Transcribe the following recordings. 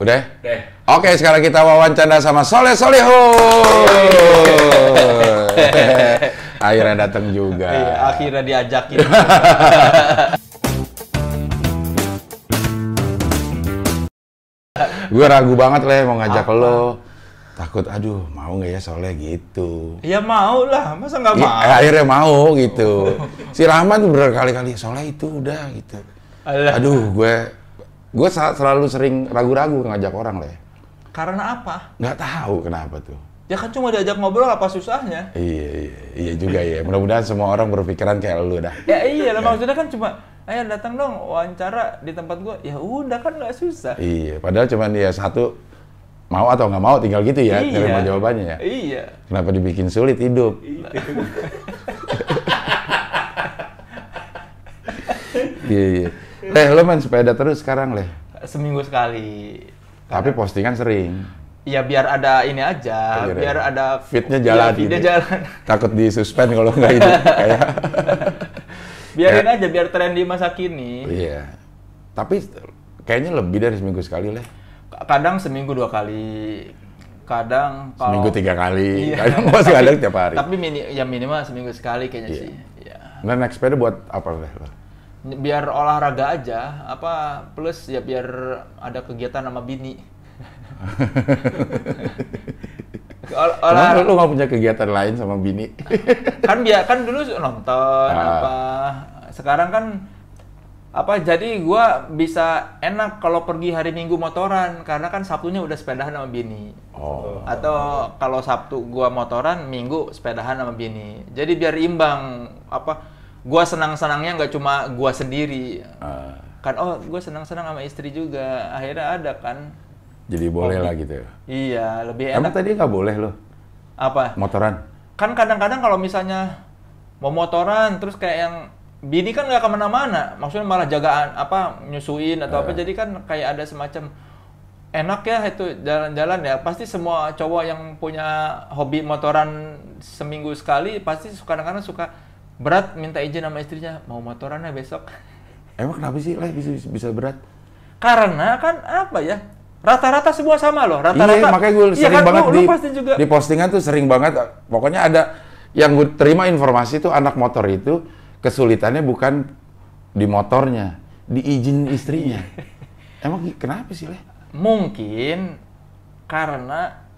Udah? Udah. Oke, sekarang kita wawancara sama Soleh Soleh, akhirnya datang juga. Iya, akhirnya diajakin. gue ragu banget leh mau ngajak Apa? lo takut aduh mau nggak ya soalnya gitu ya mau lah masa nggak iya, mau ya, akhirnya mau gitu si Rahman berkali-kali soalnya itu udah gitu Alah. aduh gue gue selalu sering ragu-ragu ngajak orang lah ya. Karena apa? Gak tahu kenapa tuh. Ya kan cuma diajak ngobrol apa susahnya? Iya, iya, iya juga ya. Mudah-mudahan semua orang berpikiran kayak lu dah. Ya iya, lah, maksudnya kan cuma ayo datang dong wawancara di tempat gua. Ya udah kan nggak susah. Iya, padahal cuma ya satu mau atau nggak mau tinggal gitu ya iya. terima jawabannya ya. Iya. Kenapa dibikin sulit hidup? iya, iya. iya. Leh, lo main sepeda terus sekarang, Leh? Seminggu sekali. Tapi postingan sering. Ya biar ada ini aja, Ajar biar ya. ada fitnya jalan. Ya, jalan. Takut di suspend kalau nggak itu Biarin ya. aja biar tren di masa kini. Iya. Tapi kayaknya lebih dari seminggu sekali, Leh. Kadang seminggu dua kali, kadang kalau, seminggu tiga kali, iya, kadang masih sekali tiap hari. Tapi yang ya minimal seminggu sekali kayaknya iya. sih. Iya. Nah, next sepeda buat apa, Leh? biar olahraga aja apa plus ya biar ada kegiatan sama bini Ol olahraga lu nggak punya kegiatan lain sama bini kan biar kan dulu nonton ah. apa sekarang kan apa jadi gue bisa enak kalau pergi hari minggu motoran karena kan sabtunya udah sepedahan sama bini oh. atau kalau sabtu gue motoran minggu sepedahan sama bini jadi biar imbang apa gua senang-senangnya nggak cuma gua sendiri. Uh. Kan, oh gua senang-senang sama istri juga. Akhirnya ada kan. Jadi boleh oh, lah gitu ya? Iya, lebih enak. Emang tadi nggak boleh loh. Apa? Motoran. Kan kadang-kadang kalau misalnya mau motoran, terus kayak yang bini kan nggak kemana-mana. Maksudnya malah jagaan, apa, nyusuin atau uh. apa. Ah. Jadi kan kayak ada semacam enak ya itu jalan-jalan ya pasti semua cowok yang punya hobi motoran seminggu sekali pasti kadang-kadang suka berat minta izin sama istrinya mau motorannya besok emang kenapa sih lah bisa, bisa berat karena kan apa ya rata-rata semua sama loh rata-rata iya makanya gue iya kan, sering kan, banget lu, di, lu pasti juga. di postingan tuh sering banget pokoknya ada yang gue terima informasi tuh anak motor itu kesulitannya bukan di motornya di izin istrinya emang kenapa sih leh mungkin karena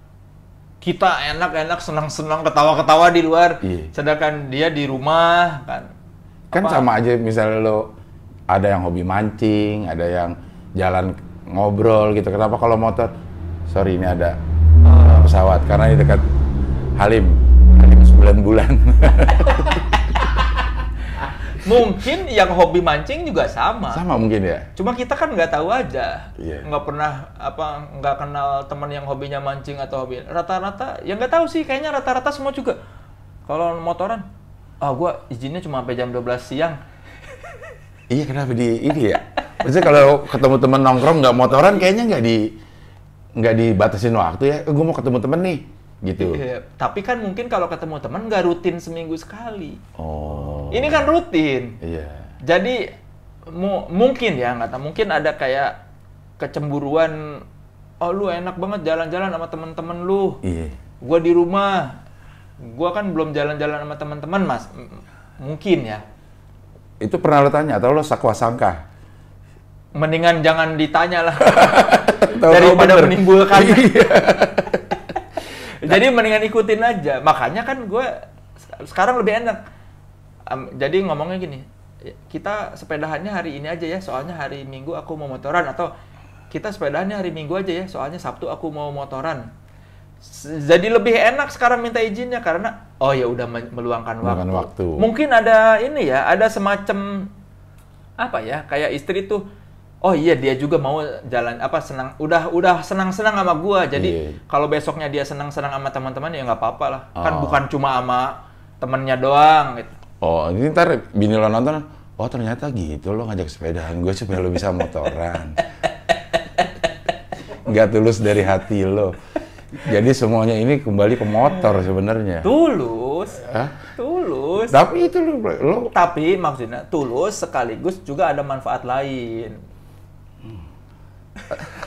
kita enak-enak senang-senang ketawa-ketawa di luar iya. sedangkan dia di rumah kan kan apa? sama aja misalnya lo ada yang hobi mancing ada yang jalan ngobrol gitu kenapa kalau motor sorry ini ada eh, pesawat karena di dekat Halim Halim 9 bulan mungkin yang hobi mancing juga sama. Sama mungkin ya. Cuma kita kan nggak tahu aja. Yeah. Nggak pernah apa nggak kenal teman yang hobinya mancing atau hobi. Rata-rata yang nggak tahu sih kayaknya rata-rata semua juga. Kalau motoran, ah oh, gua izinnya cuma sampai jam 12 siang. iya kenapa di ini ya? Maksudnya kalau ketemu teman nongkrong nggak motoran kayaknya nggak di nggak dibatasin waktu ya. Eh, gue mau ketemu temen nih gitu. Iya, tapi kan mungkin kalau ketemu teman nggak rutin seminggu sekali. Oh. Ini kan rutin. Iya. Yeah. Jadi mu mungkin ya nggak tahu mungkin ada kayak kecemburuan oh lu enak banget jalan-jalan sama temen-temen lu. Iya. Yeah. Gua di rumah. Gua kan belum jalan-jalan sama teman-teman, Mas. M mungkin ya. Itu pernah lo tanya atau lo sakwa sangka? mendingan jangan ditanya lah daripada menimbulkan iya. jadi mendingan ikutin aja makanya kan gue sekarang lebih enak um, jadi ngomongnya gini kita sepedahannya hari ini aja ya soalnya hari minggu aku mau motoran atau kita sepedahannya hari minggu aja ya soalnya sabtu aku mau motoran jadi lebih enak sekarang minta izinnya karena oh ya udah meluangkan waktu. waktu. Mungkin ada ini ya, ada semacam apa ya, kayak istri tuh oh iya dia juga mau jalan apa senang udah udah senang-senang sama gua. Jadi yeah. kalau besoknya dia senang-senang sama teman-teman ya nggak apa-apa lah. Oh. Kan ah. bukan cuma sama temennya doang gitu oh ini ntar bini lo nonton oh ternyata gitu lo ngajak sepedaan gue supaya lo bisa motoran nggak tulus dari hati lo jadi semuanya ini kembali ke motor sebenarnya tulus Hah? tulus tapi itu lo, lo tapi maksudnya tulus sekaligus juga ada manfaat lain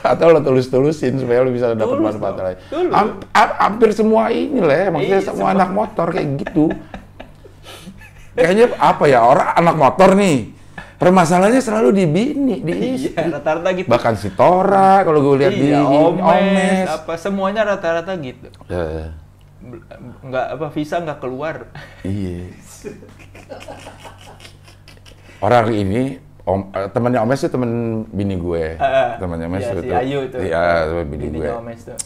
atau lo tulus-tulusin supaya lo bisa dapat manfaat lain. Tulus. am, hampir semua ini lah, ya, maksudnya iya, semua anak motor kayak gitu kayaknya apa ya orang anak motor nih permasalahannya selalu di bini di iya, rata-rata gitu bahkan si Tora kalau gue lihat iya, di omes, omes apa semuanya rata-rata gitu uh. nggak apa visa nggak keluar iya orang ini om eh, temannya omes itu temen bini gue uh, temannya omes iya, itu si Ayu itu iya bini, bini gue omes tuh.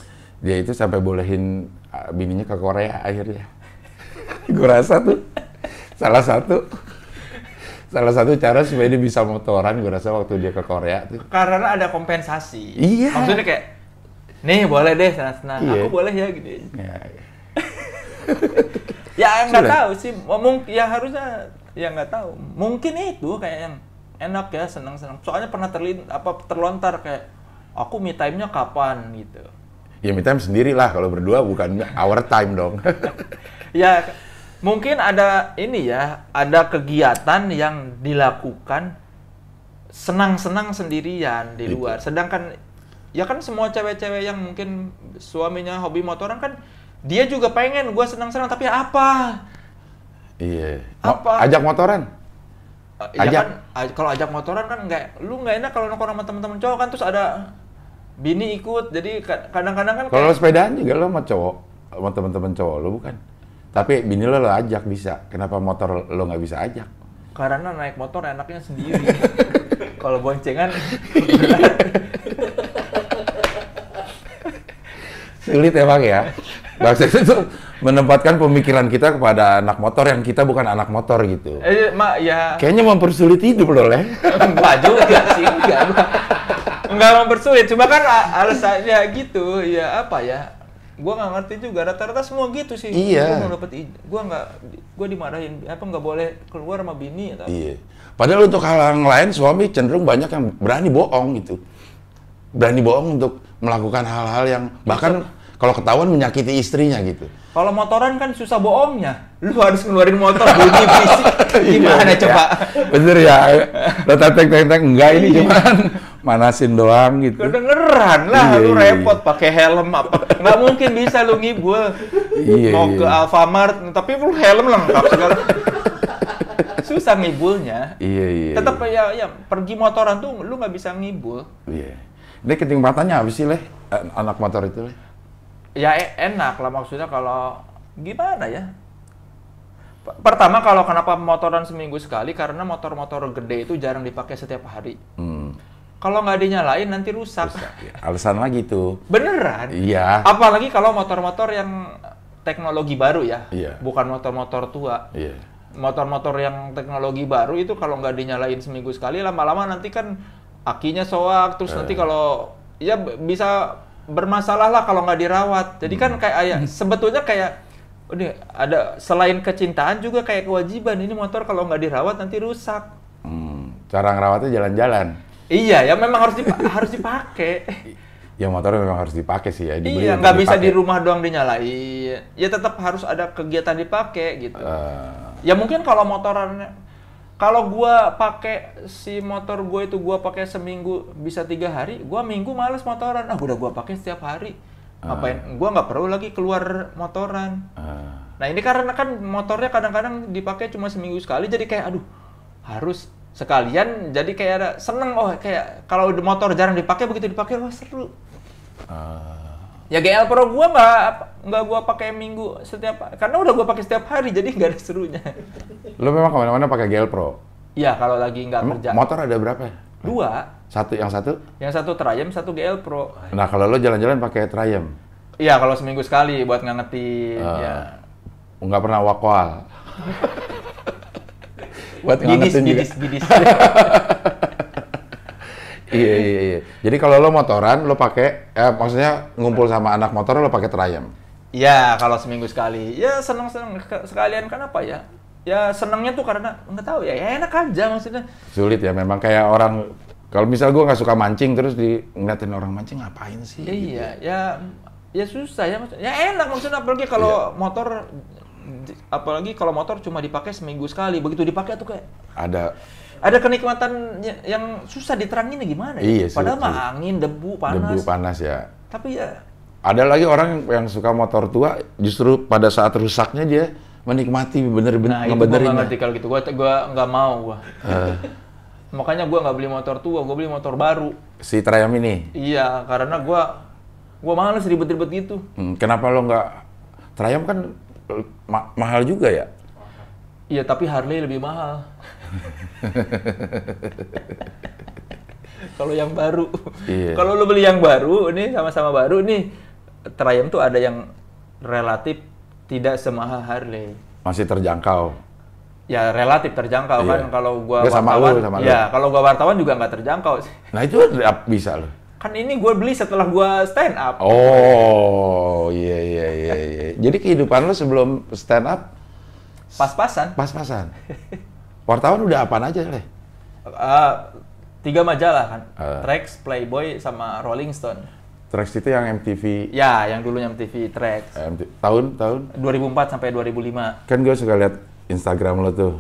dia itu sampai bolehin ah, bininya ke Korea akhirnya gue rasa tuh salah satu salah satu cara supaya dia bisa motoran gue rasa waktu dia ke Korea tuh. Karena ada kompensasi. Iya. Maksudnya kayak nih boleh deh senang-senang. Nah, iya. Aku boleh ya gini. Gitu ya, iya, iya. ya nggak tahu sih mungkin ya harusnya ya nggak tahu mungkin itu kayak yang enak ya senang-senang soalnya pernah terlin apa terlontar kayak aku me time-nya kapan gitu ya me time sendirilah kalau berdua bukan our time dong ya Mungkin ada ini ya, ada kegiatan yang dilakukan senang-senang sendirian di luar. Sedangkan ya kan semua cewek-cewek yang mungkin suaminya hobi motoran kan dia juga pengen gue senang-senang tapi apa? Iya. Apa? Ajak motoran. Ya ajak. kan kalau ajak motoran kan nggak lu nggak enak kalau nongkrong sama teman-teman cowok kan terus ada bini ikut jadi kadang-kadang kan kalau kayak... sepedaan juga lo sama cowok sama teman-teman cowok lo bukan tapi bini lo lo ajak bisa. Kenapa motor lo nggak bisa ajak? Karena naik motor enaknya sendiri. Kalau boncengan sulit emang ya. Bang itu menempatkan pemikiran kita kepada anak motor yang kita bukan anak motor gitu. Eh, mak ya. Kayaknya mempersulit hidup loh, leh. Enggak juga sih, enggak. Enggak mempersulit, cuma kan alasannya gitu, ya apa ya? gue nggak ngerti juga rata-rata semua gitu sih iya gue nggak dapet gue nggak gue dimarahin apa nggak boleh keluar sama bini atau ya, iya padahal untuk hal yang lain suami cenderung banyak yang berani bohong gitu berani bohong untuk melakukan hal-hal yang bahkan kalau ketahuan menyakiti istrinya gitu. Kalau motoran kan susah bohongnya. Lu harus ngeluarin motor bunyi fisik. Iya, Gimana iya, coba? Ya. Bener ya. Lo tetek-tetek enggak ini iya. cuman manasin doang gitu. Kedengeran lah, iya, lu iya, repot iya. pakai helm apa. Gak mungkin bisa lu ngibul. Iya, Mau iya. ke iya. Alfamart, tapi lu helm lengkap segala. Susah ngibulnya. Iya, iya. Tetap iya. ya, ya pergi motoran tuh lu nggak bisa ngibul. Iya. Ini ketingpatannya habis sih, Leh? Anak motor itu, Leh? Ya e, enak lah maksudnya kalau gimana ya? Pertama kalau kenapa motoran seminggu sekali karena motor-motor gede itu jarang dipakai setiap hari. Hmm. Kalau nggak dinyalain nanti rusak. rusak ya. Alasan lagi tuh. Beneran? Iya. Apalagi kalau motor-motor yang teknologi baru ya, iya. bukan motor-motor tua. Iya. Motor-motor yang teknologi baru itu kalau nggak dinyalain seminggu sekali, lama-lama nanti kan akinya soak, terus eh. nanti kalau ya bisa bermasalah lah kalau nggak dirawat. Jadi kan hmm. kan kayak ayah, sebetulnya kayak ini ada selain kecintaan juga kayak kewajiban ini motor kalau nggak dirawat nanti rusak. Hmm. Cara ngerawatnya jalan-jalan. Iya, ya memang harus dipa harus dipakai. Ya motor memang harus dipakai sih ya. Dibeli iya, nggak bisa di rumah doang dinyalain. Ya tetap harus ada kegiatan dipakai gitu. Uh... Ya mungkin kalau motorannya, kalau gua pakai si motor gue itu gua pakai seminggu bisa tiga hari, gua minggu males motoran. Ah udah gua pakai setiap hari. Eh. Ngapain? Uh. Gua nggak perlu lagi keluar motoran. Uh. Nah ini karena kan motornya kadang-kadang dipakai cuma seminggu sekali, jadi kayak aduh harus sekalian jadi kayak ada seneng oh kayak kalau motor jarang dipakai begitu dipakai wah seru uh. ya GL Pro gue nggak nggak gue pakai minggu setiap karena udah gue pakai setiap hari jadi nggak ada serunya lo memang kemana-mana pakai GL Pro iya kalau lagi nggak kerja motor ada berapa dua satu yang satu yang satu Triumph satu GL Pro nah kalau lo jalan-jalan pakai Triumph iya kalau seminggu sekali buat ngangetin uh. ya nggak pernah wakwal buat ngangetin juga. Gidis, gidis. iya iya iya. Jadi kalau lo motoran lo pakai eh, maksudnya ngumpul sama anak motor lo pakai terayam. Iya, kalau seminggu sekali. Ya seneng-seneng sekalian kan apa ya? Ya senengnya tuh karena nggak tahu ya, ya enak aja maksudnya. Sulit ya memang kayak orang kalau misal gue nggak suka mancing terus di ngeliatin orang mancing ngapain sih? Iya, gitu. ya ya susah ya maksudnya. Ya enak maksudnya apalagi kalau iya. motor apalagi kalau motor cuma dipakai seminggu sekali begitu dipakai tuh kayak ada ada kenikmatan ya, yang susah diteranginnya gimana ya? Iya, Padahal mah angin, debu, panas. Debu panas ya. Tapi ya ada lagi orang yang suka motor tua justru pada saat rusaknya dia menikmati bener-bener nah, ngebenerin. gak ngerti kalau gitu. Gua gua nggak mau gua. Uh. Makanya gua nggak beli motor tua, gua beli motor baru. Si Triumph ini. Iya, karena gua gua males ribet-ribet gitu. Hmm, kenapa lo nggak Triumph kan ma mahal juga ya? Iya, tapi Harley lebih mahal. Kalau yang baru. Iya. Kalau lo beli yang baru, ini sama-sama baru nih, Triumph tuh ada yang relatif tidak semahal Harley. Masih terjangkau. Ya relatif terjangkau kan iya. kan kalau gua Gak wartawan. Sama iya, lu, sama ya, kalau gua wartawan juga nggak terjangkau sih. Nah itu bisa loh kan ini gue beli setelah gue stand up. Oh, iya iya iya iya. Jadi kehidupan lo sebelum stand up pas-pasan. Pas-pasan. Wartawan udah apa aja, leh? Uh, tiga majalah kan. Uh. Eh. Trax, Playboy sama Rolling Stone. Trax itu yang MTV. Ya, yang dulunya MTV Trax. Eh, tahun tahun 2004 sampai 2005. Kan gue suka lihat Instagram lo tuh.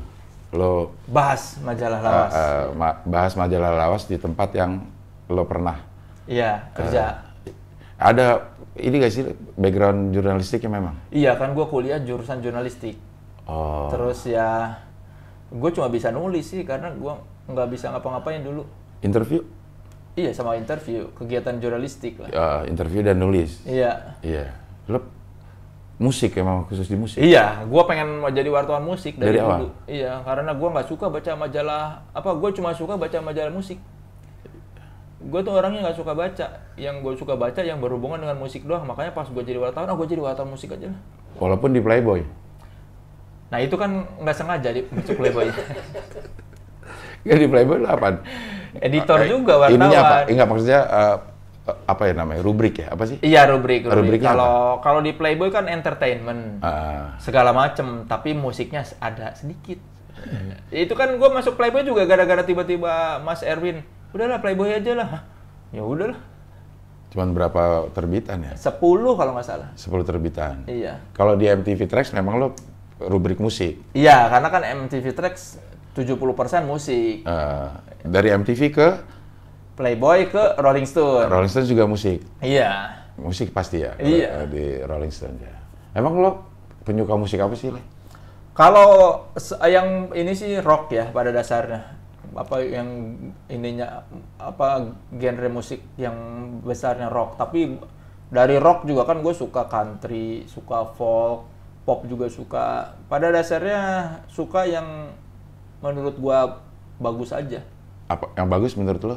Lo bahas majalah lawas. Uh, uh, ma bahas majalah lawas di tempat yang lo pernah Iya, kerja. Uh, ada ini gak sih background jurnalistik ya memang? Iya, kan gue kuliah jurusan jurnalistik. Oh. Terus ya gue cuma bisa nulis sih karena gue nggak bisa ngapa-ngapain dulu. Interview? Iya, sama interview, kegiatan jurnalistik lah. Uh, interview dan nulis. Iya. Iya. Lo musik emang khusus di musik. Iya, gue pengen mau jadi wartawan musik dari, dari dulu. Iya, karena gue nggak suka baca majalah apa gue cuma suka baca majalah musik gue tuh orangnya nggak suka baca yang gue suka baca yang berhubungan dengan musik doang makanya pas gue jadi wartawan ah gue jadi wartawan musik aja lah walaupun di Playboy nah itu kan nggak sengaja di masuk Playboy ya di Playboy lah apa editor eh, juga wartawan ini apa enggak maksudnya uh, apa ya namanya rubrik ya apa sih iya rubrik rubrik kalau kalau di Playboy kan entertainment uh. segala macem tapi musiknya ada sedikit itu kan gue masuk Playboy juga gara-gara tiba-tiba Mas Erwin udahlah Playboy aja lah. Ya udahlah. Cuman berapa terbitan ya? sepuluh kalau nggak salah. sepuluh terbitan. Iya. Kalau di MTV Tracks memang lo rubrik musik. Iya, karena kan MTV Tracks 70% musik. Uh, dari MTV ke Playboy ke Rolling Stone. Rolling Stone juga musik. Iya. Musik pasti ya. Iya. Di Rolling Stone ya. Emang lo penyuka musik apa sih, Kalau yang ini sih rock ya pada dasarnya apa yang ininya apa genre musik yang besarnya rock tapi dari rock juga kan gue suka country suka folk pop juga suka pada dasarnya suka yang menurut gue bagus aja apa yang bagus menurut lo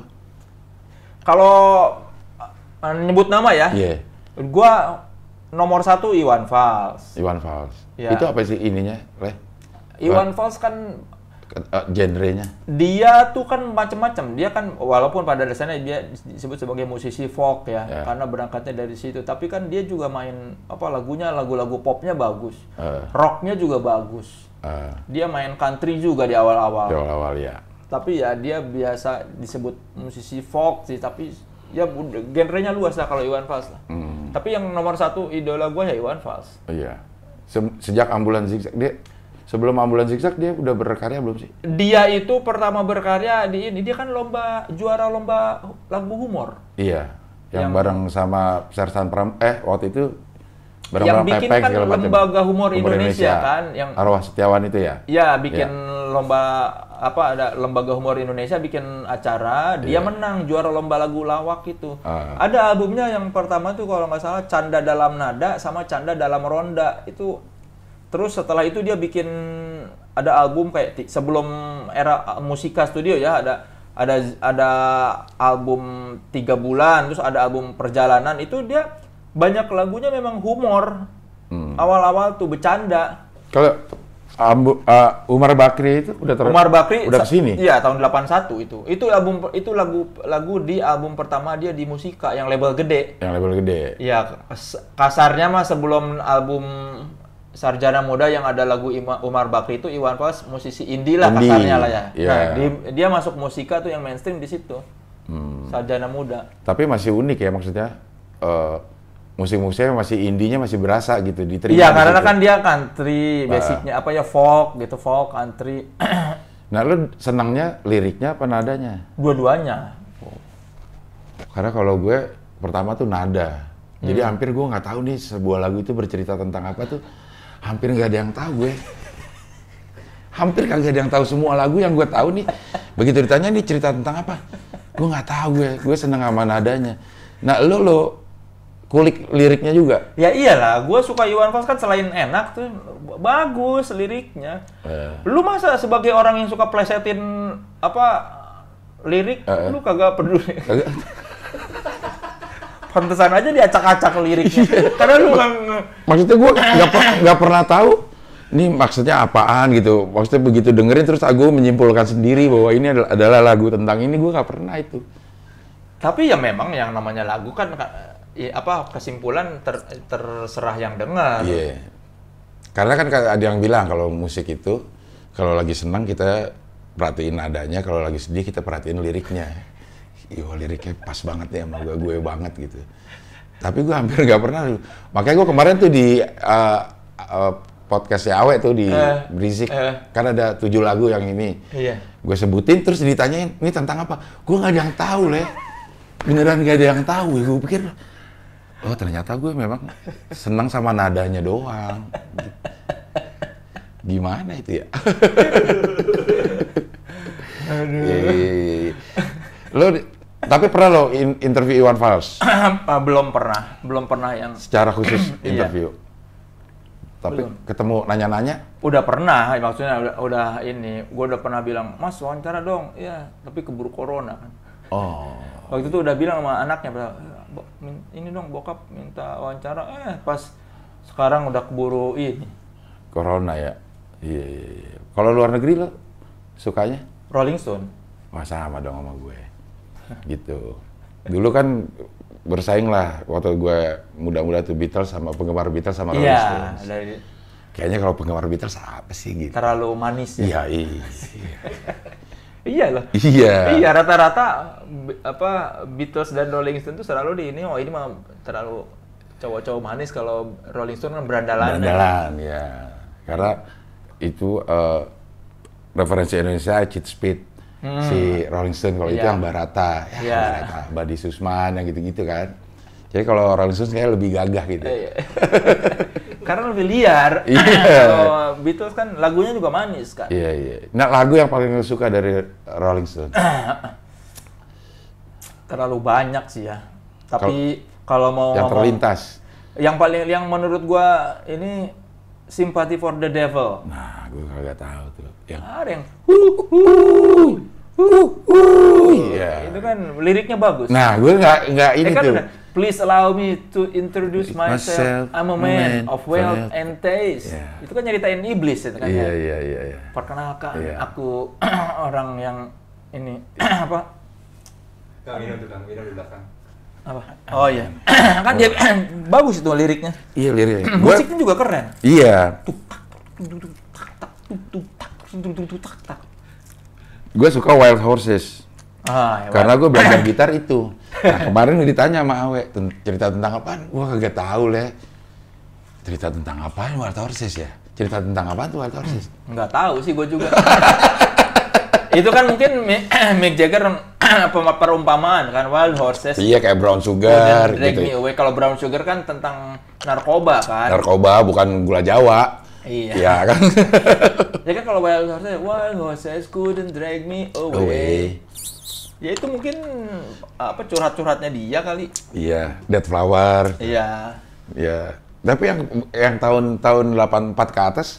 kalau eh, nyebut nama ya yeah. gue nomor satu Iwan Fals Iwan Fals ya. itu apa sih ininya leh Iwan Fals kan uh, genrenya? Dia tuh kan macam-macam. Dia kan walaupun pada dasarnya dia disebut sebagai musisi folk ya, yeah. karena berangkatnya dari situ. Tapi kan dia juga main apa lagunya lagu-lagu popnya bagus, uh. rocknya juga bagus. Uh. Dia main country juga di awal-awal. Di awal-awal ya. Tapi ya dia biasa disebut musisi folk sih, tapi ya genrenya luas lah kalau Iwan Fals lah. Mm. Tapi yang nomor satu idola gue ya Iwan Fals. Iya. Se sejak ambulan zigzag dia Sebelum ambulans zigzag dia udah berkarya belum sih? Dia itu pertama berkarya di ini dia kan lomba juara lomba lagu humor. Iya. Yang, yang bareng sama Sersan Pram eh waktu itu bareng yang bikin Pepek, kan lembaga humor Indonesia, Indonesia kan yang Arwah Setiawan itu ya? Iya, iya. bikin ya. lomba apa ada lembaga humor Indonesia bikin acara dia iya. menang juara lomba lagu lawak itu. uh. ada albumnya yang pertama tuh kalau nggak salah canda dalam nada sama canda dalam ronda itu Terus setelah itu dia bikin ada album kayak sebelum era musika studio ya ada ada ada album tiga bulan terus ada album perjalanan itu dia banyak lagunya memang humor hmm. awal-awal tuh bercanda. Kalau Ambu, uh, Umar Bakri itu udah ter Umar Bakri udah kesini. Iya tahun 81 itu. Itu album itu lagu lagu di album pertama dia di Musika yang label gede. Yang label gede. Iya kasarnya mah sebelum album sarjana muda yang ada lagu Ima, Umar Bakri itu Iwan Fals musisi indie lah indie. kasarnya lah ya. Yeah. Nah, di, dia masuk musika tuh yang mainstream di situ. Hmm. Sarjana muda. Tapi masih unik ya maksudnya uh, musik-musiknya masih indinya masih berasa gitu diterima. Iya, karena gitu. kan dia country nah. basicnya uh. apa ya folk gitu, folk country. nah, lu senangnya liriknya apa nadanya? Dua-duanya. Oh. Karena kalau gue pertama tuh nada. Hmm. Jadi hampir gue nggak tahu nih sebuah lagu itu bercerita tentang apa tuh hampir nggak ada yang tahu gue hampir kagak ada yang tahu semua lagu yang gue tahu nih begitu ditanya nih cerita tentang apa gue nggak tahu gue gue seneng sama nadanya nah lo lo kulik liriknya juga ya iyalah gue suka Iwan Fals kan selain enak tuh bagus liriknya Eh. lu masa sebagai orang yang suka plesetin apa lirik eh. eh. lu kagak peduli kagak pantesan aja diacak-acak liriknya. Iya. Karena lu nggak maksudnya gue nggak nggak pernah tahu ini maksudnya apaan gitu. Maksudnya begitu dengerin terus aku ah, menyimpulkan sendiri bahwa ini adalah, adalah lagu tentang ini gue nggak pernah itu. Tapi ya memang yang namanya lagu kan eh, ya apa kesimpulan ter, terserah yang dengar. Iya. Yeah. Karena kan ada yang bilang kalau musik itu kalau lagi senang kita perhatiin nadanya, kalau lagi sedih kita perhatiin liriknya. Iya, liriknya pas banget ya sama gue gue banget gitu tapi gue hampir gak pernah makanya gue kemarin tuh di uh, eh, uh, eh, podcastnya Awe tuh di uh, eh, Berisik uh, kan ada tujuh lagu yang ini iya. gue sebutin terus ditanyain ini tentang apa gue gak ada yang tahu leh beneran gak ada yang tahu ya, gue pikir oh ternyata gue memang senang sama nadanya doang gimana itu ya Aduh. Iya, iya, iya, lo tapi pernah lo in interview Iwan Fals? Ah, belum pernah, belum pernah yang secara khusus iya. interview. Iya. Tapi belum. ketemu nanya-nanya? Udah pernah, eh, maksudnya udah, udah ini, gue udah pernah bilang, Mas wawancara dong, ya, tapi keburu corona kan. Oh. Waktu itu udah bilang sama anaknya, ini dong bokap minta wawancara, eh pas sekarang udah keburu ini. Corona ya, iya. iya, iya. Kalau luar negeri lo sukanya? Rolling Stone. Wah sama dong sama gue. gitu. Dulu kan bersaing lah waktu gue muda-muda tuh Beatles sama penggemar Beatles sama Rolling yeah, Stones. Dari... Kayaknya kalau penggemar Beatles apa sih gitu. Terlalu manis ya. Iya, iya. Iya loh. Iya. Iya rata-rata apa Beatles dan Rolling Stones tuh selalu di ini oh ini mah terlalu cowok-cowok manis kalau Rolling Stones kan berandalan. Ya. Berandalan ya. ya. Karena itu uh, referensi Indonesia Cheat Speed hmm. si Rolling Stone kalau yeah. itu iya. yang Barata, ya, yeah. Barata, Badi Susman yang gitu-gitu kan. Jadi kalau Rolling Stone kayak lebih gagah gitu. Iya. Karena lebih liar. Yeah. kalau Beatles kan lagunya juga manis kan. Iya iya. Nah lagu yang paling suka dari Rolling Stone? Terlalu banyak sih ya. Tapi kalau mau yang ngomong, terlintas. Yang paling yang menurut gua ini Sympathy for the Devil. Nah, gue kagak tahu tuh. Yang ada yang Uh, uh, yeah. Uh. Iya. Itu kan liriknya bagus. Nah, gue nggak nggak eh, ini eh, kan tuh. Udah, Please allow me to introduce myself. myself I'm a man, man of wealth and taste. Yeah. Itu kan nyeritain iblis itu kan. Iya, ya? iya, iya, iya. Perkenalkan, yeah. aku orang yang ini apa? Kang minum tuh, Kang minum di belakang. Apa? Oh iya. kan dia oh. bagus itu liriknya. Iya, liriknya. Musiknya juga keren. Iya. Tutak, gue suka Wild Horses. Ah, ya karena gue belajar gitar itu. Nah, kemarin ditanya sama Awe cerita tentang apaan? Gue kagak tahu leh. Cerita tentang apaan Wild Horses ya? Cerita tentang apa tuh Wild Horses? Enggak tahu sih gue juga. itu kan mungkin Mick Jagger perumpamaan kan Wild Horses. Iya kayak Brown Sugar Drag gitu. Me kalau Brown Sugar kan tentang narkoba kan. Narkoba bukan gula Jawa. Iya. ya, kan? ya kan kalau Wild Horses, ya, Wild Horses ya, couldn't drag me away. away. Ya itu mungkin apa curhat-curhatnya dia kali. Iya, Dead Flower. Iya. Iya. Tapi yang yang tahun-tahun 84 ke atas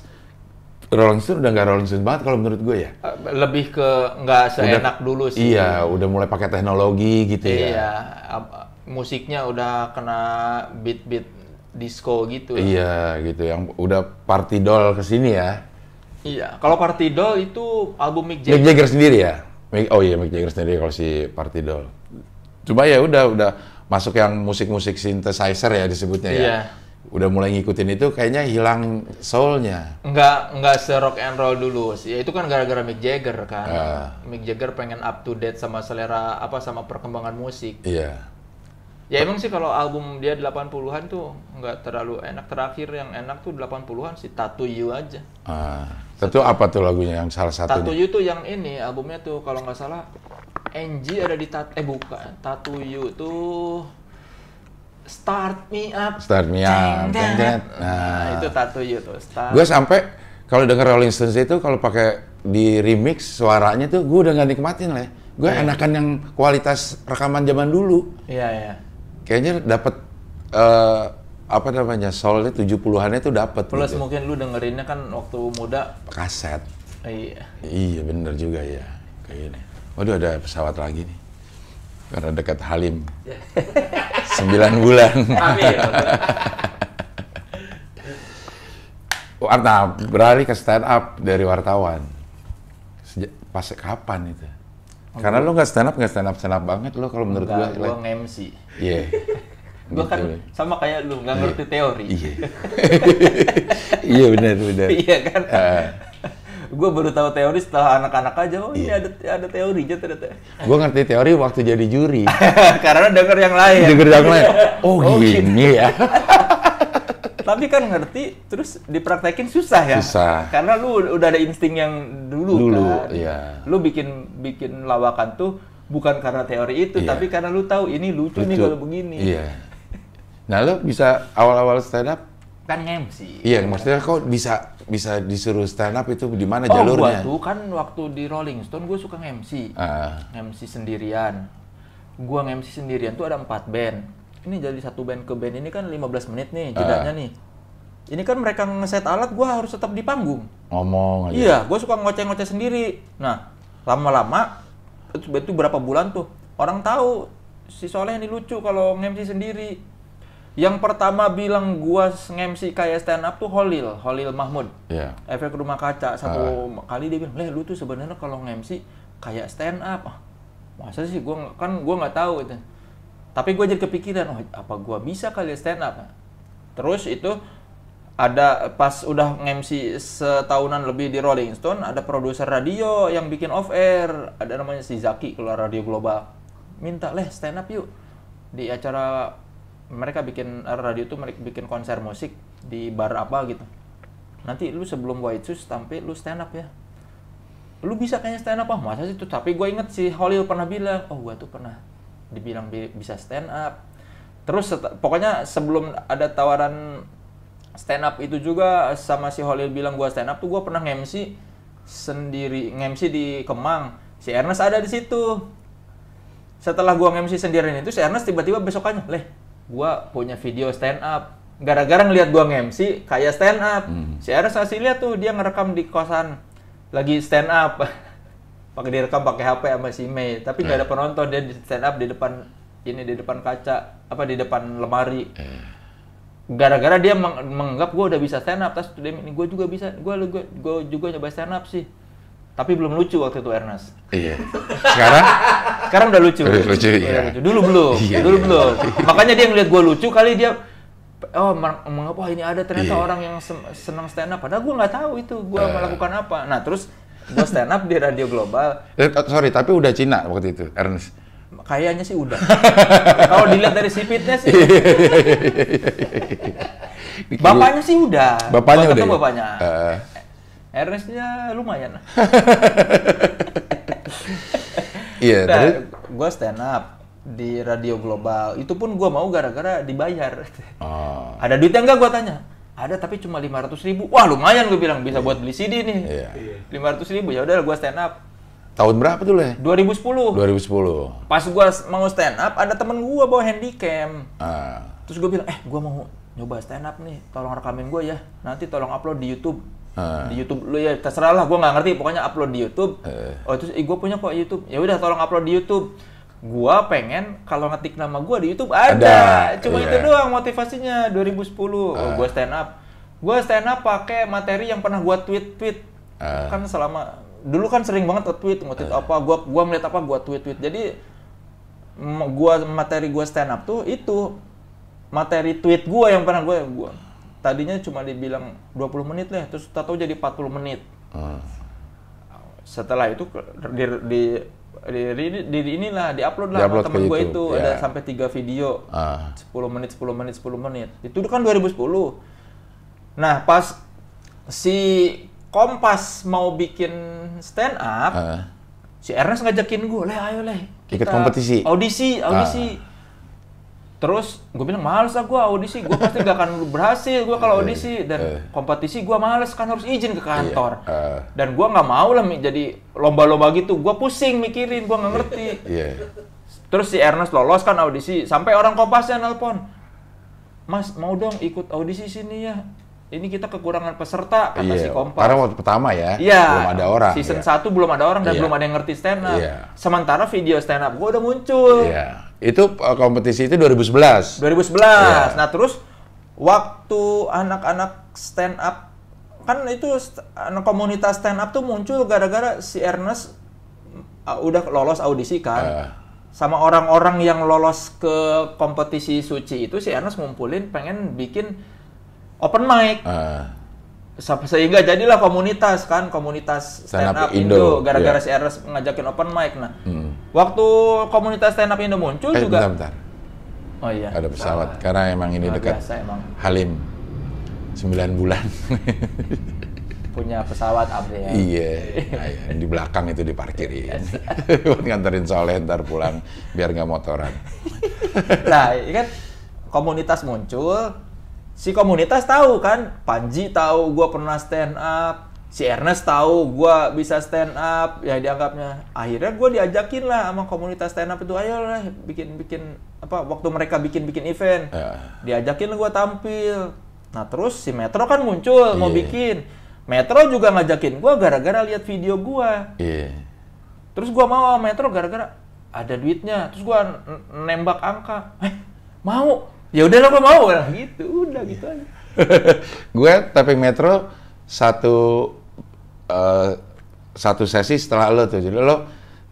Rolling Stone udah nggak Rolling Stone banget kalau menurut gue ya. Eh, lebih ke nggak seenak udah, dulu sih. Iya, udah mulai pakai teknologi gitu iya, ya. Iya, musiknya udah kena beat-beat disco gitu. Iya gitu yang udah party doll kesini ya. Iya, kalau Party Doll itu album Mick Jagger. Mick Jagger sendiri ya? oh iya Mick Jagger sendiri kalau si Party Doll. Coba ya udah udah masuk yang musik-musik synthesizer ya disebutnya ya. iya. ya. Udah mulai ngikutin itu kayaknya hilang soulnya. Enggak enggak se rock and roll dulu. Ya itu kan gara-gara Mick Jagger kan. Uh. Mick Jagger pengen up to date sama selera apa sama perkembangan musik. Iya. Ya emang sih kalau album dia 80-an tuh nggak terlalu enak. Terakhir yang enak tuh 80-an sih Tattoo You aja. Ah, tentu apa tuh lagunya yang salah satu? Tattoo You tuh yang ini albumnya tuh kalau nggak salah NG ada di tat eh bukan Tattoo You tuh Start Me Up. Start Me Up. Dang, nah, nah, itu Tattoo You tuh. Start. Gue sampai kalau denger Rolling Stones itu kalau pakai di remix suaranya tuh gue udah nggak nikmatin lah. Ya. Gue yeah. enakan yang kualitas rekaman zaman dulu. Iya, yeah, iya. Yeah kayaknya dapat uh, eh, apa namanya soalnya tujuh puluhannya itu dapat plus gitu. mungkin lu dengerinnya kan waktu muda kaset oh, iya iya bener juga ya kayak gini waduh ada pesawat lagi nih karena dekat Halim sembilan bulan Nah, beralih ke stand up dari wartawan. Sejak, pas kapan itu? Karena lo gak stand up gak stand up stand up banget lo kalau menurut gue. Gue ngemsi. Iya. Gue kan sama kayak lo gak ngerti iya. teori. Iya. Iya benar benar. Iya kan. Ah, ah. Uh, gue baru tahu teori setelah anak-anak aja oh ini iya. ada ada teori gitu, aja ternyata gue ngerti teori waktu jadi juri karena denger yang lain denger yang lain oh, oh gitu. gini gitu. ya tapi kan ngerti terus dipraktekin susah ya susah karena lu udah ada insting yang dulu, dulu kan iya. lu bikin bikin lawakan tuh bukan karena teori itu iya. tapi karena lu tahu ini lucu, lucu. nih kalau begini iya nah lu bisa awal-awal stand up kan MC iya maksudnya kok bisa bisa disuruh stand up itu di mana oh, jalurnya Oh, tuh kan waktu di Rolling Stone gue suka MC uh. Ah. MC sendirian gua MC sendirian tuh ada empat band ini jadi satu band ke band ini kan 15 menit nih jedanya uh. Eh. nih ini kan mereka ngeset alat gue harus tetap di panggung ngomong aja iya gue suka ngoceh-ngoceh sendiri nah lama-lama itu, itu berapa bulan tuh orang tahu si Soleh ini lucu kalau ngemsi sendiri yang pertama bilang gua ngemsi kayak stand up tuh Holil, Holil Mahmud. Yeah. Efek rumah kaca satu uh. kali dia bilang, "Leh, lu tuh sebenarnya kalau ngemsi kayak stand up." Ah, masa sih gua kan gua nggak tahu itu tapi gue jadi kepikiran oh, apa gue bisa kali ya stand up terus itu ada pas udah ngemsi setahunan lebih di Rolling Stone ada produser radio yang bikin off air ada namanya si Zaki keluar radio global minta leh stand up yuk di acara mereka bikin eh, radio tuh mereka bikin konser musik di bar apa gitu nanti lu sebelum gue itu, sampai lu stand up ya lu bisa kayaknya stand up ah masa sih tuh tapi gue inget si Holil pernah bilang oh gue tuh pernah dibilang bisa stand up terus pokoknya sebelum ada tawaran stand up itu juga sama si Holil bilang gua stand up tuh gua pernah ngemsi sendiri ngemsi di Kemang si Ernest ada di situ setelah gua ngemsi sendirian itu si Ernest tiba-tiba besokannya leh gua punya video stand up gara-gara ngelihat gua ngemsi kayak stand up hmm. si Ernest kasih lihat tuh dia ngerekam di kosan lagi stand up pakai direkam pakai HP sama si Mei tapi nggak hmm. ada penonton dia stand up di depan ini di depan kaca apa di depan lemari hmm. gara-gara dia meng menganggap gue udah bisa stand up terus dia ini gue juga bisa gue gue juga nyoba stand up sih tapi belum lucu waktu itu Ernest iya sekarang sekarang udah lucu udah lucu, iya. dulu belum iya, dulu iya. belum makanya dia ngeliat gue lucu kali dia oh mengapa oh, ini ada ternyata iya. orang yang senang stand up padahal gue nggak tahu itu gue uh. melakukan apa nah terus gue stand up di radio global. Eh, eh, sorry, tapi udah Cina waktu itu, Ernest. Kayaknya sih udah. Kalau dilihat dari sipitnya sih. Iya, iya, iya, bapaknya sih udah. Bapaknya udah. Ya? Bapaknya. Uh. Ernestnya lumayan. Iya. nah, gue stand up di radio global. Itu pun gue mau gara-gara dibayar. Oh. Ada duitnya enggak? gue tanya? ada tapi cuma lima ratus ribu. Wah lumayan gue bilang bisa yeah. buat beli CD nih. Iya. Lima yeah. ratus ribu ya udah gue stand up. Tahun berapa tuh leh? ribu sepuluh. Pas gue mau stand up ada temen gue bawa handycam. uh. Terus gue bilang eh gue mau nyoba stand up nih, tolong rekamin gue ya. Nanti tolong upload di YouTube. Uh. di YouTube lu ya terserah lah gue nggak ngerti pokoknya upload di YouTube uh. oh terus eh, gue punya kok YouTube ya udah tolong upload di YouTube gua pengen kalau ngetik nama gua di YouTube ada, ada cuma yeah. itu doang motivasinya 2010 uh. Ah. gua stand up gua stand up pakai materi yang pernah gua tweet tweet uh. Ah. kan selama dulu kan sering banget tweet uh. Ah. apa gua gua melihat apa gua tweet tweet jadi gua materi gua stand up tuh itu materi tweet gua yang pernah gua gua tadinya cuma dibilang 20 menit lah terus tahu jadi 40 menit uh. setelah itu di, di di, di, di inilah diupload lah di temen gue itu yeah. ada ya. sampai tiga video ah. 10 menit 10 menit 10 menit itu kan 2010 nah pas si Kompas mau bikin stand up ah. si Ernest ngajakin gue leh ayo leh kita ikut kompetisi audisi audisi ah Terus gue bilang males lah gue audisi, gue pasti gak akan berhasil gue kalau eh, audisi dan eh. kompetisi gue males kan harus izin ke kantor iya, eh. dan gue nggak mau lah jadi lomba-lomba gitu, gue pusing mikirin gue nggak iya, ngerti. Iya. Terus si Ernest lolos kan audisi sampai orang kompasnya nelpon, Mas mau dong ikut audisi sini ya, ini kita kekurangan peserta kata iya, si Kompas. Karena waktu pertama ya, iya, belum ada orang. Season iya. 1 belum ada orang dan iya. belum ada yang ngerti stand up. Iya. Sementara video stand up gua udah muncul. Iya. Itu uh, kompetisi itu 2011. 2011. Iya. Nah, terus waktu anak-anak stand up kan itu st- komunitas stand up tuh muncul gara-gara si Ernest uh, udah lolos audisi kan. Uh. Sama orang-orang yang lolos ke kompetisi suci itu si Ernest ngumpulin pengen bikin open mic. Uh. Sehingga jadilah komunitas kan, komunitas stand, stand up Indo, gara-gara yeah. si Eres ngajakin open mic. Nah, hmm. waktu komunitas stand up Indo muncul eh, juga. Bentar, bentar. Oh iya. Ada pesawat nah, karena emang ini dekat. Biasa, emang. Halim. 9 bulan. punya pesawat apa ya Iya, nah, iya, di belakang itu diparkirin. Yes. Buat nganterin soleh ntar pulang biar nggak motoran. nah, kan komunitas muncul, si komunitas tahu kan Panji tahu gue pernah stand up si Ernest tahu gue bisa stand up ya dianggapnya akhirnya gue diajakin lah sama komunitas stand up itu ayo lah bikin bikin apa waktu mereka bikin bikin event uh. diajakin gue tampil nah terus si Metro kan muncul yeah. mau iya. bikin Metro juga ngajakin gue gara-gara lihat video gue yeah. terus gue mau sama Metro gara-gara ada duitnya terus gue nembak angka eh mau ya udah lo mau lah gitu udah gitu aja gue tapping metro satu uh, satu sesi setelah lo tuh jadi lo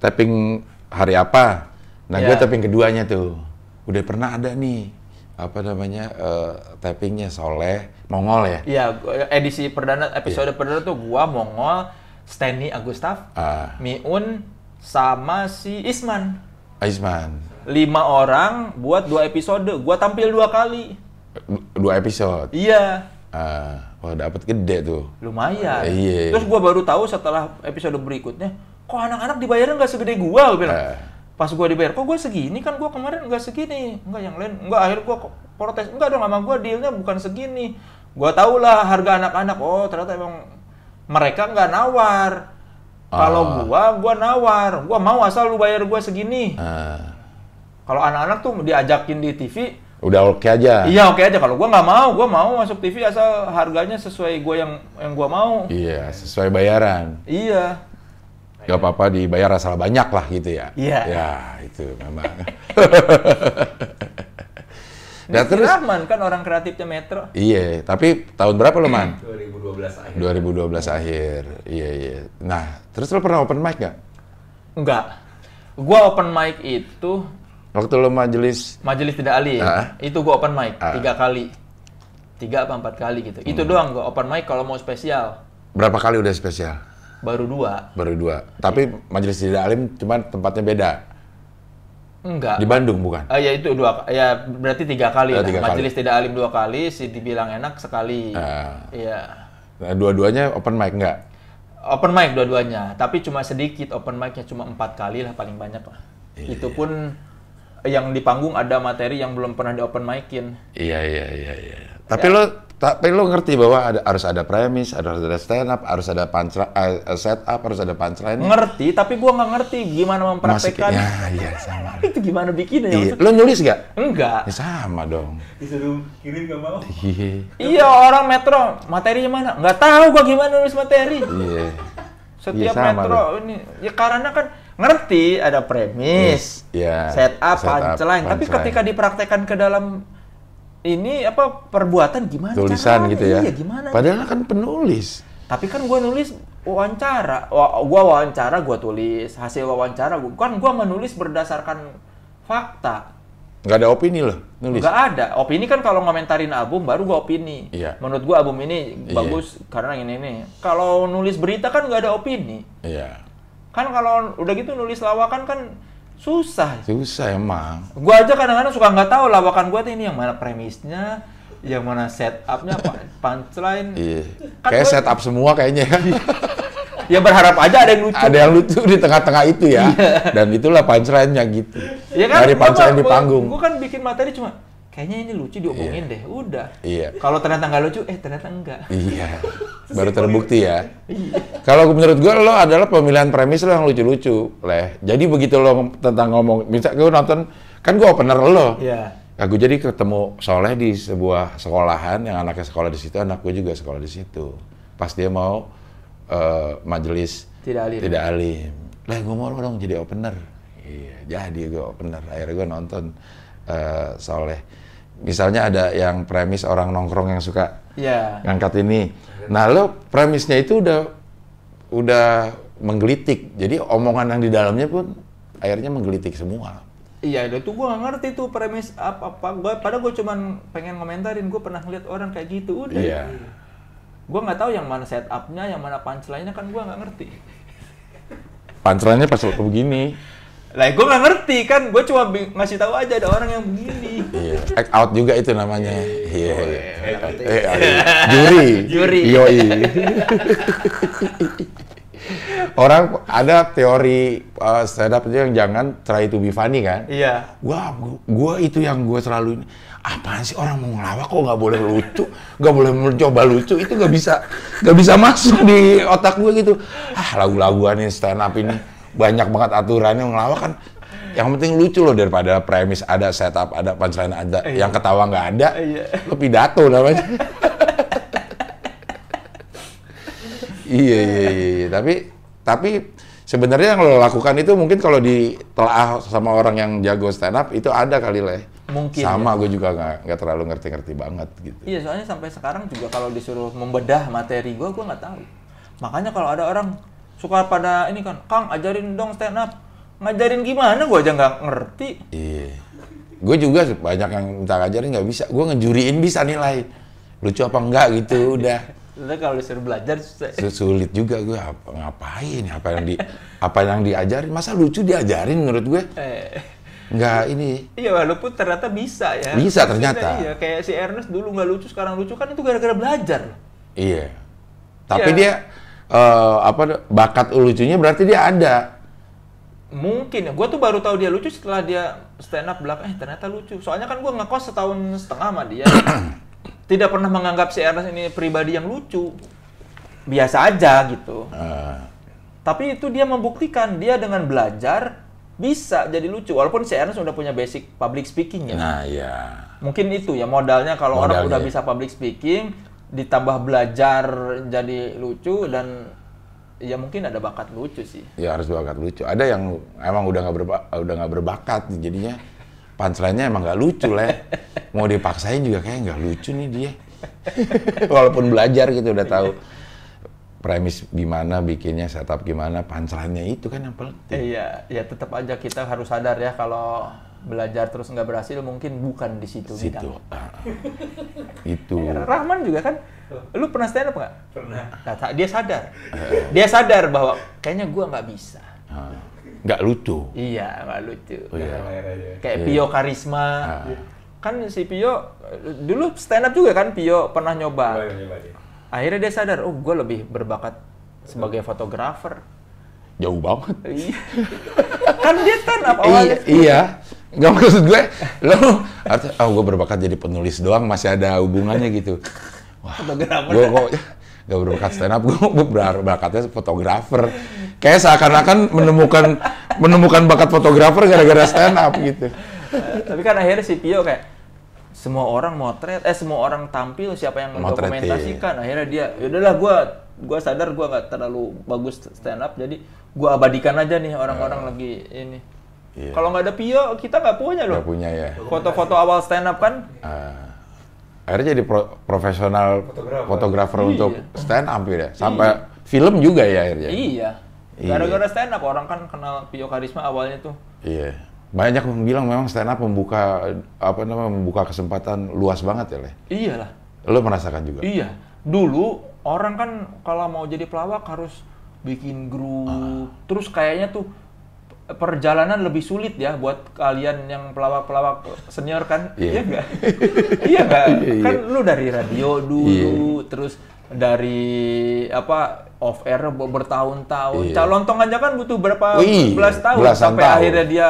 tapping hari apa nah yeah. gue ya. tapping keduanya tuh udah pernah ada nih apa namanya uh, tappingnya Soleh Mongol ya iya edisi perdana episode yeah. perdana tuh gue Mongol Stanley Agustaf uh. Miun sama si Isman Isman lima orang buat dua episode. Gua tampil dua kali. Dua episode. Iya. Uh, wah dapat gede tuh. Lumayan. Uh, iya. Terus gua baru tahu setelah episode berikutnya, kok anak-anak dibayarnya nggak segede gua, gua bilang. Uh. Pas gua dibayar, kok gua segini kan gua kemarin nggak segini. Enggak yang lain, enggak akhir gua protes. Enggak dong sama gua dealnya bukan segini. Gua tau lah harga anak-anak. Oh, ternyata emang mereka nggak nawar. Kalau uh. gua, gua nawar. Gua mau asal lu bayar gua segini. Uh kalau anak-anak tuh diajakin di TV, udah oke okay aja. Iya oke okay aja. Kalau gue nggak mau, gue mau masuk TV asal harganya sesuai gue yang yang gue mau. Iya, sesuai bayaran. Iya. Gak apa-apa dibayar asal banyak lah gitu ya. Iya. Ya itu memang. nah, terus Rahman kan orang kreatifnya Metro. Iya, tapi tahun berapa lo man? 2012 akhir. 2012 akhir. Iya iya. Nah, terus lo pernah open mic gak? Enggak. Gue open mic itu Waktu lo majelis majelis tidak ali, uh, ah. itu gue open mic uh, tiga kali, tiga apa empat kali gitu. Hmm. Itu doang gue open mic kalau mau spesial. Berapa kali udah spesial? Baru dua. Baru dua. Tapi iya. majelis tidak alim cuma tempatnya beda. Enggak. Di Bandung bukan? Uh, ya itu dua, ya berarti tiga kali. Uh, tiga tiga majelis kali. tidak alim dua kali, si dibilang enak sekali. Iya. nah, dua-duanya open mic enggak? Open mic dua-duanya, tapi cuma sedikit open mic cuma empat kali lah paling banyak lah. Yeah. Itu iya. pun yang di panggung ada materi yang belum pernah di open mic-in. Iya iya iya iya. Tapi ya. lo tapi lo ngerti bahwa ada, harus ada premis, harus ada stand up, harus ada punch uh, eh, eh, set up, harus ada punchline. Ngerti, tapi gua nggak ngerti gimana mempraktekkan. Iya iya sama. itu gimana bikinnya? Iya. Lo nulis gak? Enggak. Ya, sama dong. Disuruh kirim gak mau. Iya. iya. orang metro, materinya mana? Nggak tahu gua gimana nulis materi. Iya. Setiap iya, metro dong. ini, ya karena kan ngerti ada premis, yeah. Iya. setup, set punchline, tapi ketika dipraktekkan ke dalam ini apa perbuatan gimana tulisan caranya? gitu ya. Iya, gimana? Padahal kan penulis. Tapi kan gue nulis wawancara, gue wawancara gue tulis, hasil wawancara gua kan gua menulis berdasarkan fakta. Gak ada opini loh, nulis. Nggak ada. Opini kan kalau ngomentarin album baru gue opini. Iya. Menurut gue album ini iya. bagus iya. karena ini ini. Kalau nulis berita kan nggak ada opini. Iya. Kan kalau udah gitu nulis lawakan kan susah. Susah emang. Gua aja kadang-kadang suka nggak tahu lawakan gua tuh ini yang mana premisnya, yang mana setupnya, punchline. Iya. Kan Kayak setup semua kayaknya. ya berharap aja ada yang lucu. Ada yang lucu di tengah-tengah itu ya. Iya. Dan itulah punchline-nya gitu. Ya kan, Dari punchline gua, di panggung. Gua kan bikin materi cuma kayaknya ini lucu diomongin yeah. deh udah yeah. kalau ternyata nggak lucu eh ternyata enggak iya yeah. baru terbukti ya iya. kalau menurut gua lo adalah pemilihan premis lo yang lucu-lucu leh jadi begitu lo tentang ngomong misal gue nonton kan gue opener lo yeah. Nah, gue jadi ketemu Soleh di sebuah sekolahan yang anaknya sekolah di situ, anak gue juga sekolah di situ. Pas dia mau uh, majelis tidak alim, tidak alim. Lah gue mau dong jadi opener. Iya, jadi gue opener. Akhirnya gue nonton uh, Soleh misalnya ada yang premis orang nongkrong yang suka yeah. ngangkat ini. Nah lo premisnya itu udah udah menggelitik, jadi omongan yang di dalamnya pun akhirnya menggelitik semua. Iya, itu gue gak ngerti tuh premis apa apa. Gua, padahal gue cuman pengen komentarin, gue pernah ngeliat orang kayak gitu udah. Iya. Gue nggak tahu yang mana setupnya, yang mana punchline-nya kan gue nggak ngerti. Punchline-nya pas begini lah gue nggak ngerti kan gue cuma ngasih tahu aja ada orang yang begini iya act out juga itu namanya iya yeah. Oh, yeah. Iya, iya, iya, eh, juri juri yoi orang ada teori uh, stand up itu yang jangan try to be funny kan iya gua gua itu yang gua selalu ini apaan sih orang mau ngelawak kok nggak boleh lucu nggak boleh mencoba lucu itu nggak bisa nggak bisa masuk di otak gue gitu ah lagu-laguan stand up ini banyak banget aturannya ngelawak kan yang penting lucu loh daripada premis ada setup ada punchline ada iya. yang ketawa nggak ada iya. lo pidato namanya iya, iya iya iya tapi tapi sebenarnya yang lo lakukan itu mungkin kalau ditelaah sama orang yang jago stand up itu ada kali lah mungkin sama ya. gue juga nggak terlalu ngerti-ngerti banget gitu iya soalnya sampai sekarang juga kalau disuruh membedah materi gue gue nggak tahu makanya kalau ada orang suka pada ini kan, Kang ajarin dong stand up. Ngajarin gimana gue aja nggak ngerti. Iya. Gue juga banyak yang minta ngajarin nggak bisa. Gue ngejuriin bisa nilai. Lucu apa enggak gitu udah. Sebenarnya kalau disuruh belajar susah. Sulit juga gue apa, ngapain apa yang di apa yang diajarin masa lucu diajarin menurut gue. Eh. Nggak ini. Iya walaupun ternyata bisa ya. Bisa ternyata. Iya kayak si Ernest dulu nggak lucu sekarang lucu kan itu gara-gara belajar. Iya. Tapi iya. dia uh, apa bakat lucunya berarti dia ada mungkin ya gue tuh baru tahu dia lucu setelah dia stand up belakang eh ternyata lucu soalnya kan gue ngekos setahun setengah sama dia tidak pernah menganggap si Ernest ini pribadi yang lucu biasa aja gitu uh. tapi itu dia membuktikan dia dengan belajar bisa jadi lucu walaupun si Ernest sudah punya basic public speaking ya nah ya mungkin itu ya modalnya kalau orang udah ya. bisa public speaking ditambah belajar jadi lucu dan ya mungkin ada bakat lucu sih. Ya harus bakat lucu. Ada yang emang udah nggak berba udah nggak berbakat jadinya punchline emang nggak lucu lah. Mau dipaksain juga kayak nggak lucu nih dia. Walaupun belajar gitu udah tahu premis gimana bikinnya setup gimana punchline itu kan yang penting. Iya, ya tetap aja kita harus sadar ya kalau belajar terus nggak berhasil mungkin bukan di situ, situ. Ah, ah. itu. Eh, Rahman juga kan, lu pernah stand up nggak? Pernah. Nah, dia sadar, dia sadar bahwa kayaknya gua nggak bisa. Ah. Nggak lucu. Iya, nggak lucu. Oh, iya. iya. Kayak iya. Pio Karisma. Kan si Pio dulu stand up juga kan Pio pernah nyoba. Akhirnya dia sadar, oh gua lebih berbakat sebagai fotografer. Jauh banget. Iya. kan dia stand up iya, awalnya. iya Gak maksud gue, lo artinya, ah oh, gue berbakat jadi penulis doang masih ada hubungannya gitu. Wah, Gue kok gak berbakat stand up, gue berbakatnya fotografer. Kayak seakan-akan menemukan menemukan bakat fotografer gara-gara stand up gitu. Tapi kan akhirnya si Tio kayak semua orang motret, eh semua orang tampil siapa yang mendokumentasikan. Iya. Akhirnya dia, yaudahlah gue gue sadar gue gak terlalu bagus stand up jadi gue abadikan aja nih orang-orang uh. lagi ini Iya. Kalau nggak ada Pio, kita nggak punya loh. Nggak punya ya. Foto-foto awal stand up kan. Uh, akhirnya jadi pro profesional fotografer iya. untuk stand up gitu ya. Iya. Sampai iya. film juga ya akhirnya. Iya. iya. Gara-gara stand up orang kan kenal Pio Karisma awalnya tuh. Iya. Banyak yang bilang memang stand up membuka apa namanya membuka kesempatan luas banget ya, Le. Iyalah. Lo merasakan juga? Iya. Dulu orang kan kalau mau jadi pelawak harus bikin grup. Uh. Terus kayaknya tuh perjalanan lebih sulit ya buat kalian yang pelawak-pelawak senior kan yeah. iya enggak iya enggak iya iya, iya. kan lu dari radio dulu yeah. terus dari apa off air bertahun-tahun yeah. calon tong aja kan butuh berapa iya. belas tahun sampai tahun. akhirnya dia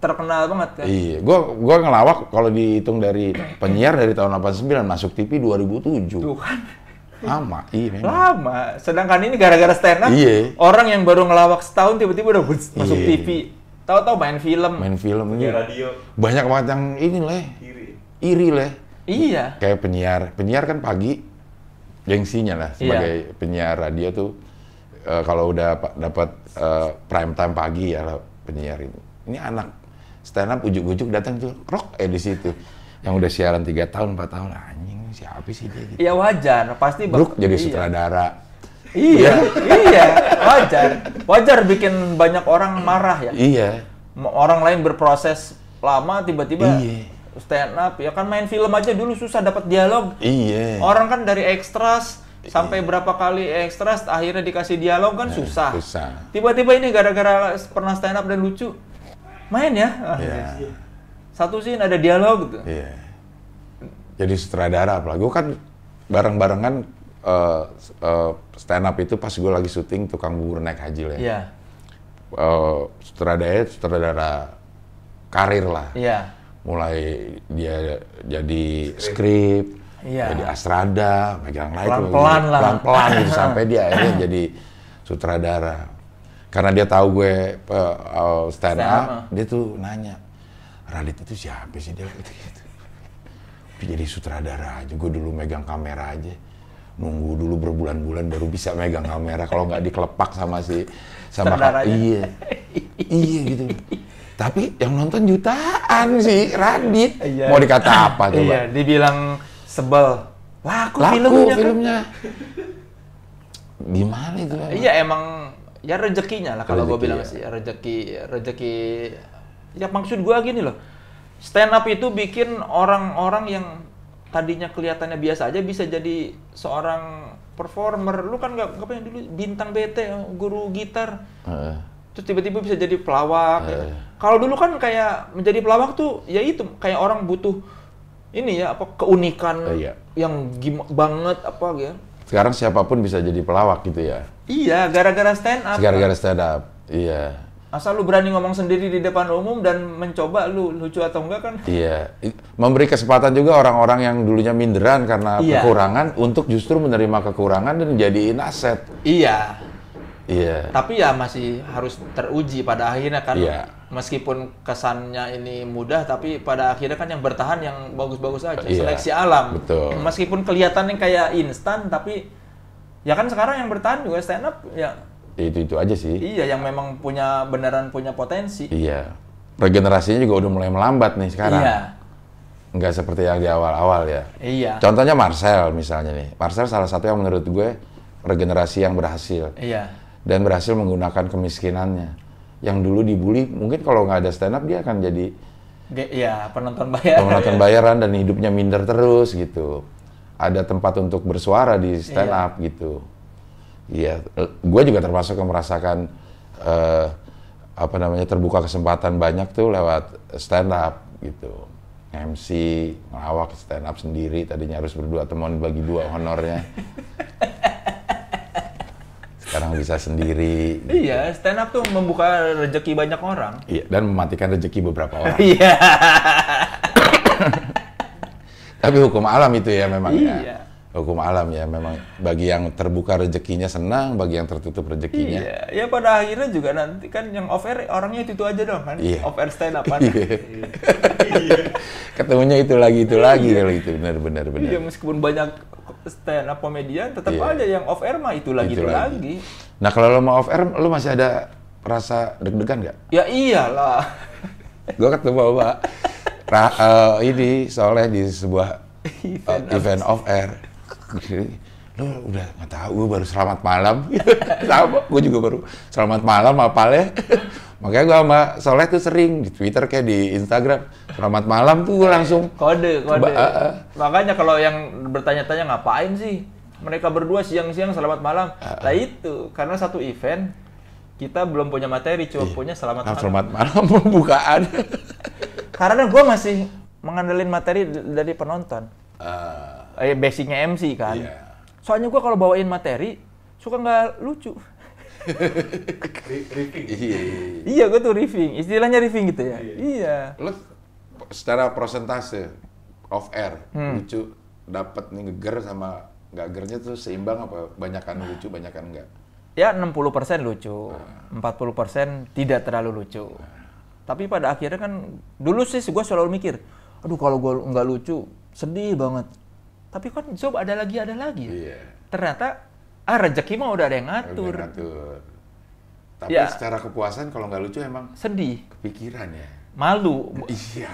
terkenal banget kan iya gua gua ngelawak kalau dihitung dari penyiar dari tahun 89 masuk TV 2007 tuh kan Lama, iya memang. Lama. Sedangkan ini gara-gara stand up, iya. orang yang baru ngelawak setahun tiba-tiba udah iya. masuk iya. TV. Tahu-tahu main film. Main film ini. Iya. radio. Banyak banget yang ini leh. Iri. Iri leh. Iya. Kayak penyiar. Penyiar kan pagi gengsinya lah iya. sebagai iya. penyiar radio tuh E, kalau udah dapat e, prime time pagi ya lah, penyiar ini. Ini anak stand up ujuk-ujuk datang tuh rock eh di situ. Yang udah siaran tiga tahun, empat tahun anjing siapa sih dia gitu. Ya wajar, pasti Brooke jadi iya. sutradara. Iya, iya, iya, wajar. Wajar bikin banyak orang marah ya. Iya. Orang lain berproses lama tiba-tiba iya. stand up ya kan main film aja dulu susah dapat dialog. Iya. Orang kan dari ekstras iya. sampai iya. berapa kali ekstras akhirnya dikasih dialog kan nah, susah. Susah. Tiba-tiba ini gara-gara pernah stand up dan lucu. Main ya. Ah, iya. Satu sih ada dialog gitu. Iya jadi sutradara apalagi gue kan bareng-barengan uh, eh, uh, eh, stand up itu pas gue lagi syuting tukang bubur naik haji lah ya yeah. Iya. uh, sutradara sutradara karir lah yeah. mulai dia jadi skrip yeah. jadi astrada megang naik pelan-pelan lah pelan-pelan gitu sampai dia akhirnya jadi sutradara karena dia tahu gue uh, eh, stand, stand up, up dia tuh nanya Radit itu siapa sih dia gitu jadi sutradara aja gue dulu megang kamera aja nunggu dulu berbulan-bulan baru bisa megang kamera kalau nggak dikelepak sama si sama iya iya gitu tapi yang nonton jutaan sih Radit iya. mau dikata apa coba iya, dibilang sebel laku, laku filmnya, kan? filmnya. gimana itu emang? iya emang ya rezekinya lah kalau gue bilang ya. sih rezeki rezeki ya maksud gue gini loh stand up itu bikin orang-orang yang tadinya kelihatannya biasa aja bisa jadi seorang performer lu kan nggak apa yang dulu bintang BT guru gitar uh. terus tiba-tiba bisa jadi pelawak uh. ya. Kan? kalau dulu kan kayak menjadi pelawak tuh ya itu kayak orang butuh ini ya apa keunikan uh, iya. yang banget apa ya sekarang siapapun bisa jadi pelawak gitu ya iya gara-gara stand up gara-gara stand up iya Asal lu berani ngomong sendiri di depan umum dan mencoba lu lucu atau enggak kan? Iya, memberi kesempatan juga orang-orang yang dulunya minderan karena iya. kekurangan untuk justru menerima kekurangan dan jadiin aset. Iya. Iya. Tapi ya masih harus teruji pada akhirnya kan. Iya. Meskipun kesannya ini mudah tapi pada akhirnya kan yang bertahan yang bagus-bagus aja, iya. seleksi alam. Betul. Meskipun kelihatannya kayak instan tapi ya kan sekarang yang bertahan juga stand up ya itu itu aja sih iya yang memang punya beneran punya potensi iya regenerasinya juga udah mulai melambat nih sekarang iya Enggak seperti yang di awal-awal ya iya contohnya Marcel misalnya nih Marcel salah satu yang menurut gue regenerasi yang berhasil iya dan berhasil menggunakan kemiskinannya yang dulu dibully mungkin kalau nggak ada stand up dia akan jadi Iya, penonton bayaran penonton ya. bayaran dan hidupnya minder terus gitu ada tempat untuk bersuara di stand iya. up gitu Iya, eh, gue juga termasuk yang merasakan uh, apa namanya terbuka kesempatan banyak tuh lewat stand up gitu. MC, ngelawak stand up sendiri, tadinya harus berdua teman bagi dua honornya. Sekarang bisa sendiri. Gitu. Iya, stand up tuh membuka rejeki banyak orang. Iya, dan mematikan rejeki beberapa orang. Iya. Tapi hukum alam itu ya memang ya. iya. ya hukum alam ya memang bagi yang terbuka rezekinya senang bagi yang tertutup rezekinya iya ya pada akhirnya juga nanti kan yang off air orangnya itu itu aja dong kan iya. off air stand apa iya. ketemunya itu lagi itu lagi iya. kalau itu benar benar benar iya meskipun banyak stand up komedian tetap iya. aja yang off air mah itu lagi itu, itu lagi. lagi nah kalau lo mau off air lo masih ada rasa deg-degan nggak ya iyalah gue ketemu pak uh, eh, ini soalnya di sebuah event, uh, event off air lo udah nggak tahu gue baru selamat malam sama gue juga baru selamat malam apa apalnya makanya gue sama Soleh tuh sering di Twitter kayak di Instagram selamat malam tuh gue langsung kode kode coba, uh, ah. makanya kalau yang bertanya-tanya ngapain sih mereka berdua siang-siang selamat malam uh, nah itu karena satu event kita belum punya materi cuma iya. punya selamat ah, malam selamat malam pembukaan karena gue masih mengandelin materi dari penonton eh, basicnya MC kan. Yeah. Soalnya gue kalau bawain materi suka nggak lucu. riffing. Iya, iya, iya. iya gue tuh riffing. Istilahnya riffing gitu ya. Iya. iya. secara persentase off air hmm. lucu dapat nih ngeger sama nggak gernya tuh seimbang apa banyakan lucu banyakan enggak? Ya 60% lucu, nah. 40% tidak terlalu lucu. Nah. Tapi pada akhirnya kan dulu sih gue selalu mikir, aduh kalau gue nggak lucu sedih banget tapi kan Job ada lagi, ada lagi. Iya. Ternyata, ah rezeki mah udah ada yang ngatur. Udah ngatur. Tapi ya. secara kepuasan kalau nggak lucu emang sedih. Kepikiran ya. Malu. Iya.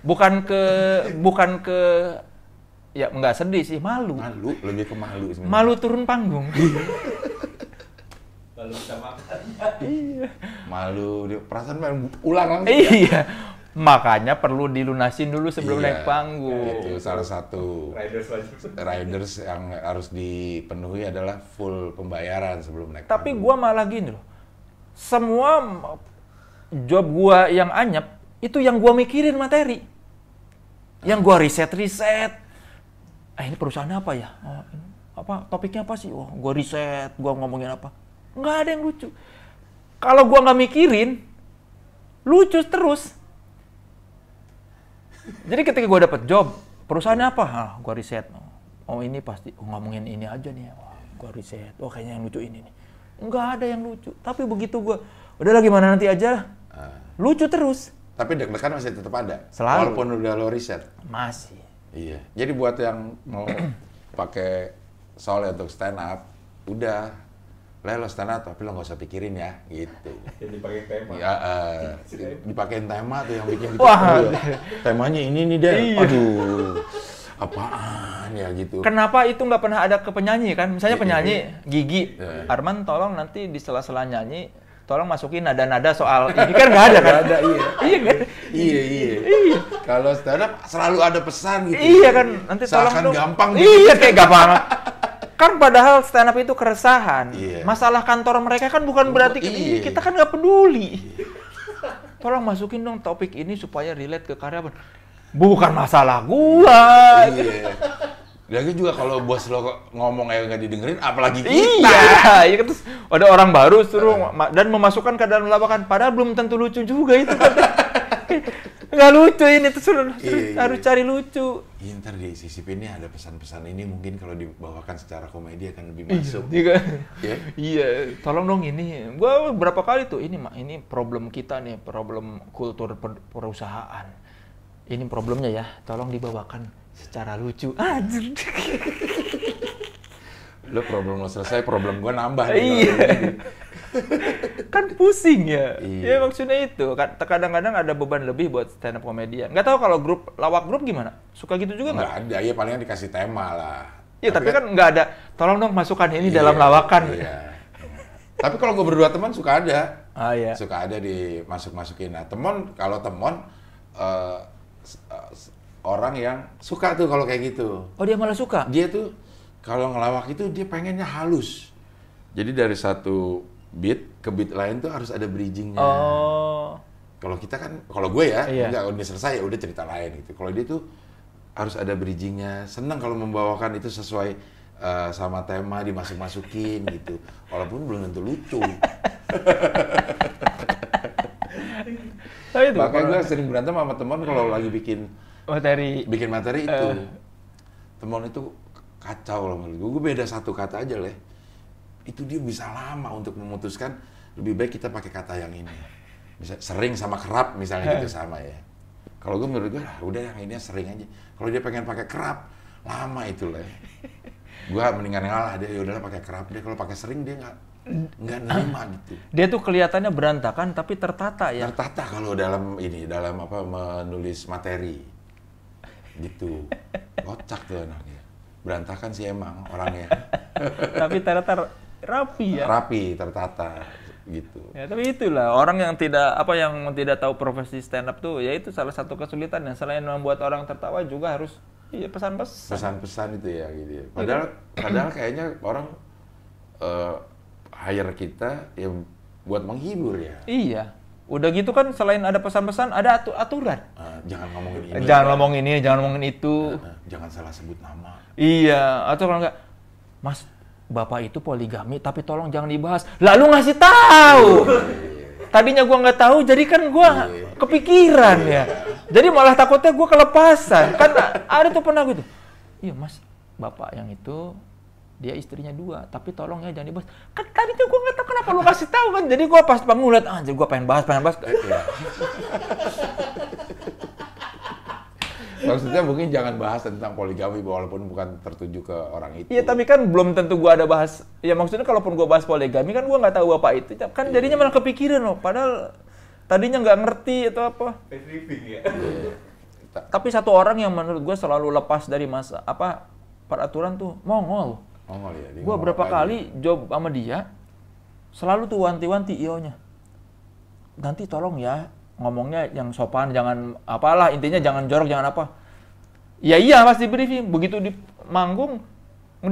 Bukan ke bukan ke ya nggak sedih sih malu. Malu lebih ke malu sebenernya. Malu turun panggung. malu sama iya. Malu perasaan main ulang langsung. Ya. Iya. Makanya perlu dilunasin dulu sebelum iya, naik panggung. Iya, itu salah satu riders, yang harus dipenuhi adalah full pembayaran sebelum naik Tapi panggung. Tapi gua malah gini loh. Semua job gua yang anyep itu yang gua mikirin materi. Yang gua riset-riset. Eh ini perusahaan apa ya? Oh, apa topiknya apa sih? oh, gua riset, gua ngomongin apa? Nggak ada yang lucu. Kalau gua nggak mikirin, lucu terus jadi ketika gue dapet job, perusahaannya apa? Ah, gue riset. Oh ini pasti oh, ngomongin ini aja nih. Wah, gue riset. Oh kayaknya yang lucu ini nih. Enggak ada yang lucu. Tapi begitu gue, udah lagi mana nanti aja lah. Ah. Lucu terus. Tapi deg-degan masih tetap ada. Selalu. Walaupun udah lo riset. Masih. Iya. Jadi buat yang mau pakai soal untuk stand up, udah lelos tanah tapi lo nggak usah pikirin ya gitu Jadi dipakai tema ya, uh, dipakein tema tuh yang bikin gitu Wah. temanya ini nih deh iya. aduh apaan ya gitu kenapa itu nggak pernah ada ke penyanyi kan misalnya iya. penyanyi gigi iya. Arman tolong nanti di sela-sela nyanyi tolong masukin nada-nada soal ini kan nggak ada kan? ada, iya. iya kan? Iya, iya. iya. Kalau stand up selalu ada pesan gitu. Iya kan, nanti tolong Seakan dong. gampang. Iya, gitu. kayak gampang. kan padahal stand up itu keresahan. Yeah. Masalah kantor mereka kan bukan berarti iya. kita kan nggak peduli. Yeah. Tolong masukin dong topik ini supaya relate ke karyawan. Bukan masalah gua. Iya. Lagi juga kalau bos lo ngomong ya nggak didengerin, apalagi kita. Iya, iya kan, terus ada orang baru suruh dan memasukkan ke dalam lapangan, padahal belum tentu lucu juga itu. Kan. nggak lucu ini terus iya, iya, harus iya. cari lucu. Iya, ntar di sisi ini ada pesan-pesan ini mungkin kalau dibawakan secara komedi akan lebih iya, masuk. Iya. Yeah? Iya, tolong dong ini. Gua berapa kali tuh ini mak ini problem kita nih, problem kultur per perusahaan. Ini problemnya ya, tolong dibawakan secara lucu. Anjir. lo problem lo selesai, problem gue nambah. Iya. kan pusing ya. Iya. Ya maksudnya itu. Kan, Kadang-kadang ada beban lebih buat stand up komedian. Gak tau kalau grup lawak grup gimana? Suka gitu juga nggak? Gak ada. Ya palingan dikasih tema lah. Ya tapi, tapi kan nggak ada. Tolong dong masukkan ini iya, dalam lawakan. Iya. tapi kalau gue berdua teman suka ada. Ah, iya. Suka ada di masuk-masukin. Nah teman kalau temon uh, eh, uh, eh, orang yang suka tuh kalau kayak gitu. Oh dia malah suka? Dia tuh kalau ngelawak itu dia pengennya halus. Jadi dari satu beat ke beat lain tuh harus ada bridgingnya. Oh. Kalau kita kan, kalau gue ya, iya. enggak udah selesai ya udah cerita lain gitu. Kalau dia tuh harus ada bridgingnya. Senang kalau membawakan itu sesuai uh, sama tema dimasuk-masukin gitu. Walaupun belum tentu lucu. Tapi itu Makanya gue sering berantem sama teman kalau lagi bikin materi bikin materi itu. Uh, eh. teman itu kacau loh gue. Gue beda satu kata aja leh itu dia bisa lama untuk memutuskan lebih baik kita pakai kata yang ini. Bisa sering sama kerap misalnya gitu sama ya. Kalau gue menurut gue ah, udah yang ini ya sering aja. Kalau dia pengen pakai kerap, lama itu lah. Ya. Gue mendingan ngalah dia ya udahlah pakai kerap dia kalau pakai sering dia nggak nggak nerima gitu. Dia tuh kelihatannya berantakan tapi tertata ya. Tertata kalau dalam ini dalam apa menulis materi gitu. Kocak tuh anaknya. Berantakan sih emang orangnya. tapi tertata rapi ya. Rapi, tertata gitu. Ya, tapi itulah orang yang tidak apa yang tidak tahu profesi stand up tuh ya itu salah satu kesulitan yang selain membuat orang tertawa juga harus iya pesan-pesan. Pesan-pesan itu ya gitu. Ya. Iya. Padahal padahal kayaknya orang uh, hire kita yang buat menghibur ya. Iya. Udah gitu kan selain ada pesan-pesan ada atur aturan. Uh, jangan ngomongin ini. Jangan ya. ngomongin ini, jangan ngomongin itu. Uh, uh, jangan salah sebut nama. Iya, atau kalau enggak Mas bapak itu poligami tapi tolong jangan dibahas lalu ngasih tahu tadinya gue nggak tahu jadi kan gue kepikiran ya jadi malah takutnya gua kelepasan kan ada tuh pernah gitu iya mas bapak yang itu dia istrinya dua tapi tolong ya jangan dibahas kan tuh gue nggak tahu kenapa lu kasih tahu kan jadi gue pas bangun lihat ah, anjir gue pengen bahas pengen bahas iya. Maksudnya mungkin jangan bahas tentang poligami walaupun bukan tertuju ke orang itu. Iya, tapi kan belum tentu gue ada bahas. Ya maksudnya kalaupun gue bahas poligami kan gua nggak tahu apa itu. Kan iya. jadinya malah kepikiran loh. Padahal tadinya nggak ngerti atau apa. ya. Iya. Tapi satu orang yang menurut gue selalu lepas dari masa apa peraturan tuh Mongol. Mongol ya. Iya, gue berapa kali job sama dia, selalu tuh wanti-wanti ionya. Nanti tolong ya ngomongnya yang sopan, jangan apalah intinya jangan jorok, jangan apa. Ya iya pasti briefing. Begitu di manggung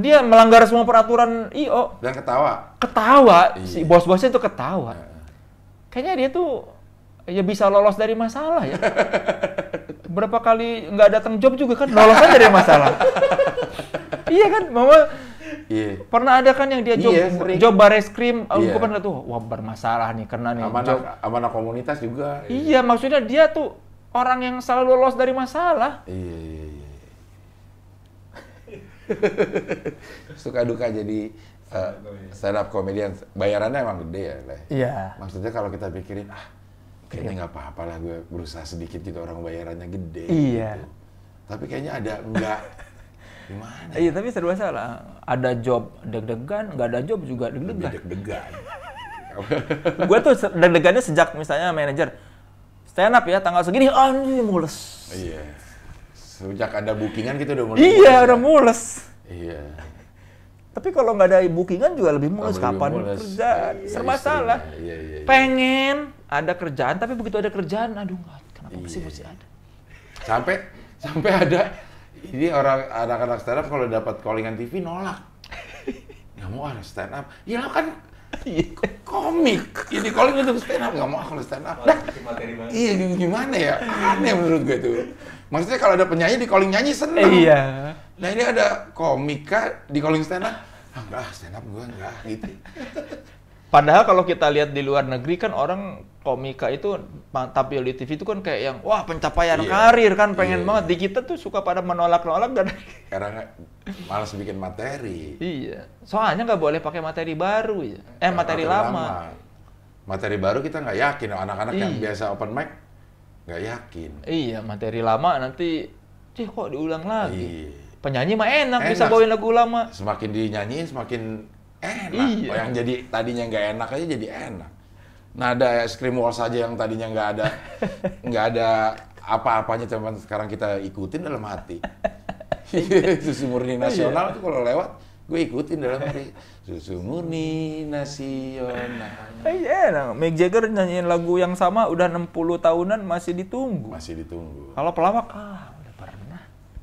dia melanggar semua peraturan IO. Dan ketawa. Ketawa. Iya. Si bos-bosnya tuh ketawa. Ya. Kayaknya dia tuh ya bisa lolos dari masalah ya. Berapa kali nggak datang job juga kan lolos aja dari masalah. iya kan, mama Yeah. Pernah ada kan yang dia job, yeah, sering. krim, bareskrim, iya. yeah. gue pernah tuh, wah bermasalah nih karena nih. Amanah, job. amanah komunitas juga. Iya, yeah, maksudnya dia tuh orang yang selalu lolos dari masalah. Iya, iya, iya. Suka duka jadi uh, eh, stand up comedian. Bayarannya emang gede ya, Iya. Yeah. Maksudnya kalau kita pikirin, ah kayaknya iya. nggak apa-apa lah gue berusaha sedikit gitu orang bayarannya gede. Iya. Yeah. Gitu. Tapi kayaknya ada enggak. Gimana? Iya, ya? tapi serba salah. Ada job deg-degan, nggak ada job juga deg-degan. Deg-degan. gue tuh deg-degannya sejak misalnya manajer stand up ya tanggal segini, oh mules. Iya. Sejak ada bookingan gitu udah mulus. Iya, udah mulus. mules. Iya. Tapi kalau nggak ada bookingan juga lebih mulus. Kapan kerja? Iya, iya, serba salah. Iya, Pengen ada kerjaan, tapi begitu ada kerjaan, aduh nggak. Kenapa iya, mesti mesti ada? Sampai sampai ada jadi orang anak-anak stand up kalau dapat callingan TV nolak. Nggak mau ada stand up. Ya kan iya. komik. Jadi ya calling untuk stand up gak mau aku stand up. Nah, iya gimana ya? Aneh menurut gue tuh. Maksudnya kalau ada penyanyi di calling nyanyi seneng. Iya. Nah ini ada komika di calling stand up. Ah, enggak, stand up gue enggak gitu. Padahal kalau kita lihat di luar negeri kan orang komika itu tampil di TV itu kan kayak yang wah pencapaian yeah. karir kan pengen yeah. banget. Di kita tuh suka pada menolak-nolak dan karena malas bikin materi. Iya. Soalnya nggak boleh pakai materi baru ya. Eh materi, materi lama. lama. Materi baru kita nggak yakin anak-anak yang iya. biasa open mic nggak yakin. Iya, materi lama nanti cih kok diulang lagi. Iya. Penyanyi mah enak, enak. bisa bawain lagu lama. Semakin dinyanyiin semakin enak. Iya. yang jadi tadinya nggak enak aja jadi enak. Nah ada es krim wall saja yang tadinya nggak ada nggak ada apa-apanya cuman sekarang kita ikutin dalam hati. susu murni iya. nasional itu kalau lewat gue ikutin dalam hati. Susu murni nasional. Iya, nah, Mick Jagger nyanyiin lagu yang sama udah 60 tahunan masih ditunggu. Masih ditunggu. Kalau pelawak ah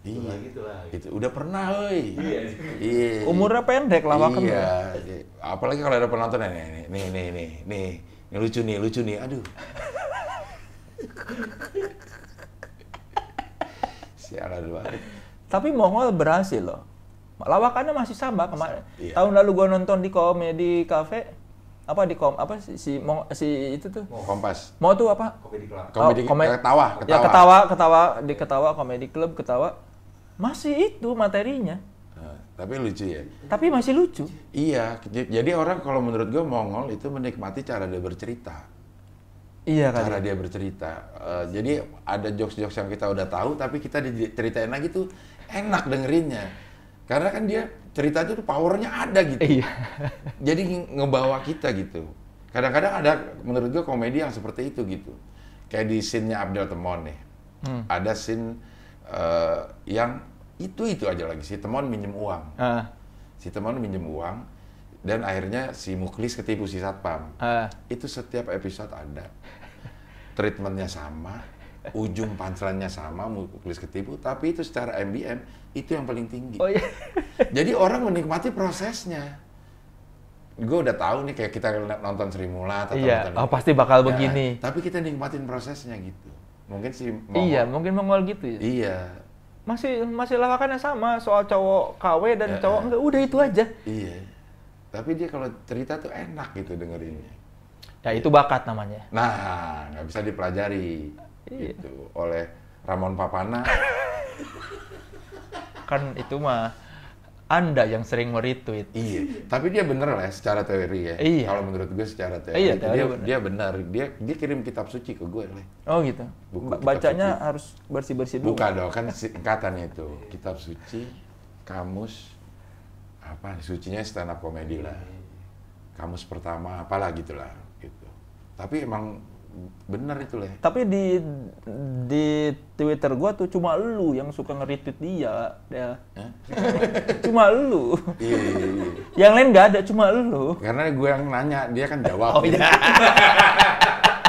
Iya. Gitu lah. Gitu. Udah pernah, woi. Iya. iya. Umurnya pendek lah waktu Iya. Ya. Apalagi kalau ada penonton nih, nih, nih, nih, nih, nih, nih lucu nih, lucu nih. Aduh. Siapa dua? Tapi Mongol berhasil loh. Lawakannya masih sama kemarin. Iya. Tahun lalu gua nonton di komedi eh, cafe apa di kom apa si si, mau, si itu tuh kompas mau tuh apa komedi club komedi oh, komedi, ketawa ketawa ya ketawa ketawa di ketawa komedi club ketawa masih itu materinya. Nah, tapi lucu ya. Tapi masih lucu. Iya, jadi orang kalau menurut gue Mongol itu menikmati cara dia bercerita. Iya kan. Cara dia bercerita. Uh, jadi ada jokes-jokes yang kita udah tahu, tapi kita diceritain lagi tuh enak dengerinnya. Karena kan dia cerita itu powernya ada gitu. Iya. jadi ngebawa kita gitu. Kadang-kadang ada menurut gue komedi yang seperti itu gitu. Kayak di scene-nya Abdel Temon nih. Hmm. Ada scene uh, yang itu itu aja lagi si teman minjem uang uh. si teman minjem uang dan akhirnya si muklis ketipu si satpam uh. itu setiap episode ada treatmentnya sama ujung pancelannya sama muklis ketipu tapi itu secara MBM itu yang paling tinggi oh, iya. jadi orang menikmati prosesnya gue udah tahu nih kayak kita nonton Sri Mulat atau iya. nonton oh, pasti bakal ya, begini tapi kita nikmatin prosesnya gitu mungkin si Mongol. iya mungkin Mongol gitu ya iya masih masih lawakannya sama soal cowok KW dan ya, cowok iya. enggak udah itu aja iya tapi dia kalau cerita tuh enak gitu dengerinnya ya, iya. itu bakat namanya nah nggak bisa dipelajari iya. itu oleh Ramon Papana kan itu mah anda yang sering meretweet. Iya, tapi dia bener lah ya, secara teori ya. Iya. Kalau menurut gue secara teori, iya, teori dia bener. dia benar. Dia dia kirim kitab suci ke gue lah. Oh gitu. Buku Bacanya suci. harus bersih bersih dulu. Bukan dong, kan singkatan itu kitab suci, kamus, apa sucinya stand up komedi lah. Iya. Kamus pertama, apalah gitulah gitu. Tapi emang Bener itu lah. Tapi di di Twitter gua tuh cuma lu yang suka nge-retweet dia. Ya. Eh? cuma lu. Iya, iya, iya. Yang lain gak ada, cuma lu. Karena gue yang nanya, dia kan jawab. Oh iya.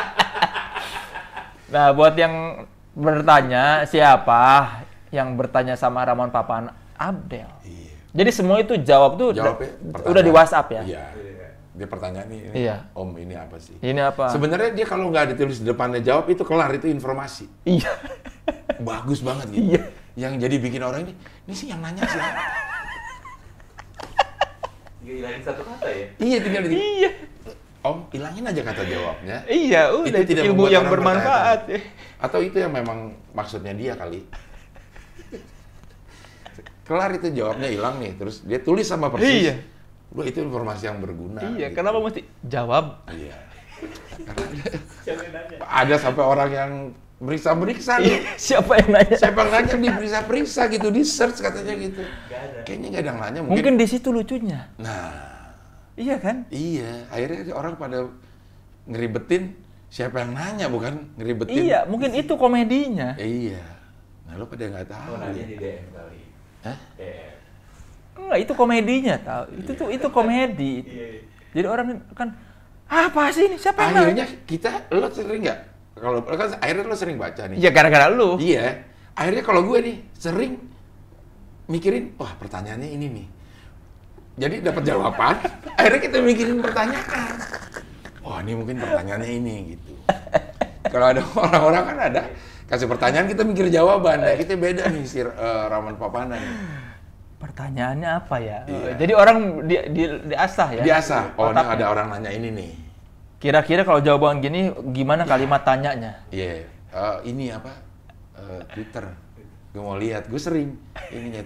nah, buat yang bertanya siapa yang bertanya sama Ramon Papan Abdel. Iya. Jadi semua itu jawab tuh ya, udah di WhatsApp ya. Iya dia pertanyaan ini, ini, eh, iya. Om ini apa sih? Ini apa? Sebenarnya dia kalau nggak ditulis di depannya jawab itu kelar itu informasi. Iya. Bagus banget gitu. Iya. Yang jadi bikin orang ini, ini sih yang nanya sih. Hilangin satu kata ya? Iya tinggal di. Iya. Om hilangin aja kata jawabnya. Iya, udah itu tidak ilmu yang bermanfaat. Ya. Atau itu yang memang maksudnya dia kali. Kelar itu jawabnya hilang nih, terus dia tulis sama persis. Iya Lu itu informasi yang berguna. Iya, gitu. kenapa mesti jawab? Iya. Karena ada sampai orang yang meriksa-meriksa iya, Siapa yang nanya? Siapa yang nanya di periksa periksa gitu, di search katanya gitu. Kayaknya nggak ada yang nanya. Mungkin, mungkin di situ lucunya. Nah. Iya kan? Iya, akhirnya orang pada ngeribetin siapa yang nanya bukan ngeribetin. Iya, mungkin itu komedinya. Iya. Nah, lu pada nggak tahu. Oh, nanya ya. di DM kali. Hah? DM. Enggak, itu komedinya tahu. Itu tuh itu komedi. Iya, iya. Jadi orang kan ah, apa sih ini? Siapa yang Akhirnya kita lo sering nggak? Kalau kan akhirnya lo sering baca nih. Ya gara-gara lo Iya. Akhirnya kalau gue nih sering mikirin, wah pertanyaannya ini nih. Jadi dapat jawaban, akhirnya kita mikirin pertanyaan. Wah ini mungkin pertanyaannya ini gitu. kalau ada orang-orang kan ada kasih pertanyaan kita mikir jawaban. Nah kita beda nih si uh, eh, Raman Papana. Nih pertanyaannya apa ya? Iya. Jadi orang di, di, diasah ya? Diasah. Oh, ini ada orang nanya ini nih. Kira-kira kalau jawaban gini, gimana iya. kalimat tanyanya? Iya. Yeah. Uh, ini apa? Uh, Twitter. Gue mau lihat. Gue sering Ini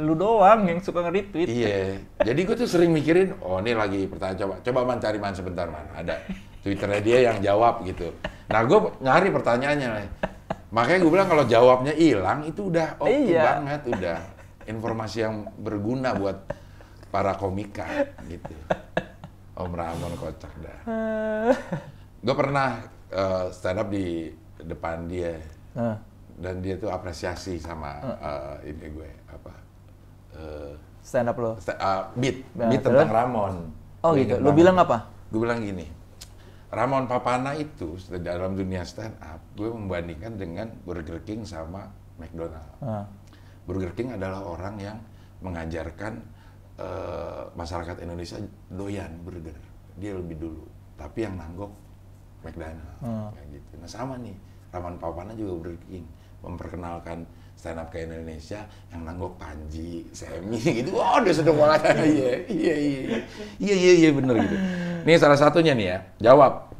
Lu doang yang suka nge-retweet. Iya. Jadi gue tuh sering mikirin, oh ini lagi pertanyaan coba. Coba man cari man sebentar man. Ada Twitternya dia yang jawab gitu. Nah gue nyari pertanyaannya. Makanya gue bilang kalau jawabnya hilang itu udah oke okay iya. banget udah informasi yang berguna buat para komika gitu. Om Ramon kocak dah. Gue pernah uh, stand up di depan dia uh. dan dia tuh apresiasi sama uh. Uh, ini gue apa uh, stand up lo st uh, ah, beat nah, beat tentang Ramon. Oh gitu. Lo bilang apa? Gue bilang gini. Ramon Papana itu dalam dunia stand up, gue membandingkan dengan Burger King sama McDonald. Uh. Burger King adalah orang yang mengajarkan uh, masyarakat Indonesia doyan burger. Dia lebih dulu. Tapi yang nanggok McDonald hmm. kayak gitu. Nah sama nih Raman Papana juga Burger King memperkenalkan stand up ke Indonesia yang nanggok Panji, Semi gitu. Oh, dia udah sedang banget. Iya, iya, iya. Iya, iya, iya bener gitu. Ini salah satunya nih ya. Jawab.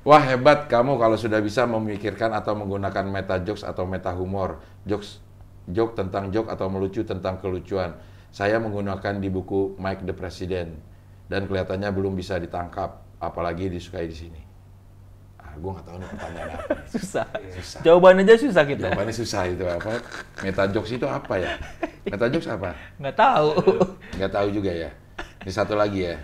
Wah, hebat kamu kalau sudah bisa memikirkan atau menggunakan meta jokes atau meta humor. Jokes joke tentang joke atau melucu tentang kelucuan. Saya menggunakan di buku Mike the President dan kelihatannya belum bisa ditangkap, apalagi disukai di sini. Ah, gue nggak tahu nih pertanyaannya. susah. susah. Jawaban aja susah kita. Jawabannya susah itu apa? Meta jokes itu apa ya? Meta jokes apa? Nggak tahu. Nggak tahu juga ya. Ini satu lagi ya.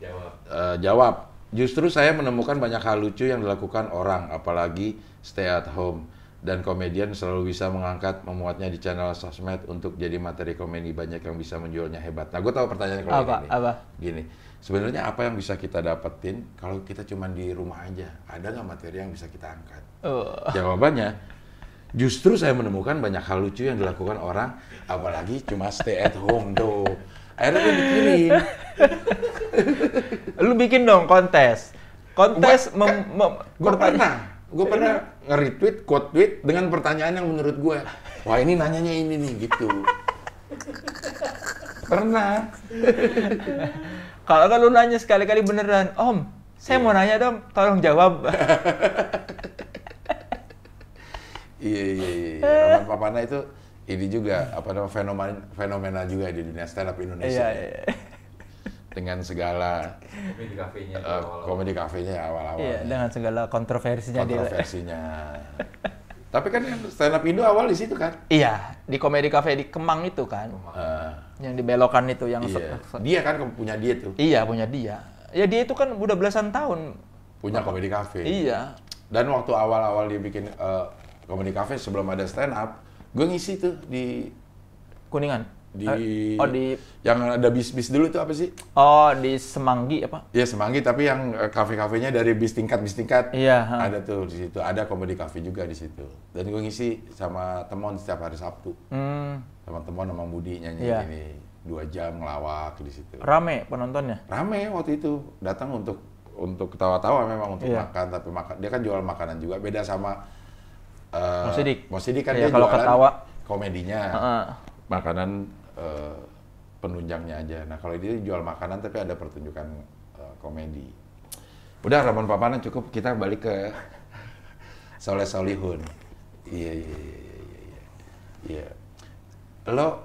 Jawab. Uh, jawab. Justru saya menemukan banyak hal lucu yang dilakukan orang, apalagi stay at home dan komedian selalu bisa mengangkat memuatnya di channel sosmed untuk jadi materi komedi banyak yang bisa menjualnya hebat. Nah, gue tahu pertanyaan kalau apa, ini. Apa? Gini, sebenarnya apa yang bisa kita dapetin kalau kita cuma di rumah aja? Ada nggak materi yang bisa kita angkat? Uh. Jawabannya, justru saya menemukan banyak hal lucu yang dilakukan orang, apalagi cuma stay at home tuh. Akhirnya gue bikin. Lu bikin dong kontes. Kontes mem gue pernah. Gue pernah iya nge-retweet, quote tweet dengan pertanyaan yang menurut gue, wah ini nanyanya ini nih gitu. Pernah. Kalau kan lu nanya sekali-kali beneran, Om, saya yeah. mau iya. nanya dong, tolong jawab. Iya iya iya. iya. Roman Papana itu ini juga apa namanya fenomena fenomena juga di dunia stand up Indonesia. Iya, ya. iya. iya dengan segala komedi kafenya uh, awal-awal. awal Iya, dengan segala kontroversinya. Kontroversinya. Tapi kan stand up Indo awal di situ kan? Iya, di komedi kafe di Kemang itu kan. Uh, yang di belokan itu yang iya. Dia kan punya dia tuh. Iya, punya dia. Ya dia itu kan udah belasan tahun punya komedi kafe Iya. Dan waktu awal-awal dia bikin uh, komedi kafe sebelum ada stand up, gue ngisi tuh di Kuningan di eh, oh di yang ada bis-bis dulu itu apa sih? Oh di Semanggi apa? Iya Semanggi tapi yang eh, kafe-kafenya dari bis tingkat bis tingkat iya, ada tuh di situ ada komedi kafe juga di situ dan gue ngisi sama teman setiap hari Sabtu hmm. sama teman sama Budi nyanyi yeah. ini dua jam ngelawak di situ rame penontonnya rame waktu itu datang untuk untuk ketawa-tawa memang untuk yeah. makan tapi makan dia kan jual makanan juga beda sama uh, Mosidik Mosidik kan yeah, dia kalau jualan ketawa komedinya uh -uh. makanan penunjangnya aja. Nah kalau dia jual makanan tapi ada pertunjukan uh, komedi. Udah Ramon Papanan cukup kita balik ke Soleh Solihun. Iya iya iya iya iya. Lo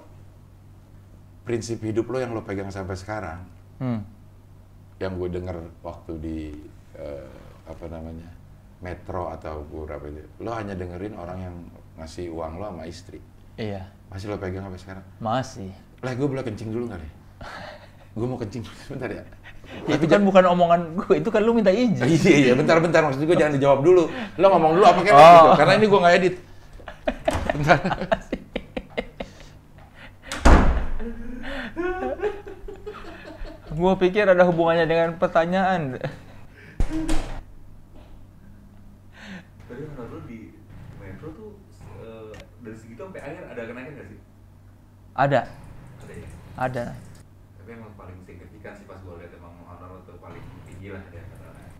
prinsip hidup lo yang lo pegang sampai sekarang, hmm. yang gue denger waktu di uh, apa namanya metro atau gue berapa itu, lo hanya dengerin orang yang ngasih uang lo sama istri. Iya. Masih lo pegang sampai sekarang? Masih. Lah gue boleh kencing dulu kali. gue mau kencing sebentar ya. ya itu kan bukan omongan gue, itu kan lu minta izin. iya, iya, bentar-bentar. Maksud gue jangan dijawab dulu. Lo ngomong dulu apa kayak oh. gitu. Karena ini gue nggak edit. Bentar. gue pikir ada hubungannya dengan pertanyaan. Ada. Ya? Ada. Tapi emang paling signifikan sih pas gue lihat emang honor itu paling tinggi lah dia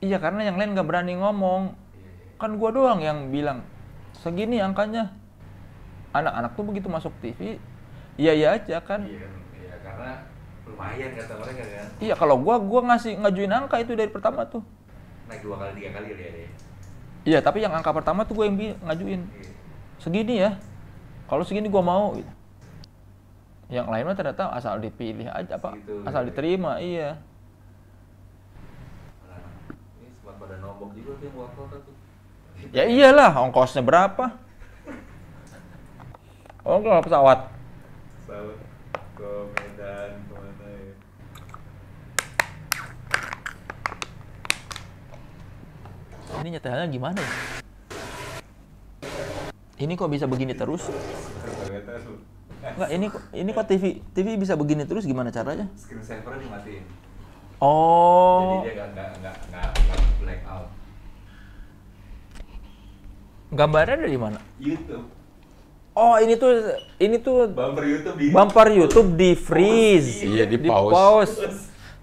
Iya karena yang lain gak berani ngomong. Iya, iya. Kan gue doang yang bilang segini angkanya. Anak-anak tuh begitu masuk TV, iya iya aja kan. Iya, iya karena lumayan kata mereka ya, kan. Iya kalau gue gue ngasih ngajuin angka itu dari pertama tuh. Naik dua kali tiga kali dia. Ya, Iya, tapi yang angka pertama tuh gue yang ngajuin. Segini ya. Kalau segini gue mau gitu yang lain mah ternyata asal dipilih aja apa Situ, ya, asal ya, diterima iya ya iyalah ongkosnya berapa oh pesawat ya? ini nyetelnya gimana ya ini kok bisa begini terus Enggak, ini ini kok TV TV bisa begini terus gimana caranya? Screen saver dimatiin. Oh. Jadi dia nggak nggak nggak black out. Gambarnya dari mana? YouTube. Oh ini tuh ini tuh bumper YouTube di bumper YouTube di freeze. Iya di pause. Di pause.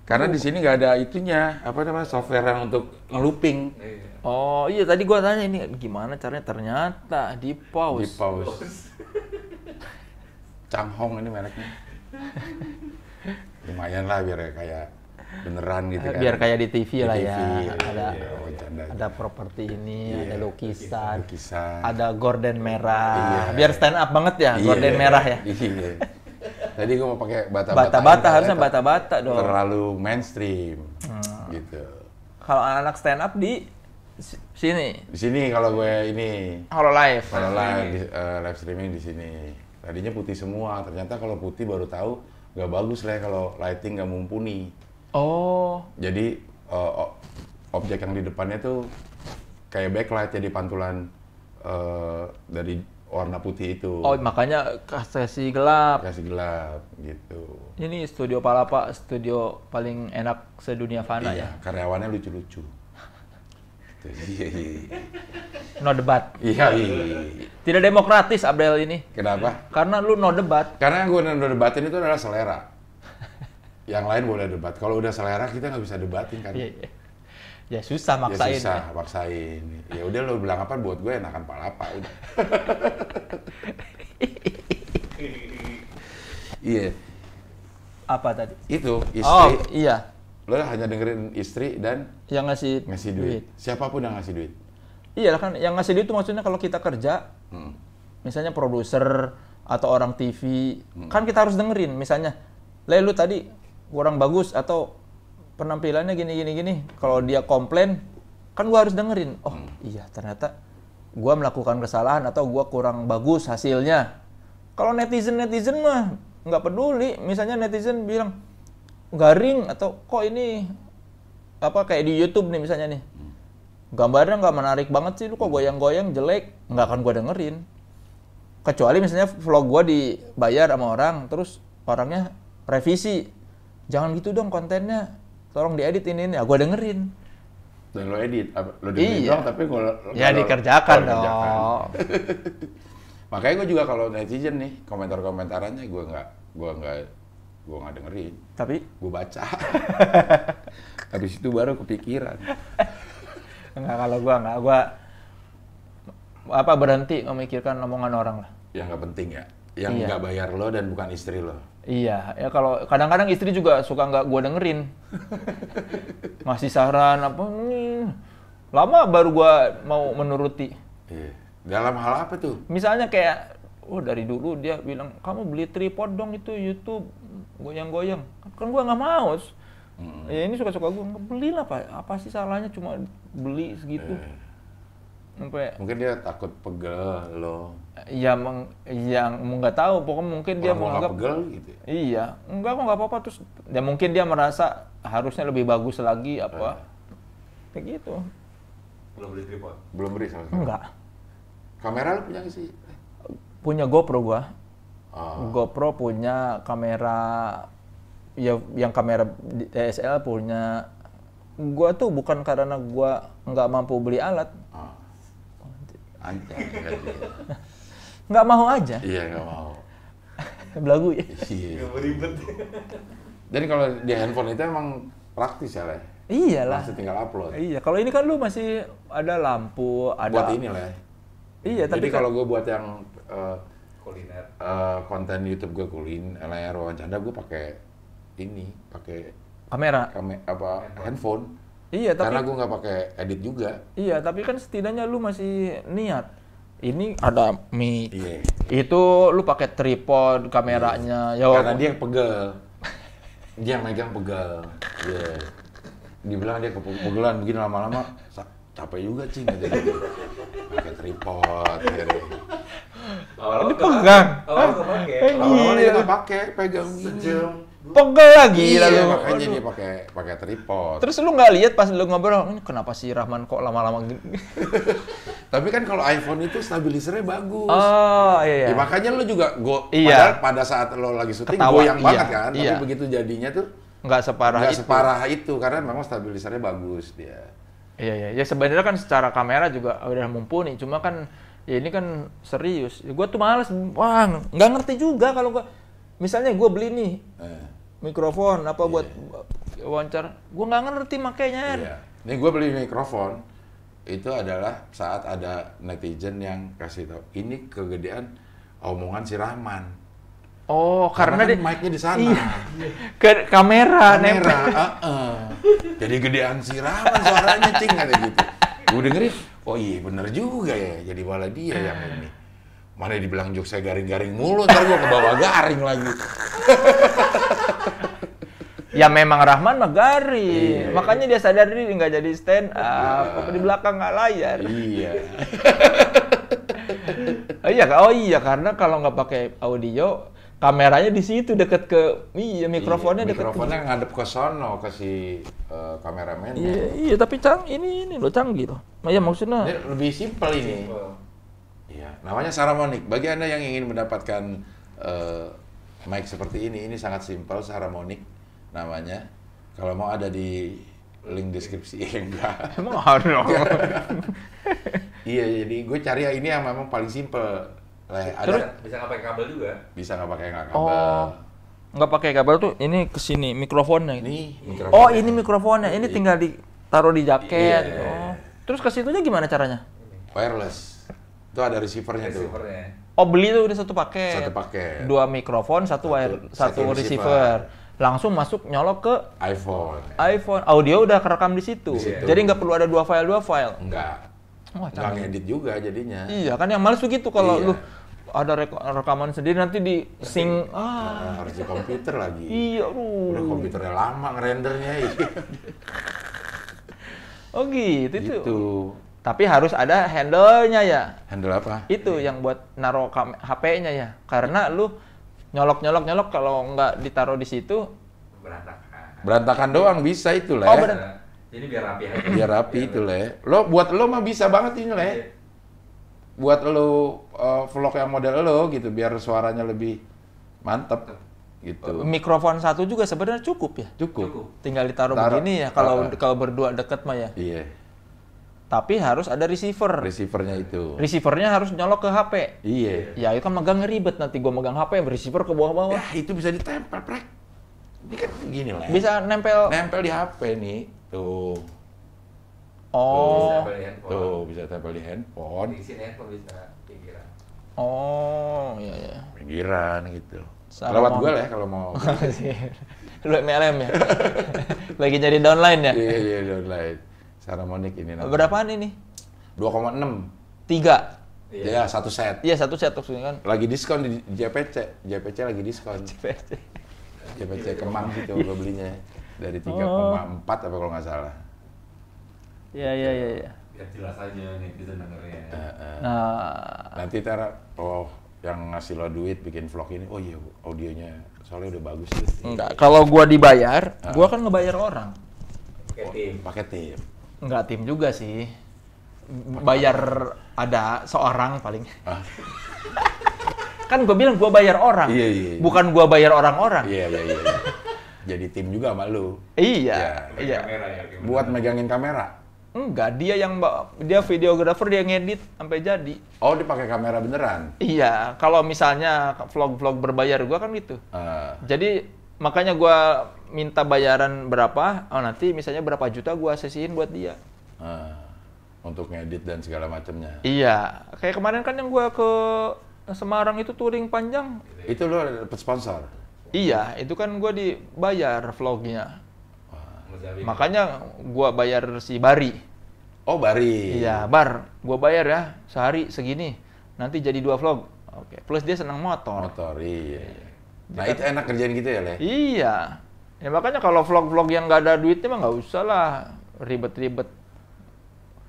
Karena di sini nggak ada itunya apa namanya software yang untuk looping. Oh iya tadi gua tanya ini gimana caranya ternyata di pause. Di pause. Changhong ini mereknya. Lumayan lah biar kayak beneran gitu biar eh, kan. Biar kayak di TV di lah TV, ya. Ada iya, oh, ada properti ini, iya, ada lukisan, lukisan, ada gorden merah. Iya, Biar stand up banget ya, iya, gorden merah ya. Iya. Tadi gue mau pakai bata-bata. Bata-bata harusnya bata-bata dong. Terlalu mainstream. Hmm. Gitu. Kalau anak-anak stand up di sini. Di sini kalau gue ini. Kalau live. Kalau live uh, live streaming di sini tadinya putih semua ternyata kalau putih baru tahu nggak bagus lah ya kalau lighting nggak mumpuni oh jadi uh, objek yang di depannya tuh kayak backlight jadi ya pantulan uh, dari warna putih itu. Oh, makanya kasih gelap. Kasih gelap gitu. Ini studio Palapa, studio paling enak sedunia fana iya, ya. karyawannya lucu-lucu. Gitu. Iya, iya, iya. No debat. Iya iya, iya, iya. Tidak demokratis Abdel ini. Kenapa? Karena lu no debat. Karena yang gue no debatin itu adalah selera. yang lain boleh debat. Kalau udah selera kita nggak bisa debatin kan. Iya, iya. Ya susah ya, maksain. Ya susah ya. maksain. Ya udah lo bilang apa buat gue enakan palapa apa? Iya. yeah. Apa tadi? Itu istri. Oh, iya lo hanya dengerin istri dan yang ngasih ngasih duit. duit. Siapapun yang ngasih duit. Iya kan, yang ngasih duit itu maksudnya kalau kita kerja, hmm. misalnya produser atau orang TV, hmm. kan kita harus dengerin. Misalnya, le lu tadi kurang bagus atau penampilannya gini gini gini. Kalau dia komplain, kan gua harus dengerin. Oh hmm. iya ternyata gua melakukan kesalahan atau gua kurang bagus hasilnya. Kalau netizen netizen mah nggak peduli. Misalnya netizen bilang, garing atau kok ini apa kayak di YouTube nih misalnya nih gambarnya nggak menarik banget sih lu kok goyang-goyang jelek nggak akan gue dengerin kecuali misalnya vlog gue dibayar sama orang terus orangnya revisi jangan gitu dong kontennya tolong diedit ini ini ya gue dengerin dan lo edit lo dengerin iya. doang tapi kalau ya dikerjakan dong makanya gue juga kalau netizen nih komentar komentarannya gue nggak gue nggak gue nggak dengerin tapi gue baca habis itu baru kepikiran nggak kalau gue nggak gue apa berhenti memikirkan omongan orang lah yang nggak penting ya yang iya. nggak iya. bayar lo dan bukan istri lo iya ya kalau kadang-kadang istri juga suka nggak gue dengerin masih saran apa hmm, lama baru gue mau menuruti iya. dalam hal apa tuh misalnya kayak oh dari dulu dia bilang kamu beli tripod dong itu YouTube goyang-goyang kan gue nggak mau hmm. ya ini suka-suka gue lah pak apa sih salahnya cuma beli segitu eh. Sampai, mungkin dia takut pegel loh ya meng, yang nggak tahu pokoknya mungkin Orang dia menganggap pegel gitu ya? iya enggak kok nggak apa-apa terus ya mungkin dia merasa harusnya lebih bagus lagi apa eh. kayak gitu belum beli tripod belum beli sama sekali enggak kamera lu punya sih punya GoPro gua Ah. GoPro punya kamera ya yang kamera DSL punya. Gua tuh bukan karena gua nggak mampu beli alat. Ah. Nggak nggak mau aja. Iya nggak mau. Belagu ya. Iya. ribet. Dan kalau di handphone itu emang praktis ya, lah. Iyalah. Masih tinggal upload. Iya, kalau ini kan lu masih ada lampu, ada Buat ini, Iya, tapi Jadi kan... kalau gue buat yang uh, kuliner uh, konten YouTube gue kulin layar wawancara gue pakai ini pakai kamera kame, apa handphone, handphone. iya tapi karena gue nggak pakai edit juga iya tapi kan setidaknya lu masih niat ini ada mie yeah. itu lu pakai tripod kameranya yeah. ya karena dia pegel dia megang pegel yeah. dibilang dia kepegelan begini lama-lama capek juga cing jadi gitu, gitu. pakai tripod gitu. Ini pegang. Awal ah, pakai. Awal dia nggak pakai, pegang sejam. Pegel lagi iya, lalu. Makanya Aduh. dia pakai pakai tripod. Terus lu nggak lihat pas lu ngobrol, ini kenapa sih Rahman kok lama-lama gini? Tapi kan kalau iPhone itu stabilisernya bagus. Oh iya. Ya, makanya lu juga go iya. padahal pada saat lo lagi syuting Ketawa, goyang iya. banget kan, iya. tapi begitu jadinya tuh nggak separah nggak itu. separah itu karena memang stabilisernya bagus dia. Iya iya, ya sebenarnya kan secara kamera juga udah mumpuni, cuma kan ya ini kan serius. Gue tuh males, wah nggak ngerti juga kalau gue, misalnya gue beli nih eh. mikrofon apa yeah. buat wawancara, gue nggak ngerti makanya. Iya. Ini gue beli mikrofon itu adalah saat ada netizen yang kasih tau ini kegedean omongan si Rahman Oh, karena, karena kan mic-nya di sana. Iya. kamera, kamera Uh, uh. Jadi gedean siraman suaranya cing ada gitu. Gue dengerin, oh iya bener juga ya. Jadi malah dia yang ah. ini. Mana dibilang jok saya garing-garing mulu, ntar gue ke bawah garing lagi. ya memang Rahman mah garing. Iya, Makanya dia sadar diri nggak jadi stand up. Iya. Di belakang nggak layar. Iya. oh iya, oh iya karena kalau nggak pakai audio kameranya di situ deket ke iya mikrofonnya iya, deket mikrofonnya ke ngadep ke sono ke si uh, eh, kameramen iya iya tapi cang ini ini lo cang gitu. Nah, ya maksudnya ini lebih simpel ini iya namanya Saramonic bagi anda yang ingin mendapatkan uh, mic seperti ini ini sangat simpel Saramonic namanya kalau mau ada di link deskripsi ya enggak emang harus iya jadi gue cari ini yang memang paling simpel Eh, ada, Terus, bisa nggak pakai kabel juga? Bisa nggak pakai nggak oh, kabel. Oh, nggak pakai kabel tuh ini ke sini mikrofonnya. Ini mikrofonnya. Oh, ini mikrofonnya. Ini iya. tinggal ditaruh di jaket. Yeah. Oh. Terus ke situnya gimana caranya? Wireless. Itu ada receivernya, tuh. tuh. Oh, beli tuh udah satu paket. Satu paket. Dua mikrofon, satu, satu wire, satu, receiver. receiver langsung masuk nyolok ke iPhone. iPhone audio udah kerekam di situ. Di situ. Jadi nggak perlu ada dua file dua file. Enggak. Wah, gak ngedit juga jadinya. Iya kan yang males begitu kalau iya. lu ada rek rekaman sendiri nanti di sing ah. Nah, harus di komputer lagi. Iya, aduh. Udah komputernya lama ngerendernya. oh gitu, gitu. itu. Tapi harus ada handle-nya ya. Handle apa? Itu yeah. yang buat naruh HP-nya ya. Karena lu nyolok-nyolok-nyolok kalau nggak ditaruh di situ berantakan. Berantakan doang bisa itu lah. Oh, ya. Oh, ini biar rapi aja. Biar rapi itu le. Lo buat lo mah bisa banget ini le. Iya. Buat lo uh, vlog yang model lo gitu biar suaranya lebih mantep. gitu. Eh, mikrofon satu juga sebenarnya cukup ya. Cukup. Tinggal ditaruh Taruh, begini ya kalau ah, ah. kalau berdua deket mah ya. Iya. Tapi harus ada receiver. Receivernya itu. Receivernya harus nyolok ke HP. Iya. Ya itu kan megang ribet nanti gua megang HP yang receiver ke bawah-bawah. Ya, itu bisa ditempel, Prek. Ini kan gini lah. Bisa nempel. Nempel di HP nih Tuh. Oh. Tuh bisa tabeli handphone. Tuh, bisa di handphone. Di sini handphone bisa pinggiran. Oh, iya ya Pinggiran gitu. Sama Lewat gue lah ya kalau mau. Oh, iya. Lu MLM ya? Lagi nyari downline ya? Iya, iya downline. Saramonic ini namanya. Berapaan ini? 2,6. Tiga? Iya, ya, satu set. Iya, satu set maksudnya kan. Lagi diskon di JPC. JPC lagi diskon. JPC. JPC Kemang gitu gue belinya dari 3,4 oh. apa kalau nggak salah. Iya iya iya. Ya. Biar ya, ya, ya. jelas aja netizen dengernya. Uh, uh. Nah. Nanti ntar oh yang ngasih lo duit bikin vlog ini, oh iya audionya soalnya udah bagus. Gitu. Enggak, kalau gua dibayar, uh. gua kan ngebayar orang. Pakai oh, tim. Pakai tim. Enggak tim juga sih. bayar apa? ada seorang paling. Ah. kan gue bilang gue bayar orang, iya, iya, iya. bukan gue bayar orang-orang. Iya, iya, iya jadi tim juga sama lu. Iya. Ya. Iya. Kamera, ya, Buat megangin kamera. Enggak, dia yang dia videographer dia ngedit sampai jadi. Oh, dipakai kamera beneran? Iya, kalau misalnya vlog-vlog berbayar gua kan gitu. Uh. Jadi makanya gua minta bayaran berapa, oh nanti misalnya berapa juta gua sesihin buat dia. Uh. Untuk ngedit dan segala macamnya. Iya, kayak kemarin kan yang gua ke Semarang itu touring panjang. Itu lo dapat sponsor? Iya, itu kan gue dibayar vlognya. Wah, Makanya gue bayar si Bari. Oh Bari. Iya, Bar. Gue bayar ya sehari segini. Nanti jadi dua vlog. Oke. Plus dia senang motor. Motor, iya. iya. Nah Jika, itu enak kerjain gitu ya, Le? Iya. Ya makanya kalau vlog-vlog yang nggak ada duitnya mah nggak usah lah ribet-ribet.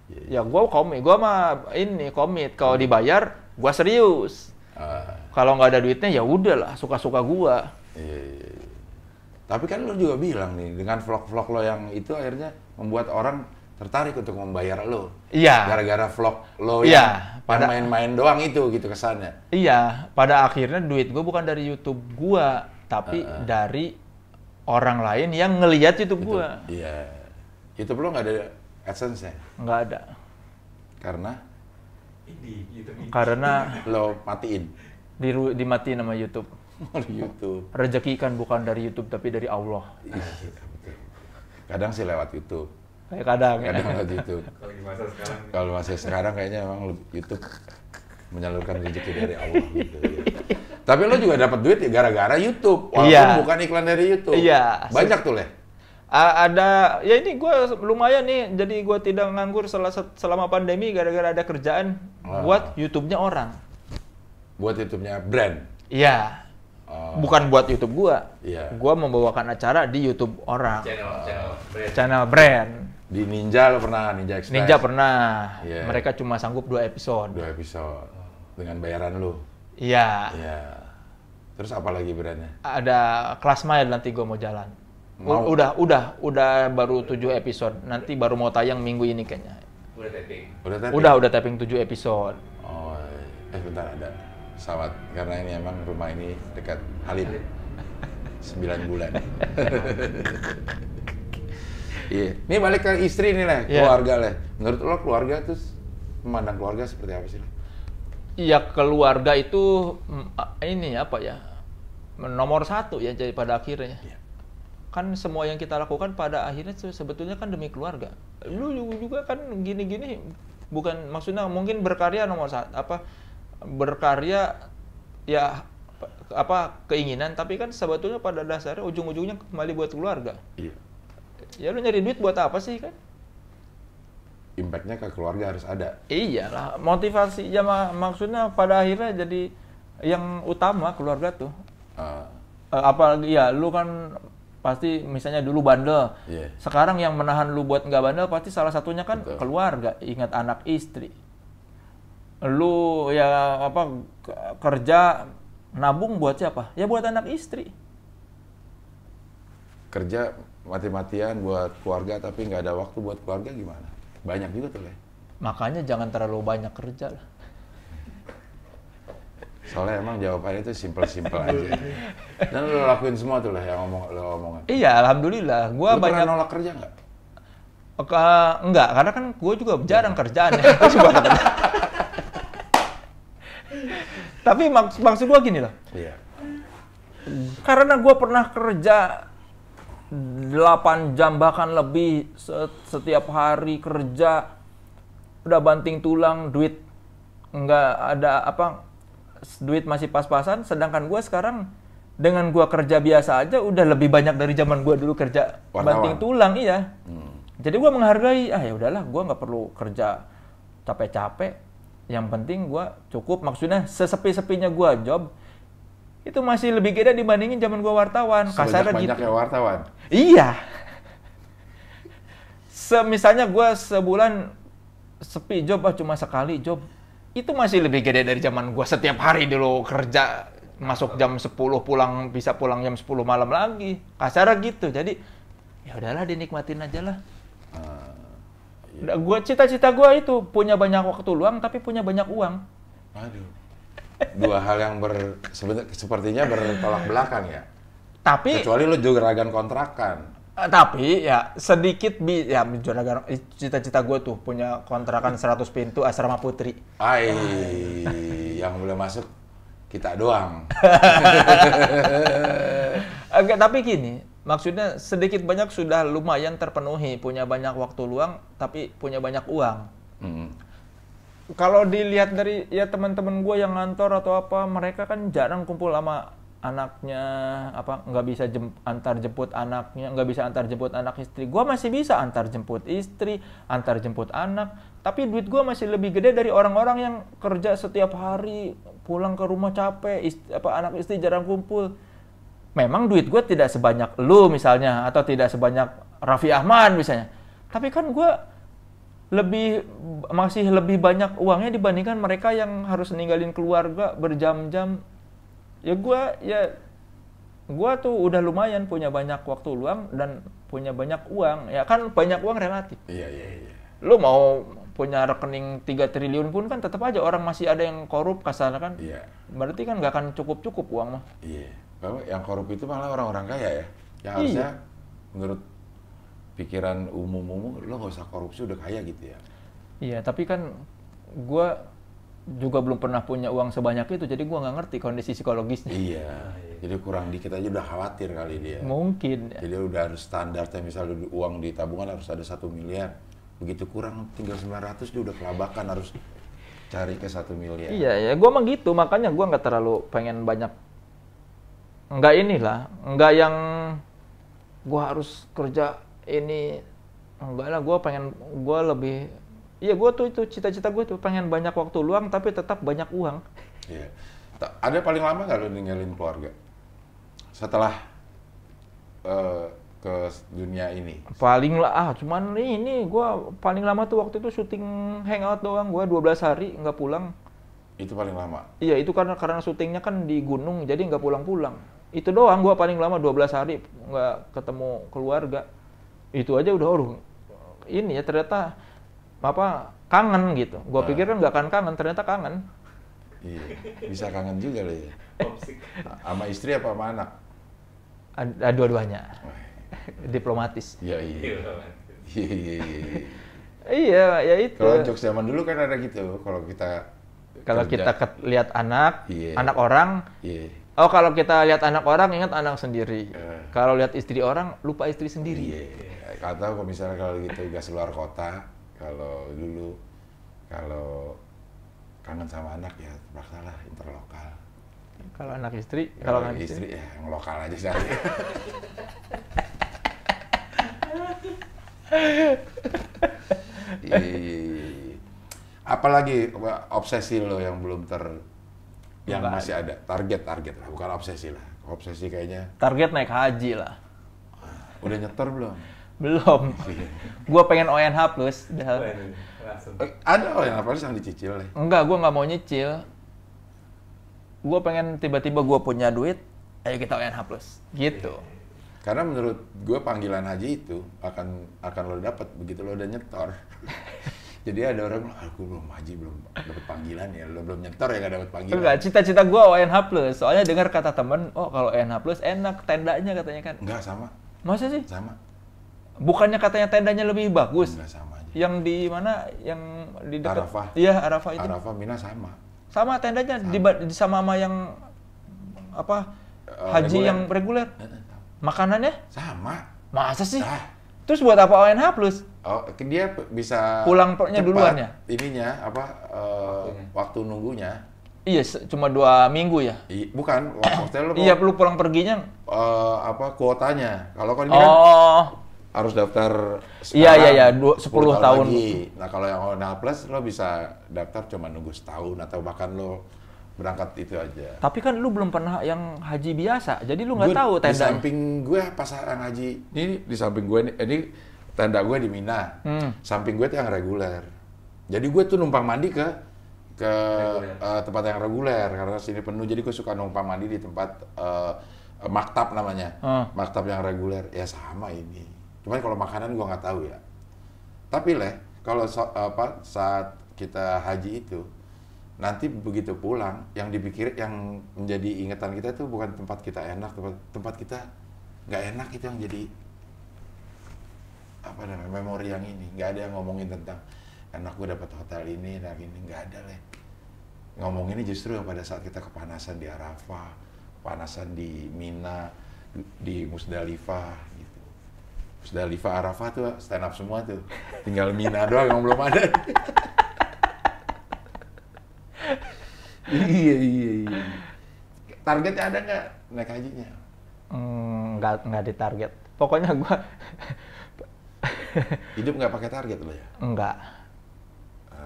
Iya, iya. Ya, yeah. ya gue komit, gue mah ini komit. Kalau dibayar, gue serius. Uh. Kalau nggak ada duitnya ya udahlah, suka-suka gue. Iya, iya, iya. Tapi kan lo juga bilang nih, dengan vlog-vlog lo yang itu akhirnya membuat orang tertarik untuk membayar lo. Iya. Gara-gara vlog lo yang iya, pada main-main doang itu gitu kesannya. Iya, pada akhirnya duit gue bukan dari YouTube gue, tapi uh, uh. dari orang lain yang ngeliat YouTube, YouTube gue. Iya. YouTube lo nggak ada adsense ya? Nggak ada. Karena? Ini, YouTube ini. Karena... lo matiin? Di, dimatiin sama YouTube. Dari YouTube. Rezeki kan bukan dari YouTube tapi dari Allah. Iya, kadang sih lewat YouTube. Kayak kadang. Ya. Kadang ya. lewat YouTube. Ya. Kalau masa sekarang. sekarang kayaknya emang YouTube menyalurkan rezeki dari Allah gitu. Ya. Tapi lo juga dapat duit ya gara-gara YouTube, walaupun iya. bukan iklan dari YouTube. Iya. Banyak tuh leh. A ada ya ini gue lumayan nih jadi gue tidak nganggur selama pandemi gara-gara ada kerjaan oh. buat YouTube-nya orang buat YouTube-nya brand iya Oh. Bukan buat YouTube gua. Iya. Gua membawakan acara di YouTube orang. Channel, channel brand. Channel brand. Di Ninja lo pernah Ninja Express. Ninja pernah. Yeah. Mereka cuma sanggup dua episode. Dua episode. Dengan bayaran lu. Iya. Iya. Terus apa lagi brandnya? Ada kelas Mile nanti gua mau jalan. Mau. U udah, udah, udah baru tujuh episode. Nanti baru mau tayang minggu ini kayaknya. Udah tapping. Udah tapping. Udah, udah tapping tujuh episode. Oh. Iya. Eh bentar ada pesawat karena ini emang rumah ini dekat Halim. 9 bulan. Iya. yeah. Ini balik ke istri nih lah, iya. yeah. keluarga lah. Menurut lo keluarga terus memandang keluarga seperti apa sih? Iya keluarga itu mm, ini apa ya nomor satu ya jadi pada akhirnya. Yeah. Kan semua yang kita lakukan pada akhirnya sebetulnya kan demi keluarga. Lu juga kan gini-gini bukan maksudnya mungkin berkarya nomor satu apa berkarya ya apa keinginan tapi kan sebetulnya pada dasarnya ujung-ujungnya kembali buat keluarga iya. ya lu nyari duit buat apa sih kan impactnya ke keluarga harus ada iyalah motivasi ya maksudnya pada akhirnya jadi yang utama keluarga tuh uh. apalagi ya lu kan pasti misalnya dulu bandel yeah. sekarang yang menahan lu buat nggak bandel pasti salah satunya kan Betul. keluarga ingat anak istri lu ya apa kerja nabung buat siapa? Ya buat anak istri. Kerja mati-matian buat keluarga tapi nggak ada waktu buat keluarga gimana? Banyak juga tuh, Le. Makanya jangan terlalu banyak kerja lah. Soalnya emang jawabannya itu simpel-simpel aja. Dan lo lakuin semua tuh lah yang ngomong lo ngomong Iya, alhamdulillah. Gua lu banyak nolak kerja nggak? Enggak, karena kan gue juga jarang kerjaan ya. Tapi maks maksud gue gini loh. Iya. Karena gue pernah kerja 8 jam bahkan lebih setiap hari kerja udah banting tulang duit nggak ada apa duit masih pas-pasan sedangkan gue sekarang dengan gue kerja biasa aja udah lebih banyak dari zaman gue dulu kerja Warna banting tulang iya hmm. jadi gue menghargai ah ya udahlah gue nggak perlu kerja capek-capek yang penting gue cukup maksudnya sesepi-sepinya gue job itu masih lebih gede dibandingin zaman gue wartawan kasarnya gitu ya wartawan iya semisalnya gue sebulan sepi job ah cuma sekali job itu masih lebih gede dari zaman gue setiap hari dulu kerja masuk jam 10 pulang bisa pulang jam 10 malam lagi kasarnya gitu jadi ya udahlah dinikmatin aja lah ah. Yeah. Gua cita-cita gua itu punya banyak waktu luang tapi punya banyak uang. Aduh. Dua hal yang ber sepertinya bertolak belakang ya. Tapi kecuali lu juragan kontrakan. Eh, tapi ya sedikit bi ya juragan cita-cita gue tuh punya kontrakan 100 pintu asrama putri. Ai, yang boleh masuk kita doang. Enggak, tapi gini, maksudnya sedikit banyak sudah lumayan terpenuhi punya banyak waktu luang tapi punya banyak uang hmm. kalau dilihat dari ya teman-teman gue yang ngantor atau apa mereka kan jarang kumpul sama anaknya apa nggak bisa jem, antar jemput anaknya nggak bisa antar jemput anak istri gue masih bisa antar jemput istri antar jemput anak tapi duit gue masih lebih gede dari orang-orang yang kerja setiap hari pulang ke rumah capek istri, apa anak istri jarang kumpul memang duit gue tidak sebanyak lu misalnya atau tidak sebanyak Raffi Ahmad misalnya tapi kan gue lebih masih lebih banyak uangnya dibandingkan mereka yang harus ninggalin keluarga berjam-jam ya gue ya gue tuh udah lumayan punya banyak waktu luang dan punya banyak uang ya kan banyak uang relatif iya iya iya lu mau punya rekening 3 triliun pun kan tetap aja orang masih ada yang korup kasar kan iya berarti kan gak akan cukup cukup uang mah iya kalau yang korup itu malah orang-orang kaya ya yang iya. harusnya menurut pikiran umum umum lo nggak usah korupsi udah kaya gitu ya iya tapi kan gue juga belum pernah punya uang sebanyak itu jadi gue nggak ngerti kondisi psikologisnya iya jadi kurang dikit aja udah khawatir kali dia mungkin ya. jadi udah harus standarnya misalnya uang di tabungan harus ada satu miliar begitu kurang tinggal 900 dia udah kelabakan harus cari ke satu miliar iya ya gue emang gitu makanya gue nggak terlalu pengen banyak nggak inilah enggak yang gue harus kerja ini enggak lah gue pengen gue lebih iya gue tuh itu cita-cita gue tuh pengen banyak waktu luang tapi tetap banyak uang iya yeah. ada paling lama nggak lo ninggalin keluarga setelah uh, ke dunia ini paling lah ah cuman ini gue paling lama tuh waktu itu syuting hangout doang gue 12 hari nggak pulang itu paling lama iya itu karena karena syutingnya kan di gunung jadi nggak pulang-pulang itu doang gue paling lama 12 hari nggak ketemu keluarga itu aja udah aduh ini ya ternyata apa kangen gitu gue nah. pikir kan nggak akan kangen ternyata kangen iya bisa kangen juga loh ya sama istri apa sama anak ada dua-duanya diplomatis iya iya. Iya, iya iya iya iya ya itu kalau jokes zaman dulu kan ada gitu kalau kita kalau kita lihat anak yeah. anak orang yeah Oh kalau kita lihat anak orang ingat anak sendiri. Yeah. Kalau lihat istri orang lupa istri sendiri. Iya. Yeah. Kata kalau misalnya kalau gitu gas luar kota, kalau dulu kalau kangen sama anak ya lah interlokal. Kalau anak istri, kalau anak istri, istri ya yang lokal aja sih. Iya, iya, iya, Apalagi obsesi lo yang belum ter yang masih ada. Target, target lah. Bukan obsesi lah. Obsesi kayaknya. Target naik haji lah. Ah, udah nyetor belum? belum. gue pengen ONH plus. udah oh, iya, iya. eh, Ada ONH plus yang dicicil nih? Enggak, gue nggak mau nyicil. Gue pengen tiba-tiba gue punya duit, ayo kita ONH plus. Gitu. Iya, Karena menurut gue panggilan haji itu akan akan lo dapat begitu lo udah nyetor. jadi ada orang bilang, aku belum haji, belum dapat panggilan ya, lo belum nyetor ya gak dapat panggilan. Enggak, cita-cita gue ONH plus. Soalnya dengar kata temen, oh kalau ONH plus enak tendanya katanya kan. Enggak sama. Masa sih? Sama. Bukannya katanya tendanya lebih bagus? Enggak sama aja. Yang di mana? Yang di dekat Arafah. Iya, Arafah itu. Arafah Mina sama. Sama tendanya sama, di, sama sama yang apa? Uh, haji reguler. yang reguler. Makanannya? Sama. Masa sih? Ah. Terus buat apa ONH plus? Oh, dia bisa pulang pokoknya duluan ya? Ininya apa uh, waktu, nunggunya? Iya, cuma dua minggu ya? I, bukan, waktu lu Iya, perlu pulang perginya uh, apa kuotanya. Kalau kan ini kan oh. kan harus daftar Iya, iya, iya, 10, 10 tahun. tahun. Lagi. Nah, kalau yang Onal Plus lo bisa daftar cuma nunggu setahun atau bahkan lo berangkat itu aja. Tapi kan lu belum pernah yang haji biasa, jadi lu nggak tahu tenda. Di samping gue pas yang haji, ini di samping gue ini, ini tenda gue di Mina. Hmm. Samping gue tuh yang reguler. Jadi gue tuh numpang mandi ke ke uh, tempat yang reguler karena sini penuh. Jadi gue suka numpang mandi di tempat uh, maktab namanya. Hmm. Maktab yang reguler. Ya sama ini. Cuman kalau makanan gue nggak tahu ya. Tapi leh kalau so, apa saat kita haji itu nanti begitu pulang yang dipikir yang menjadi ingatan kita itu bukan tempat kita enak tempat tempat kita nggak enak itu yang jadi apa namanya memori yang ini nggak ada yang ngomongin tentang enak gue dapat hotel ini dan ini nggak ada lah ini justru yang pada saat kita kepanasan di Arafah kepanasan di Mina di Musdalifah gitu Musdalifah Arafah tuh stand up semua tuh tinggal Mina doang yang belum ada iya iya iya targetnya ada nggak naik hajinya hmm, nggak mm, nggak ditarget pokoknya gue Hidup nggak pakai target lo ya? Enggak. Uh.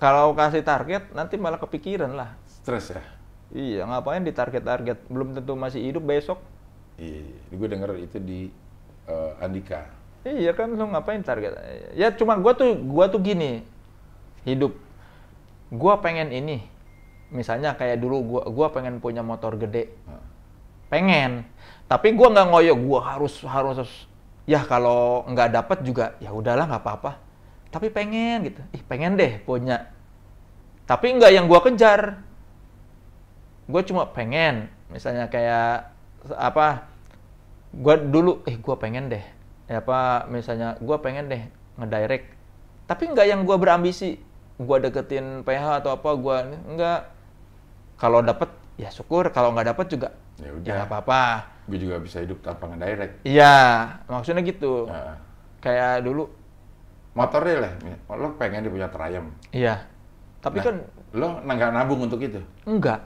Kalau kasih target, nanti malah kepikiran lah. Stres ya? Iya, ngapain di target-target? Belum tentu masih hidup besok. Iya, iya, iya. gue denger itu di uh, Andika. Iya kan, lo ngapain target? Ya cuma gue tuh, gue tuh gini, hidup. Gue pengen ini. Misalnya kayak dulu gue gua pengen punya motor gede. Uh. Pengen. Tapi gue nggak ngoyo, gue harus, harus ya kalau nggak dapat juga ya udahlah nggak apa-apa tapi pengen gitu ih pengen deh punya tapi nggak yang gue kejar gue cuma pengen misalnya kayak apa gue dulu eh gue pengen deh ya apa misalnya gue pengen deh ngedirect tapi nggak yang gue berambisi gue deketin PH atau apa gue nggak kalau dapat ya syukur kalau nggak dapat juga ya, ya udah nggak apa-apa gue juga bisa hidup tanpa ngedirect iya maksudnya gitu nah. kayak dulu motor deh lah lo pengen dia punya Triumph iya tapi nah, kan lo nggak nabung untuk itu enggak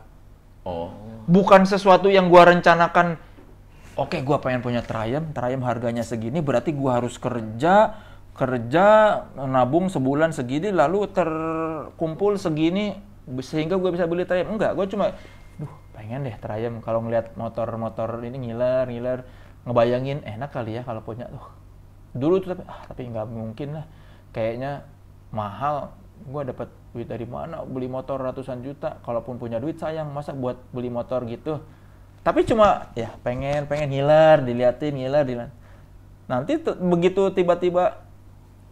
oh bukan sesuatu yang gua rencanakan oke gua pengen punya Triumph Triumph harganya segini berarti gua harus kerja kerja nabung sebulan segini lalu terkumpul segini sehingga gue bisa beli Triumph enggak gue cuma pengen deh terayam kalau ngeliat motor-motor ini ngiler ngiler ngebayangin eh, enak kali ya kalau punya tuh dulu tuh tapi ah tapi nggak mungkin lah kayaknya mahal gue dapat duit dari mana beli motor ratusan juta kalaupun punya duit sayang masa buat beli motor gitu tapi cuma ya pengen pengen ngiler diliatin ngiler dilihat nanti tuh, begitu tiba-tiba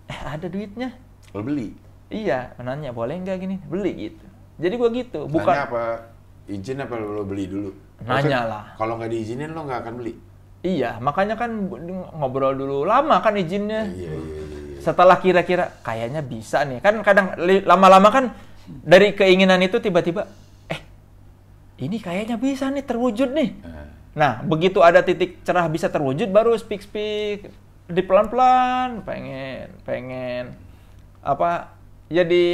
eh, ada duitnya lo beli iya nanya boleh nggak gini beli gitu jadi gue gitu bukan nanya apa izin apa lo beli dulu? Nanya lah. Kalau nggak diizinin lo nggak akan beli. Iya, makanya kan ngobrol dulu lama kan izinnya. Iya, iya, iya. iya. Setelah kira-kira kayaknya bisa nih. Kan kadang lama-lama kan dari keinginan itu tiba-tiba eh ini kayaknya bisa nih terwujud nih. Eh. Nah, begitu ada titik cerah bisa terwujud baru speak speak di pelan-pelan pengen pengen apa jadi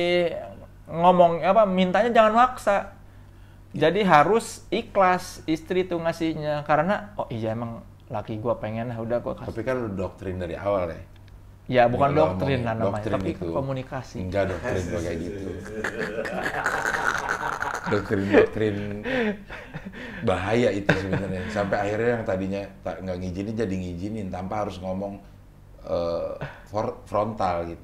ngomong apa mintanya jangan maksa Iya. Jadi harus ikhlas istri tuh ngasihnya karena oh iya emang laki gua pengen udah gua kasih. Tapi kan lu doktrin dari awal ya. Ya bukan doktrin lah namanya, doktrin tapi itu. komunikasi. Enggak doktrin gua kayak gitu. doktrin doktrin bahaya itu sebenarnya. Sampai akhirnya yang tadinya nggak ngizinin jadi ngizinin tanpa harus ngomong uh, frontal gitu.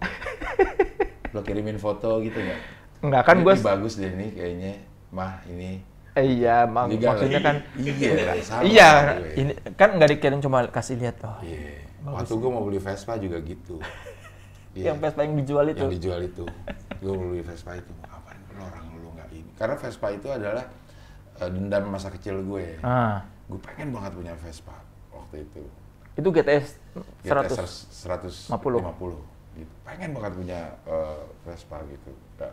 Lo kirimin foto gitu nggak? Enggak kan gue bagus deh nih kayaknya mah ini eh, Iya, mak Liga maksudnya kan iya, iya ini kan nggak dikirim cuma kasih lihat oh. Iya. Waktu gue mau beli Vespa juga gitu. yeah. Yang Vespa yang dijual itu. Yang dijual itu. gue mau beli Vespa itu. Apaan orang lu nggak ini? Karena Vespa itu adalah uh, dendam masa kecil gue. Ah. Gue pengen banget punya Vespa waktu itu. Itu GTS 100 GTS 150. 50 gitu. Pengen banget punya uh, Vespa gitu. Nah,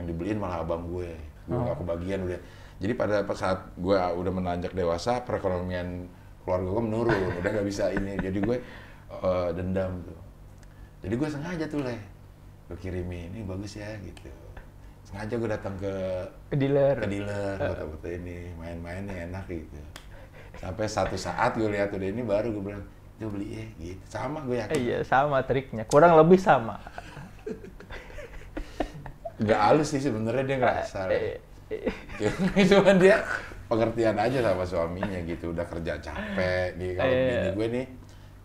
yang dibeliin malah abang gue gue oh. gak kebagian udah jadi pada saat gue udah menanjak dewasa perekonomian keluarga gue menurun udah gak bisa ini jadi gue uh, dendam tuh jadi gue sengaja tuh leh gue kirimin ini bagus ya gitu sengaja gue datang ke ke dealer ke dealer foto-foto eh. ini main-mainnya main enak gitu sampai satu saat gue lihat udah ini baru gue bilang gue beli ya gitu sama gue yakin iya sama triknya kurang lebih sama nggak halus sih sebenarnya dia nggak asal ah, iya, iya. gitu, cuma dia pengertian aja sama suaminya gitu udah kerja capek nih kalau iya. bini gue nih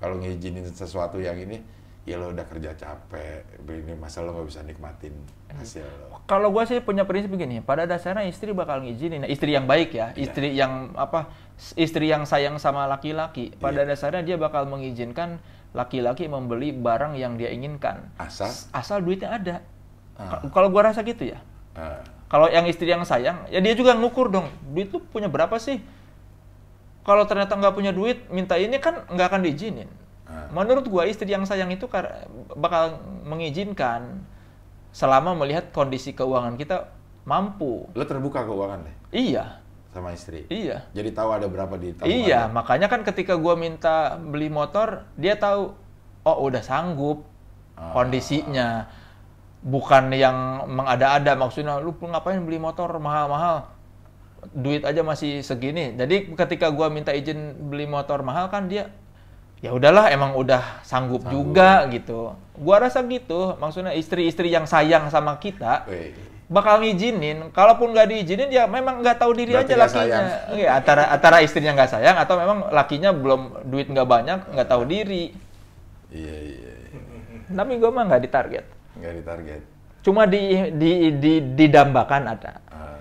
kalau ngizinin sesuatu yang ini ya lo udah kerja capek ini masalah lo nggak bisa nikmatin hasil lo kalau gue sih punya prinsip begini pada dasarnya istri bakal ngizinin istri yang baik ya istri yeah. yang apa istri yang sayang sama laki-laki pada yeah. dasarnya dia bakal mengizinkan laki-laki membeli barang yang dia inginkan asal asal duitnya ada Uh. Kalau gua rasa gitu ya. Uh. Kalau yang istri yang sayang, ya dia juga ngukur dong. Duit tuh punya berapa sih? Kalau ternyata nggak punya duit, minta ini kan nggak akan diizinin. Uh. Menurut gua istri yang sayang itu bakal mengizinkan selama melihat kondisi keuangan kita mampu. Lo terbuka keuangan deh. Iya. Sama istri. Iya. Jadi tahu ada berapa di tabungan. Iya, ada. makanya kan ketika gua minta beli motor, dia tahu oh udah sanggup kondisinya. Uh bukan yang mengada-ada maksudnya lu ngapain beli motor mahal-mahal duit aja masih segini jadi ketika gua minta izin beli motor mahal kan dia ya udahlah emang udah sanggup, sanggup juga gitu gua rasa gitu maksudnya istri-istri yang sayang sama kita Wey. bakal ngizinin kalaupun nggak diizinin dia ya memang nggak tahu diri Berarti aja lakinya Oke, iya, antara antara istrinya nggak sayang atau memang lakinya belum duit nggak banyak nggak tahu diri iya iya, iya. tapi gua mah nggak ditarget nggak ditarget cuma di di di didambakan ada uh.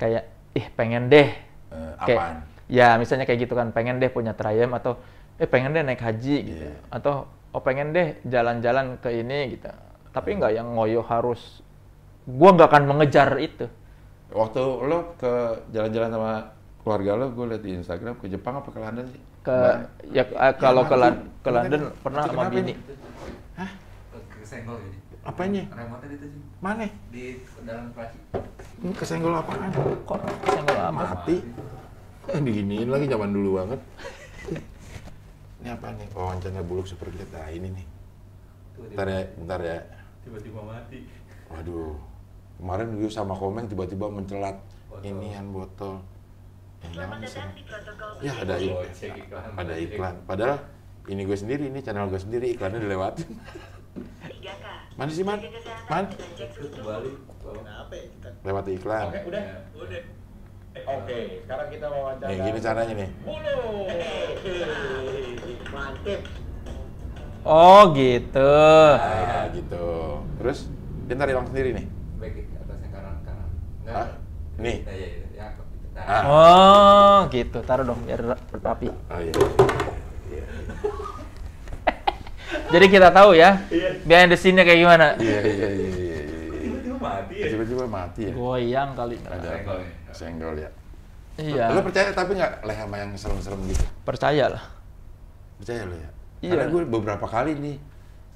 kayak ih pengen deh uh, kayak apaan? ya misalnya kayak gitu kan pengen deh punya triumph atau eh pengen deh naik haji gitu iya. atau oh pengen deh jalan-jalan ke ini gitu tapi nggak yang ngoyo harus gua nggak akan mengejar itu waktu lo ke jalan-jalan sama keluarga lo gue liat di Instagram ke Jepang apa ke London sih ke Mbak, ya, ya kalau ke, ke, London pernah sama bini Hah? Ke Senggol ini. Gitu. Apanya? Remote itu sih. Mana? Di dalam plastik. Ini hmm, kesenggol apaan? Kok kesenggol apa? Mati. Eh, diginiin lagi zaman dulu banget. ini apa nih? Wawancara oh, buluk super kita. Nah, ini nih. Bentar ya, bentar ya. Tiba-tiba mati. Waduh. Kemarin gue sama komen tiba-tiba mencelat inian botol. Eh, jangan Ya ada iklan. Ada iklan. Padahal ini gue sendiri, ini channel gue sendiri iklannya dilewatin. Mana sih, Man? Man? Lewat iklan. Oke, udah. Udah. Oke, sekarang kita wawancara. Nih, gini caranya nih. Mantep. Oh, gitu. Ya, gitu. Terus, dia ntar hilang sendiri nih. Baik, atasnya kanan kanan. Nih. Iya, iya, iya. Ya, ya, ya. Oh, gitu. Taruh dong biar rapi. Oh iya. Iya. Jadi kita tahu ya, yeah. behind the scene-nya kayak gimana. Iya iya, iya, iya, iya. Tiba-tiba mati ya? Tiba-tiba mati ya? Goyang kali. Ada senggol ya? Senggol ya. Iya. Lo percaya tapi nggak leher sama yang serem-serem gitu? Percaya lah. Percaya lo ya? Iya. Karena gue beberapa kali nih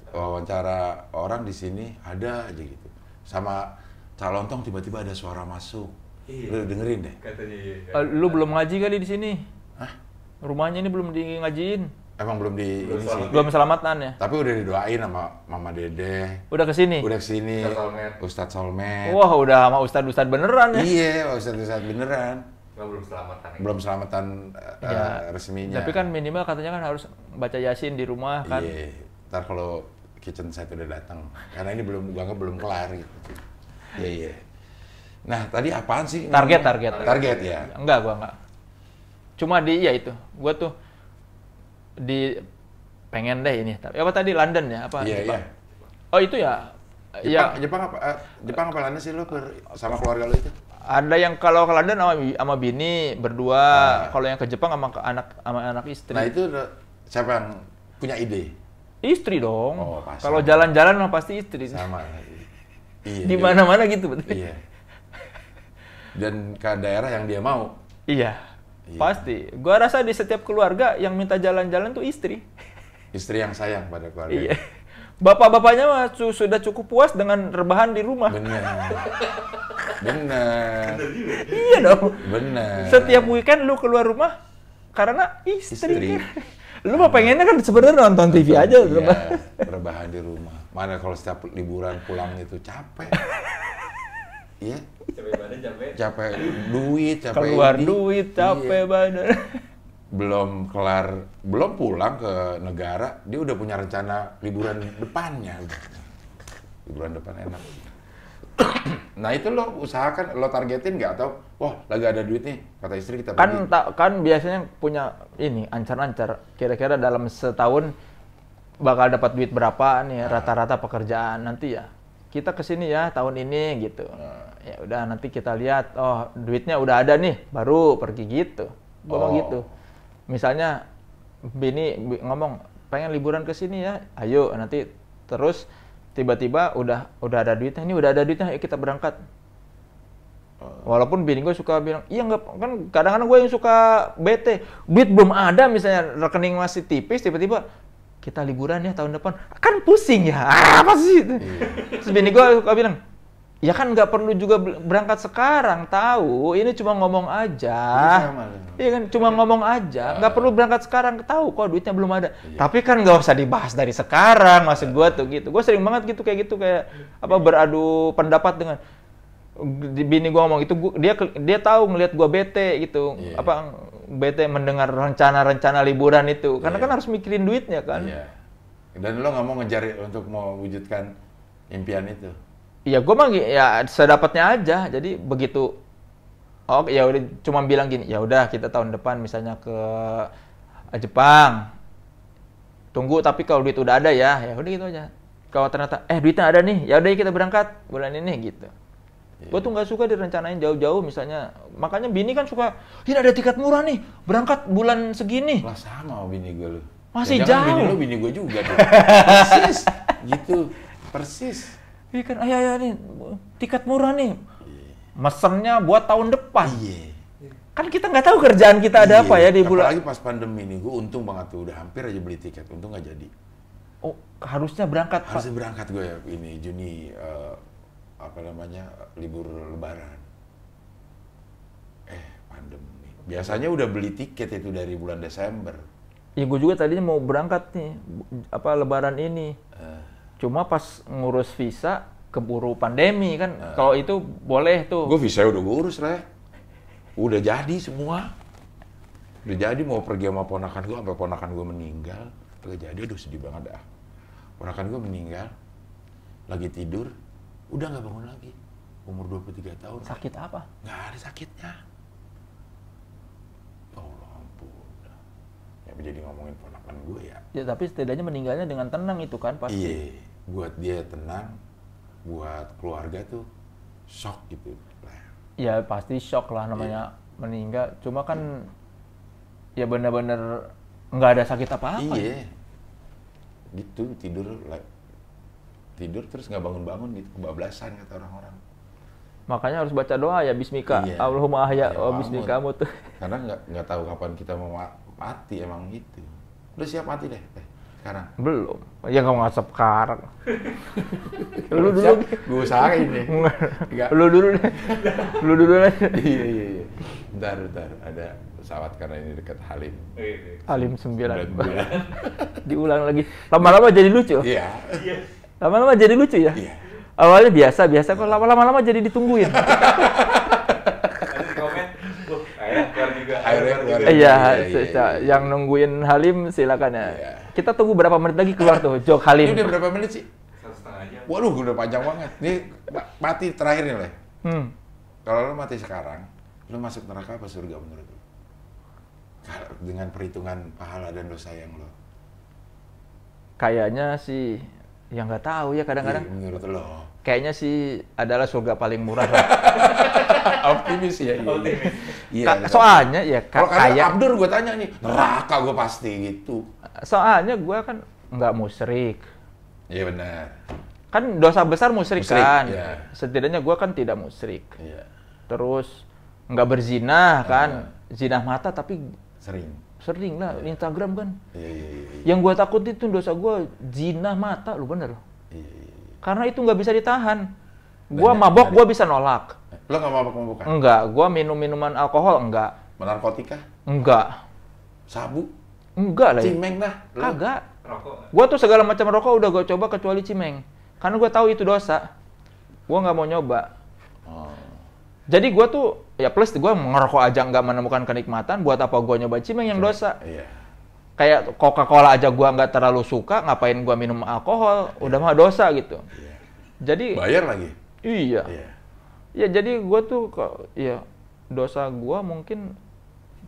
wawancara orang di sini ada aja gitu. Sama calontong tiba-tiba ada suara masuk. Iya. Lo dengerin deh. Katanya iya. Uh, belum ngaji kali di sini? Hah? Rumahnya ini belum di ngajiin. Emang belum di belum, selamatan ya. Tapi udah didoain sama Mama Dede. Udah ke sini. Udah ke kesini. Ustadz Solmed. Wah udah sama Ustadz Ustadz beneran ya. Iya Ustadz Ustadz beneran. Belum selamatan. Ya. Belum selamatan uh, eh, ya. Eh, resminya. Tapi kan minimal katanya kan harus baca yasin di rumah kan. Iya. Ntar kalau kitchen set udah datang. Karena ini belum gua anggap belum kelar gitu. Iya iya. Nah tadi apaan sih? Target target. Target, target ya. Enggak gua enggak. Cuma di ya itu. Gua tuh di pengen deh ini. Tapi ya, apa tadi London ya apa? Iya, yeah, Yeah. Oh, itu ya iya. Jepang, ya. Jepang apa eh, Jepang apa London sih lu ber, sama keluarga lu itu? Ada yang kalau ke London sama, sama bini berdua, nah. kalau yang ke Jepang sama anak sama anak istri. Nah, itu siapa yang punya ide? Istri dong. Oh, kalau jalan-jalan mah pasti istri. Sama. Iya. Di mana-mana gitu betul. Iya. Dan ke daerah yang dia mau. Iya. Iya. Pasti. Gua rasa di setiap keluarga yang minta jalan-jalan tuh istri. Istri yang sayang pada keluarga. Iya. Bapak-bapaknya sudah cukup puas dengan rebahan di rumah. Benar. Benar. Ya? iya dong. Benar. Setiap weekend lu keluar rumah karena istri. istri. lu mah pengennya kan sebenarnya nonton TV Betul, aja iya, rebahan di rumah. Mana kalau setiap liburan pulang itu capek. Iya. Capek badan, capek. Capek duit, capek Keluar ini. duit, iya. capek iya. badan. Belum kelar, belum pulang ke negara, dia udah punya rencana liburan depannya. Liburan depan enak. nah itu lo usahakan lo targetin nggak atau wah lagi ada duit nih kata istri kita kan ta, kan biasanya punya ini ancar-ancar kira-kira dalam setahun bakal dapat duit berapa nih rata-rata pekerjaan nanti ya kita kesini ya tahun ini gitu. Nah. Ya udah nanti kita lihat, oh duitnya udah ada nih, baru pergi gitu. Gue oh. gitu. Misalnya bini ngomong pengen liburan ke sini ya, ayo nanti terus tiba-tiba udah udah ada duitnya ini udah ada duitnya, ayo kita berangkat. Oh. Walaupun bini gue suka bilang, iya nggak kan kadang-kadang gue yang suka bete, duit belum ada misalnya rekening masih tipis tiba-tiba kita liburan ya tahun depan kan pusing ya ah, apa sih itu iya. terus gue bilang ya kan nggak perlu juga berangkat sekarang tahu ini cuma ngomong aja iya kan cuma iya. ngomong aja ah. nggak perlu berangkat sekarang tahu kok duitnya belum ada iya. tapi kan nggak usah dibahas dari sekarang maksud gue tuh gitu gue sering banget gitu kayak gitu kayak apa iya. beradu pendapat dengan di bini gua ngomong itu gua, dia dia tahu ngelihat gua bete gitu yeah. apa bete mendengar rencana-rencana liburan itu karena yeah. kan harus mikirin duitnya kan yeah. dan lo nggak mau ngejar untuk mau wujudkan impian itu Iya, gua mah ya sedapatnya aja. Jadi begitu, oh ya udah cuma bilang gini, ya udah kita tahun depan misalnya ke eh, Jepang, tunggu tapi kalau duit udah ada ya, ya udah gitu aja. Kalau ternyata eh duitnya ada nih, ya udah kita berangkat bulan ini gitu. Gue tuh nggak suka direncanain jauh-jauh misalnya. Makanya bini kan suka, ini ada tiket murah nih, berangkat bulan segini. Lah sama bini gue lu. Masih ya, jauh. Bini lu bini gue juga tuh. persis. gitu. Persis. Iya kan, ayo, ayo nih, tiket murah nih. Iya. Mesennya buat tahun depan. Iya. kan kita nggak tahu kerjaan kita ada iya, apa ya di iya. bulan. Apalagi pas pandemi ini, gue untung banget tuh udah hampir aja beli tiket, untung nggak jadi. Oh harusnya berangkat. Harusnya berangkat gue ya ini Juni uh, apa namanya libur lebaran eh pandemi biasanya udah beli tiket itu dari bulan Desember ya gue juga tadinya mau berangkat nih apa lebaran ini uh. cuma pas ngurus visa keburu pandemi kan uh. kalau itu boleh tuh gue visa udah gue urus lah udah jadi semua udah jadi mau pergi sama ponakan gue sampai ponakan gue meninggal udah jadi udah sedih banget dah ponakan gue meninggal lagi tidur udah nggak bangun lagi umur 23 tahun sakit apa nggak ada sakitnya Allah ampun ya jadi ngomongin ponakan gue ya ya tapi setidaknya meninggalnya dengan tenang itu kan pasti iya buat dia tenang buat keluarga tuh shock gitu lah ya pasti shock lah namanya iya. meninggal cuma kan ya bener-bener nggak ada sakit apa-apa iya gitu tidur like, tidur terus nggak bangun-bangun gitu kebablasan kata orang-orang makanya harus baca doa ya Bismika iya. Allahumma ahya iya, oh, bismika tuh karena nggak nggak tahu kapan kita mau mati emang gitu udah siap mati deh, deh sekarang belum ya nggak mau sekarang lu dulu gue usahain deh nggak lu dulu deh lu dulu deh iya iya iya ntar ntar ada pesawat karena ini dekat Halim. Iya, iya. Halim sembilan 9. Diulang lagi. Lama-lama jadi lucu. Iya. Yeah. Lama-lama jadi lucu ya. Iya. Awalnya biasa-biasa kok lama-lama jadi ditungguin. iya, yang nungguin Halim silakan ya. Iya. Kita tunggu berapa menit lagi keluar tuh jok Halim. Ini udah berapa menit sih? jam. Waduh, udah panjang banget. Ini mati terakhir nih, Hmm. Kalau lo mati sekarang, lo masuk neraka apa surga menurut lo? Dengan perhitungan pahala dan dosa yang lo. Kayaknya sih ya nggak tahu ya kadang-kadang ya, menurut lo kayaknya sih adalah surga paling murah optimis ya iya. optimis iya, ya, Ka- soalnya ya kalau kayak Abdur gue tanya nih neraka gue pasti gitu soalnya gue kan nggak musyrik iya benar kan dosa besar musyrik, musyrik kan ya. setidaknya gue kan tidak musyrik ya. terus nggak berzina kan ya. zina mata tapi sering Sering lah, yeah. Instagram kan. Yeah, yeah, yeah, iya. Yang gue takut itu dosa gue zina mata, lu bener loh. Iya, yeah, yeah, yeah. Karena itu nggak bisa ditahan. Gue mabok, gue bisa nolak. Lo nggak mabok-mabokan? Enggak, gue minum-minuman alkohol enggak. Narkotika? Enggak. Sabu? Enggak lah. Ya. Cimeng lah. Kagak. Gue tuh segala macam rokok udah gue coba kecuali cimeng. Karena gue tahu itu dosa. Gue nggak mau nyoba. Oh. Jadi gue tuh ya plus gue ngerokok aja nggak menemukan kenikmatan buat apa gue nyoba cimeng yang iya, dosa iya. kayak coca cola aja gue nggak terlalu suka ngapain gue minum alkohol iya. udah mah dosa gitu iya. jadi bayar lagi iya iya ya jadi gue tuh kok ya dosa gue mungkin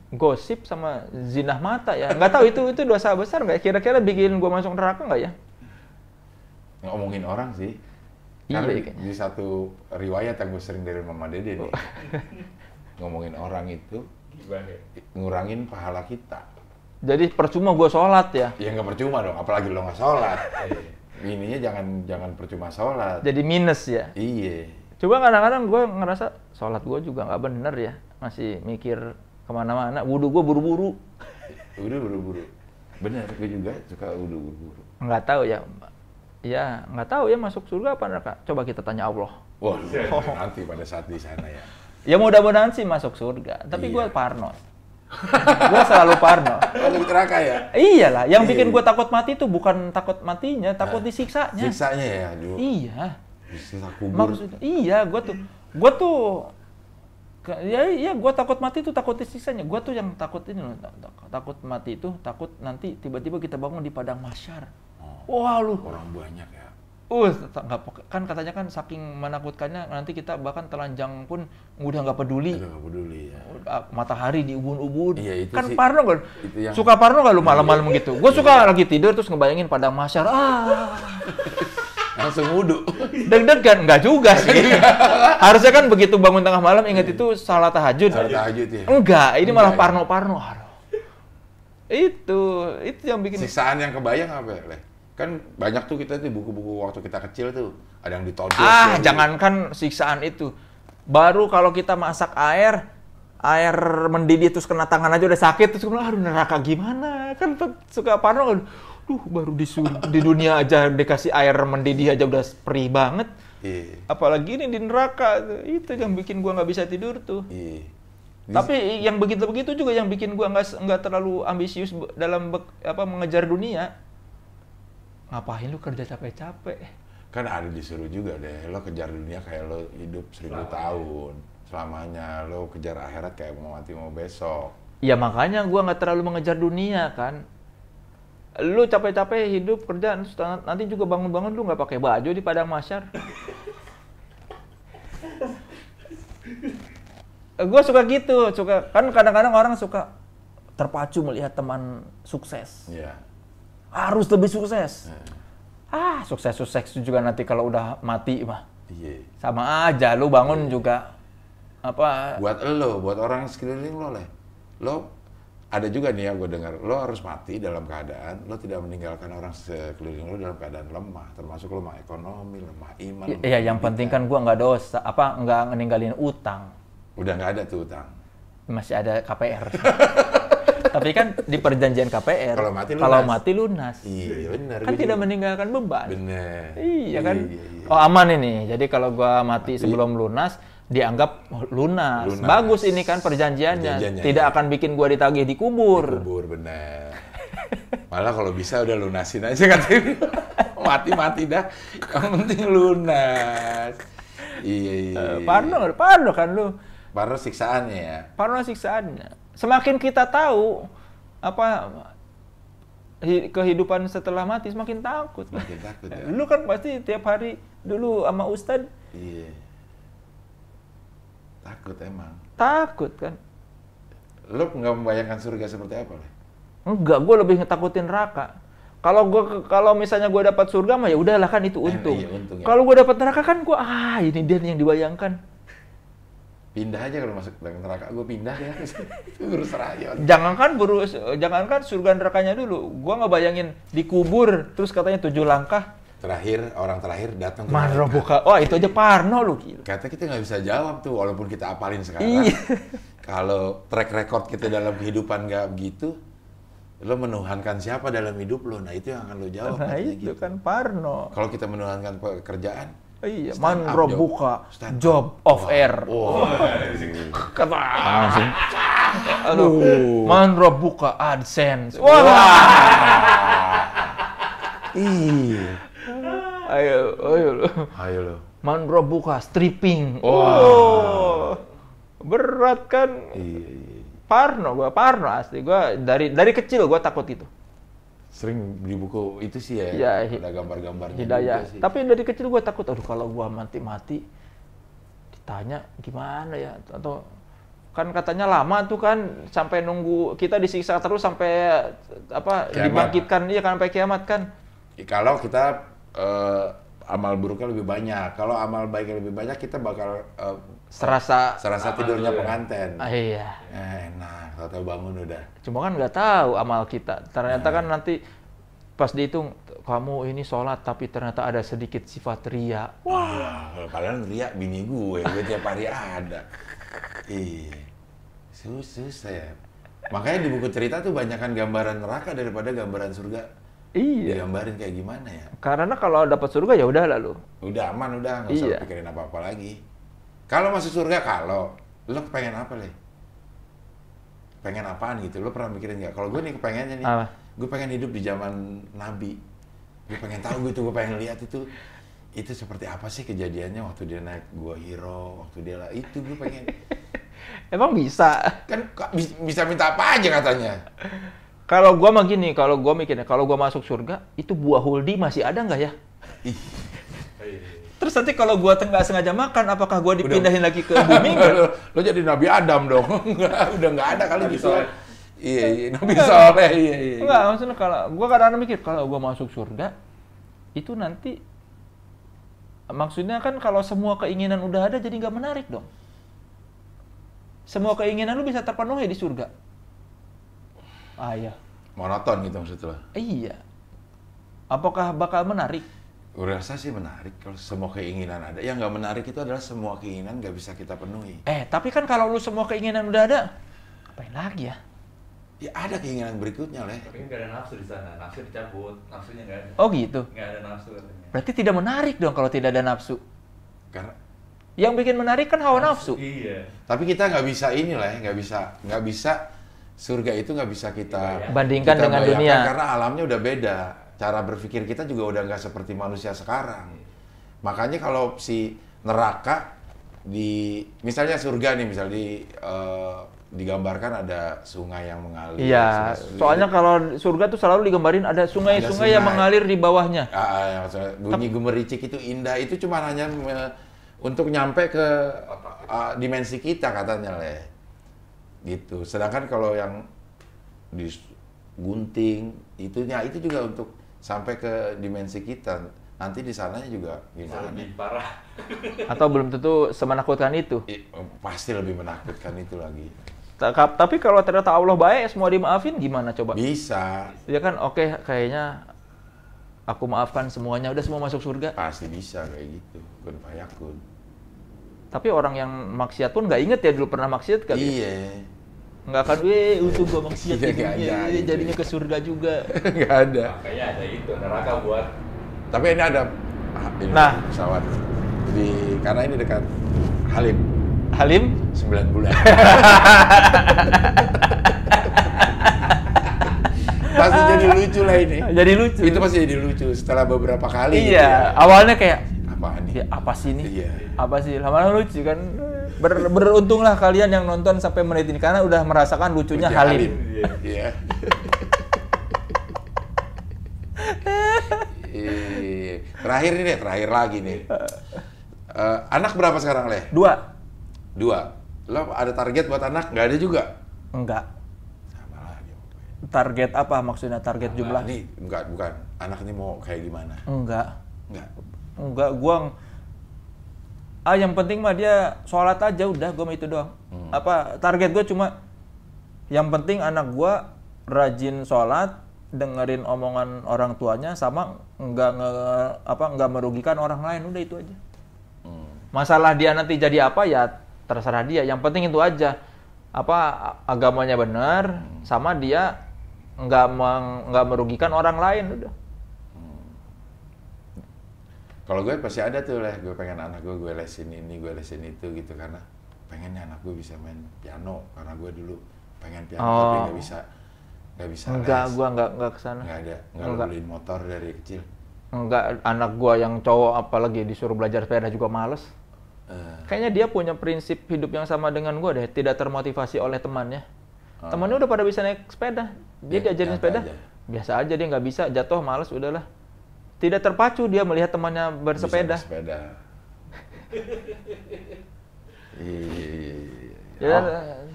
gosip sama zinah mata ya nggak tahu itu itu dosa besar nggak kira-kira bikin gue masuk neraka nggak ya ngomongin orang sih tapi iya, di satu riwayat yang gue sering dari Mama Dede nih, ngomongin orang itu ya? ngurangin pahala kita. Jadi percuma gue sholat ya? Ya nggak percuma dong, apalagi lo nggak sholat. Iya. Ininya jangan jangan percuma sholat. Jadi minus ya? Iya. Coba kadang-kadang gue ngerasa sholat gue juga nggak bener ya, masih mikir kemana-mana. Wudhu gue buru-buru. Wudhu buru-buru. Bener, gue juga suka wudhu buru-buru. Nggak tahu ya, ya nggak tahu ya masuk surga apa neraka. Coba kita tanya Allah. Wah, oh. nanti pada saat di sana ya. ya mudah-mudahan sih masuk surga. Tapi iya. gue parno. gue selalu parno. Kalau neraka ya? Iyalah, yang iya. bikin gue takut mati itu bukan takut matinya, takut nah, disiksanya. Siksanya ya, Aduh. Iya. Disiksa kubur. Maksud, iya, gue tuh, gue tuh ya ya gue takut mati itu takut sisanya. gue tuh yang takut ini loh takut mati itu takut nanti tiba-tiba kita bangun di padang masyar Wah lu. Orang banyak ya. Uh, nggak kan katanya kan saking menakutkannya nanti kita bahkan telanjang pun udah nggak peduli. Udah nggak peduli ya. Uh, matahari di ubun-ubun. Iya, itu kan sih, parno kan. Yang... Suka parno kalau lu malam-malam gitu? Gue iya. suka lagi tidur terus ngebayangin pada masyar. Ah. langsung wudhu. deg kan enggak juga sih. Harusnya kan begitu bangun tengah malam ingat itu iya. salah tahajud. Salah tahajud ya. Enggak, ini Enggak, malah ya. parno-parno. Ya. Itu, itu yang bikin. Sisaan yang kebayang apa ya, kan banyak tuh kita tuh buku-buku waktu kita kecil tuh ada yang ditodong ah ya, jangankan gitu. siksaan itu baru kalau kita masak air air mendidih terus kena tangan aja udah sakit terus kemudian aduh neraka gimana kan suka parno duh baru di, di dunia aja dikasih air mendidih aja udah perih banget Yeah. Apalagi ini di neraka itu yang bikin gua nggak bisa tidur tuh. Yeah. Tapi yang begitu-begitu juga yang bikin gua nggak nggak terlalu ambisius dalam apa mengejar dunia ngapain lu kerja capek-capek kan ada disuruh juga deh lo kejar dunia kayak lo hidup seribu Selama. tahun selamanya lo kejar akhirat kayak mau mati mau besok ya makanya gua nggak terlalu mengejar dunia kan lu capek-capek hidup kerja nanti juga bangun-bangun lu nggak pakai baju di padang masyar gue suka gitu suka kan kadang-kadang orang suka terpacu melihat teman sukses yeah harus lebih sukses. Ah, sukses-sukses juga nanti kalau udah mati mah. Yeah. Sama aja lu bangun yeah. juga apa buat lo, buat orang sekeliling lo leh. Lo ada juga nih yang gue dengar, lo harus mati dalam keadaan lo tidak meninggalkan orang sekeliling lo dalam keadaan lemah, termasuk lemah ekonomi, lemah iman. iya, iya yang penting kan gue nggak dosa, apa nggak ninggalin utang. Udah nggak ada tuh utang. Masih ada KPR. Tapi kan di perjanjian KPR kalau mati lunas. Kalau mati lunas. Iya, benar. Kan tidak meninggalkan beban. Benar. Iya kan? Iya, iya, iya. Oh, aman ini. Jadi kalau gua mati, mati. sebelum lunas dianggap lunas. lunas. Bagus ini kan perjanjiannya. perjanjiannya tidak iya. akan bikin gua ditagih dikubur. kubur. benar. Malah kalau bisa udah lunasin aja kan Mati-mati dah. Yang penting lunas. iya. iya. Uh, parno, parno kan lu. Parno siksaannya ya. Parno siksaannya semakin kita tahu apa kehidupan setelah mati semakin takut. Semakin takut ya. Lu kan pasti tiap hari dulu sama ustad. Iya. Takut emang. Takut kan. Lu nggak membayangkan surga seperti apa Enggak, gue lebih ngetakutin neraka. Kalau gue kalau misalnya gue dapat surga mah ya udahlah kan itu untung. Eh, iya, untung ya. Kalau gue dapat neraka kan gue ah ini dia yang dibayangkan pindah aja kalau masuk ke neraka gue pindah ya Jangan rayon jangankan jangan jangankan surga nerakanya dulu gue nggak bayangin dikubur terus katanya tujuh langkah terakhir orang terakhir datang mana buka wah oh, itu aja Parno lu kata kita nggak bisa jawab tuh walaupun kita apalin sekarang iya. kalau track record kita dalam kehidupan nggak begitu lo menuhankan siapa dalam hidup lo nah itu yang akan lo jawab nah itu gitu. kan Parno kalau kita menuhankan pekerjaan Iya, man buka job off of air. Wow. Oh. Kata langsung. Aduh, man buka AdSense. Wah. Wow. Iya. Ayo, ayo lo. Ayo lo. Man buka stripping. Wow. Oh. Berat kan? Iya, iya. Parno gua, Parno asli. Gua dari dari kecil gua takut itu sering di buku itu sih ya, ya ada gambar-gambarnya hidayah sih. tapi dari kecil gue takut aduh kalau gue mati-mati ditanya gimana ya atau kan katanya lama tuh kan sampai nunggu kita disiksa terus sampai apa kiamat. dibangkitkan iya kan sampai kiamat kan ya, kalau kita uh, amal buruknya lebih banyak kalau amal baiknya lebih banyak kita bakal uh, serasa serasa tidurnya ya. pengantin. Ah, iya. Eh, tahu bangun udah. Cuma kan nggak tahu amal kita. Ternyata nah. kan nanti pas dihitung kamu ini sholat tapi ternyata ada sedikit sifat ria. Wah, wow. kalian ria bini gue, gue tiap hari ada. Iya, susah ya. Makanya di buku cerita tuh banyak kan gambaran neraka daripada gambaran surga. Iya. Digambarin kayak gimana ya? Karena kalau dapat surga ya udah lalu. Udah aman udah, nggak usah iya. pikirin apa-apa lagi. Kalau masuk surga kalau, lo pengen apa leh? Pengen apaan gitu? Lo pernah mikirin nggak? Kalau gue nih kepengennya nih, gue pengen hidup di zaman Nabi. Gue pengen tahu gitu, gue pengen lihat itu itu seperti apa sih kejadiannya waktu dia naik gua hero, waktu dia lah itu gue pengen. Emang bisa? Kan bisa minta apa aja katanya. Kalau gua mah gini, kalau gua mikirnya, kalau gua masuk surga, itu buah huldi masih ada nggak ya? Terus nanti kalau gua nggak sengaja makan, apakah gua dipindahin udah. lagi ke bumi? lo, jadi Nabi Adam dong. udah nggak ada kali bisa, gitu. Iya, iya, Nabi Soleh. Iya, iya. Enggak, iya. maksudnya kalau gua kadang-kadang mikir kalau gua masuk surga itu nanti maksudnya kan kalau semua keinginan udah ada jadi nggak menarik dong. Semua keinginan lu bisa terpenuhi di surga. Ah iya. Monoton gitu maksudnya. Iya. Apakah bakal menarik? Rasa sih menarik kalau semua keinginan ada. Yang nggak menarik itu adalah semua keinginan nggak bisa kita penuhi. Eh, tapi kan kalau lu semua keinginan udah ada, ngapain lagi ya? Ya ada keinginan berikutnya, Le. Tapi nggak ada nafsu di sana. Nafsu dicabut, nafsunya nggak ada. Oh gitu? Nggak ada nafsu katanya. Berarti tidak menarik dong kalau tidak ada nafsu. Karena yang bikin menarik kan hawa nafsu. nafsu. Iya. Tapi kita nggak bisa ini lah, nggak bisa, nggak bisa surga itu nggak bisa kita bandingkan kita dengan dunia karena alamnya udah beda cara berpikir kita juga udah nggak seperti manusia sekarang. Makanya kalau si neraka di misalnya surga nih misalnya di uh, digambarkan ada sungai yang mengalir. Iya, sungai, soalnya kalau surga tuh selalu digambarin ada sungai-sungai yang mengalir di bawahnya. Ah, ya, bunyi gemericik itu indah, itu cuma hanya me, eh, untuk nyampe ke uh, dimensi kita katanya leh. Gitu. Sedangkan kalau yang di gunting itunya itu juga untuk sampai ke dimensi kita nanti di sana juga gimana lebih parah atau belum tentu semenakutkan itu pasti lebih menakutkan itu lagi tapi kalau ternyata Allah baik semua dimaafin gimana coba bisa ya kan oke okay, kayaknya aku maafkan semuanya udah semua masuk surga pasti bisa kayak gitu kun payakun tapi orang yang maksiat pun nggak inget ya dulu pernah maksiat kali ya? iya nggak akan weh untung gue maksiat iya, jadinya gitu. ada, iya, iya, iya, jadinya ke surga juga nggak ada makanya ada itu neraka buat tapi ini ada ah, ini nah pesawat jadi karena ini dekat Halim Halim sembilan bulan pasti jadi lucu lah ini jadi lucu itu pasti jadi lucu setelah beberapa kali iya gitu ya. awalnya kayak apa ini ya, apa sih ini iya. apa sih lama-lama lucu kan Ber, beruntunglah kalian yang nonton sampai menit ini karena udah merasakan lucunya Lucu Halim. Halim. Iya, iya. Iya. terakhir ini deh, terakhir lagi nih. Uh, anak berapa sekarang leh? Dua. Dua. Lo ada target buat anak? Gak ada juga. Enggak. Target apa maksudnya? Target Sama jumlah? Ini enggak, bukan. Anak ini mau kayak gimana? Enggak. Enggak. Enggak, gua ah yang penting mah dia sholat aja udah gue itu doang hmm. apa target gue cuma yang penting anak gue rajin sholat dengerin omongan orang tuanya sama nggak nge, apa nggak merugikan orang lain udah itu aja hmm. masalah dia nanti jadi apa ya terserah dia yang penting itu aja apa agamanya benar hmm. sama dia nggak nggak merugikan orang lain udah kalau gue pasti ada tuh lah gue pengen anak gue gue lesin ini gue lesin itu gitu karena pengen anak gue bisa main piano karena gue dulu pengen piano oh. tapi nggak bisa nggak bisa enggak les. gue nggak nggak kesana nggak ada nggak beliin motor dari kecil enggak anak gue yang cowok apalagi disuruh belajar sepeda juga males uh. kayaknya dia punya prinsip hidup yang sama dengan gue deh tidak termotivasi oleh temannya uh. temannya udah pada bisa naik sepeda dia ya, diajarin sepeda aja. biasa aja dia nggak bisa jatuh males udahlah tidak terpacu dia melihat temannya bersepeda. Bersepeda. iya. iya, iya, iya. Ya. Oh.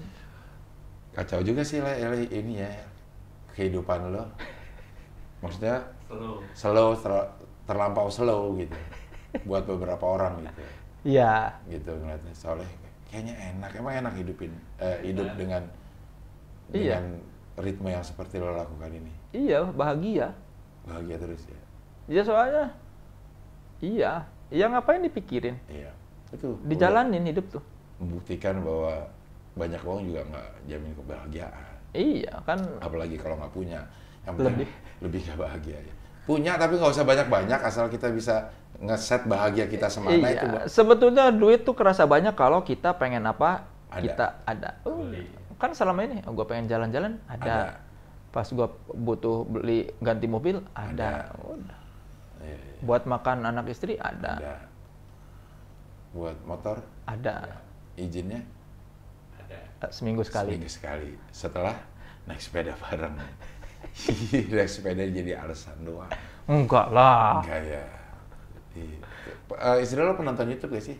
Kacau juga sih lah ini ya kehidupan lo. Maksudnya slow, slow ter, terlampau slow gitu buat beberapa orang gitu. Iya. Gitu ngeliatnya soalnya kayaknya enak emang enak hidupin eh, hidup dengan iya. ritme yang seperti lo lakukan ini. Iya bahagia. Bahagia terus ya. Ya soalnya iya, ya ngapain dipikirin? Iya. Itu dijalanin hidup tuh. Membuktikan bahwa banyak uang juga nggak jamin kebahagiaan. Iya kan. Apalagi kalau nggak punya, yang lebih lebih nggak bahagia ya. Punya tapi nggak usah banyak-banyak asal kita bisa ngeset bahagia kita semana iya. itu. Sebetulnya duit tuh kerasa banyak kalau kita pengen apa ada. kita ada. Oh, kan selama ini oh, gue pengen jalan-jalan ada. ada. Pas gue butuh beli ganti mobil ada. ada. Udah. Buat makan anak istri ada. ada. Buat motor? Ada. Ya. Izinnya? Ada. Eh, seminggu sekali. Seminggu sekali. Setelah naik sepeda bareng. naik sepeda jadi alasan doang. Enggak lah. Enggak ya. istilah eh, uh, istri lo penonton YouTube gak sih?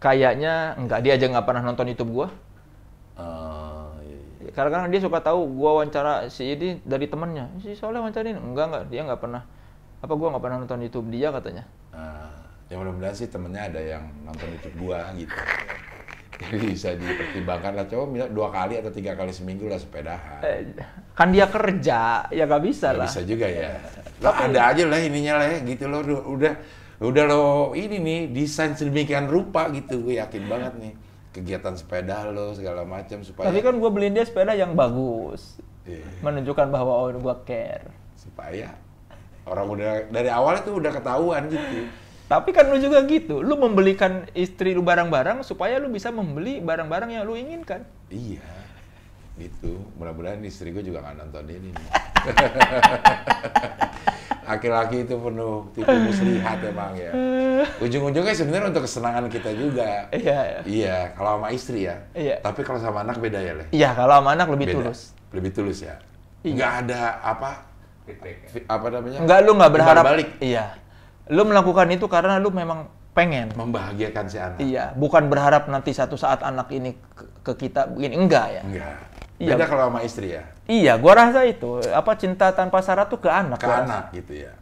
Kayaknya enggak. Dia aja nggak pernah nonton YouTube gua. Uh, iya. Karena kadang dia suka tahu gua wawancara si ini dari temennya. Si soalnya wawancarin Enggak, enggak. Dia nggak pernah apa gua nggak pernah nonton YouTube dia katanya. Nah, ya mudah-mudahan sih temennya ada yang nonton YouTube gua gitu. Jadi bisa dipertimbangkan lah, coba misal dua kali atau tiga kali seminggu lah sepedahan. Eh, kan dia kerja, ya nggak bisa gak ya lah. Bisa juga ya. Lo Tapi, ada aja lah ininya lah ya, gitu lo udah udah lo ini nih desain sedemikian rupa gitu, gue yakin banget nih kegiatan sepeda lo segala macam supaya. Tapi kan gue beliin dia sepeda yang bagus, yeah. menunjukkan bahwa oh gue care. Supaya orang udah dari awal itu udah ketahuan gitu tapi kan lu juga gitu lu membelikan istri lu barang-barang supaya lu bisa membeli barang-barang yang lu inginkan iya gitu mudah-mudahan istri gue juga nggak nonton ini laki-laki itu penuh tipu muslihat emang ya, ya. Ujung-ujungnya sebenarnya untuk kesenangan kita juga. Iya. Iya, iya kalau sama istri ya. Iya. Tapi kalau sama anak beda ya, leh Iya, kalau sama anak lebih beda. tulus. Lebih tulus ya. Iya. Nggak ada apa feedback ya? apa namanya nggak lu nggak berharap balik iya lu melakukan itu karena lu memang pengen membahagiakan si anak iya bukan berharap nanti satu saat anak ini ke, kita begini enggak ya enggak Iya. kalau sama istri ya. Iya, gua rasa itu apa cinta tanpa syarat tuh ke anak. Ke anak rasa. gitu ya.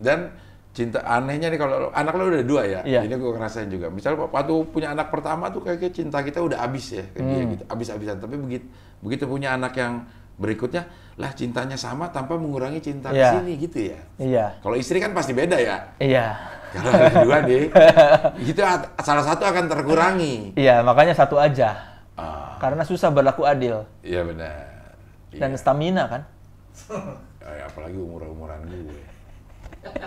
Dan cinta anehnya nih kalau anak lo udah dua ya, iya. ini gua ngerasain juga. Misalnya waktu punya anak pertama tuh kayak cinta kita udah abis ya ke hmm. dia gitu, abis-abisan. Tapi begitu begitu punya anak yang berikutnya, lah cintanya sama tanpa mengurangi cinta yeah. Iya. sini gitu ya. Iya. Yeah. Kalau istri kan pasti beda ya. Iya. Yeah. Kalau ada dua deh, itu salah satu akan terkurangi. Iya, yeah, makanya satu aja. Oh. Karena susah berlaku adil. Iya yeah, benar. Dan yeah. stamina kan. Oh, ya, apalagi umur-umuran gue.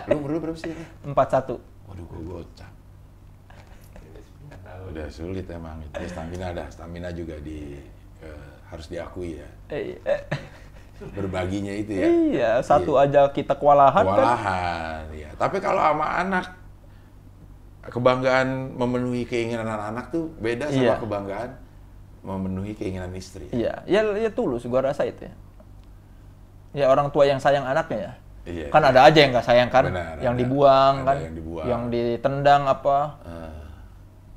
Lu umur lu berapa sih? Empat satu. Waduh, gue bocah. Udah sulit emang. Ya, stamina ada, stamina juga di uh, harus diakui ya. Eh, iya berbaginya itu ya. Iya, satu iya. aja kita kewalahan, kan? kewalahan kan. Iya. Tapi kalau sama anak kebanggaan memenuhi keinginan anak-anak tuh beda sama iya. kebanggaan memenuhi keinginan istri. Ya. Iya, ya, ya tulus gua rasa itu ya. Ya orang tua yang sayang anaknya ya. Iya, kan iya. ada aja yang nggak sayang kan, Benar, yang ada, dibuang ada kan, yang, dibuang. yang ditendang apa. Eh.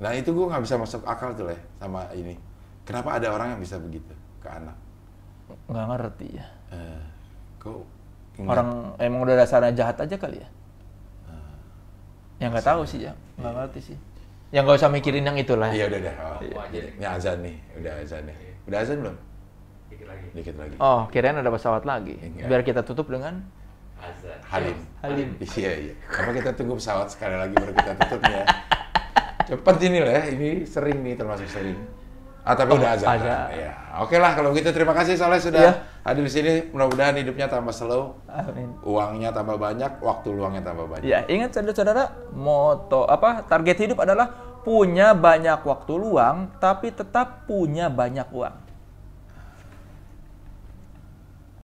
Nah itu gua nggak bisa masuk akal tuh ya sama ini. Kenapa ada orang yang bisa begitu ke anak? nggak ngerti ya. Eh, kok ingat? orang emang udah dasarnya jahat aja kali ya? Eh, yang nggak tahu sih ya, nggak iya. ngerti sih. Yang nggak usah mikirin yang itulah. Iya udah udah. Oh, iya. ini azan nih, udah azan nih. Iya. Udah azan belum? Dikit lagi. Dikit lagi. Oh, kirain ada pesawat lagi. Ingat. Biar kita tutup dengan azan. Halim. Halim. Iya iya. Apa kita tunggu pesawat sekali lagi baru kita tutupnya. ya? Cepat ini lah, ini sering nih termasuk sering. Ah tapi oh, udah azan. Ya. Oke lah kalau begitu terima kasih Saleh sudah ya. hadir di sini. Mudah-mudahan hidupnya tambah slow, Amin. uangnya tambah banyak, waktu luangnya tambah banyak. Ya ingat saudara-saudara moto apa target hidup adalah punya banyak waktu luang tapi tetap punya banyak uang.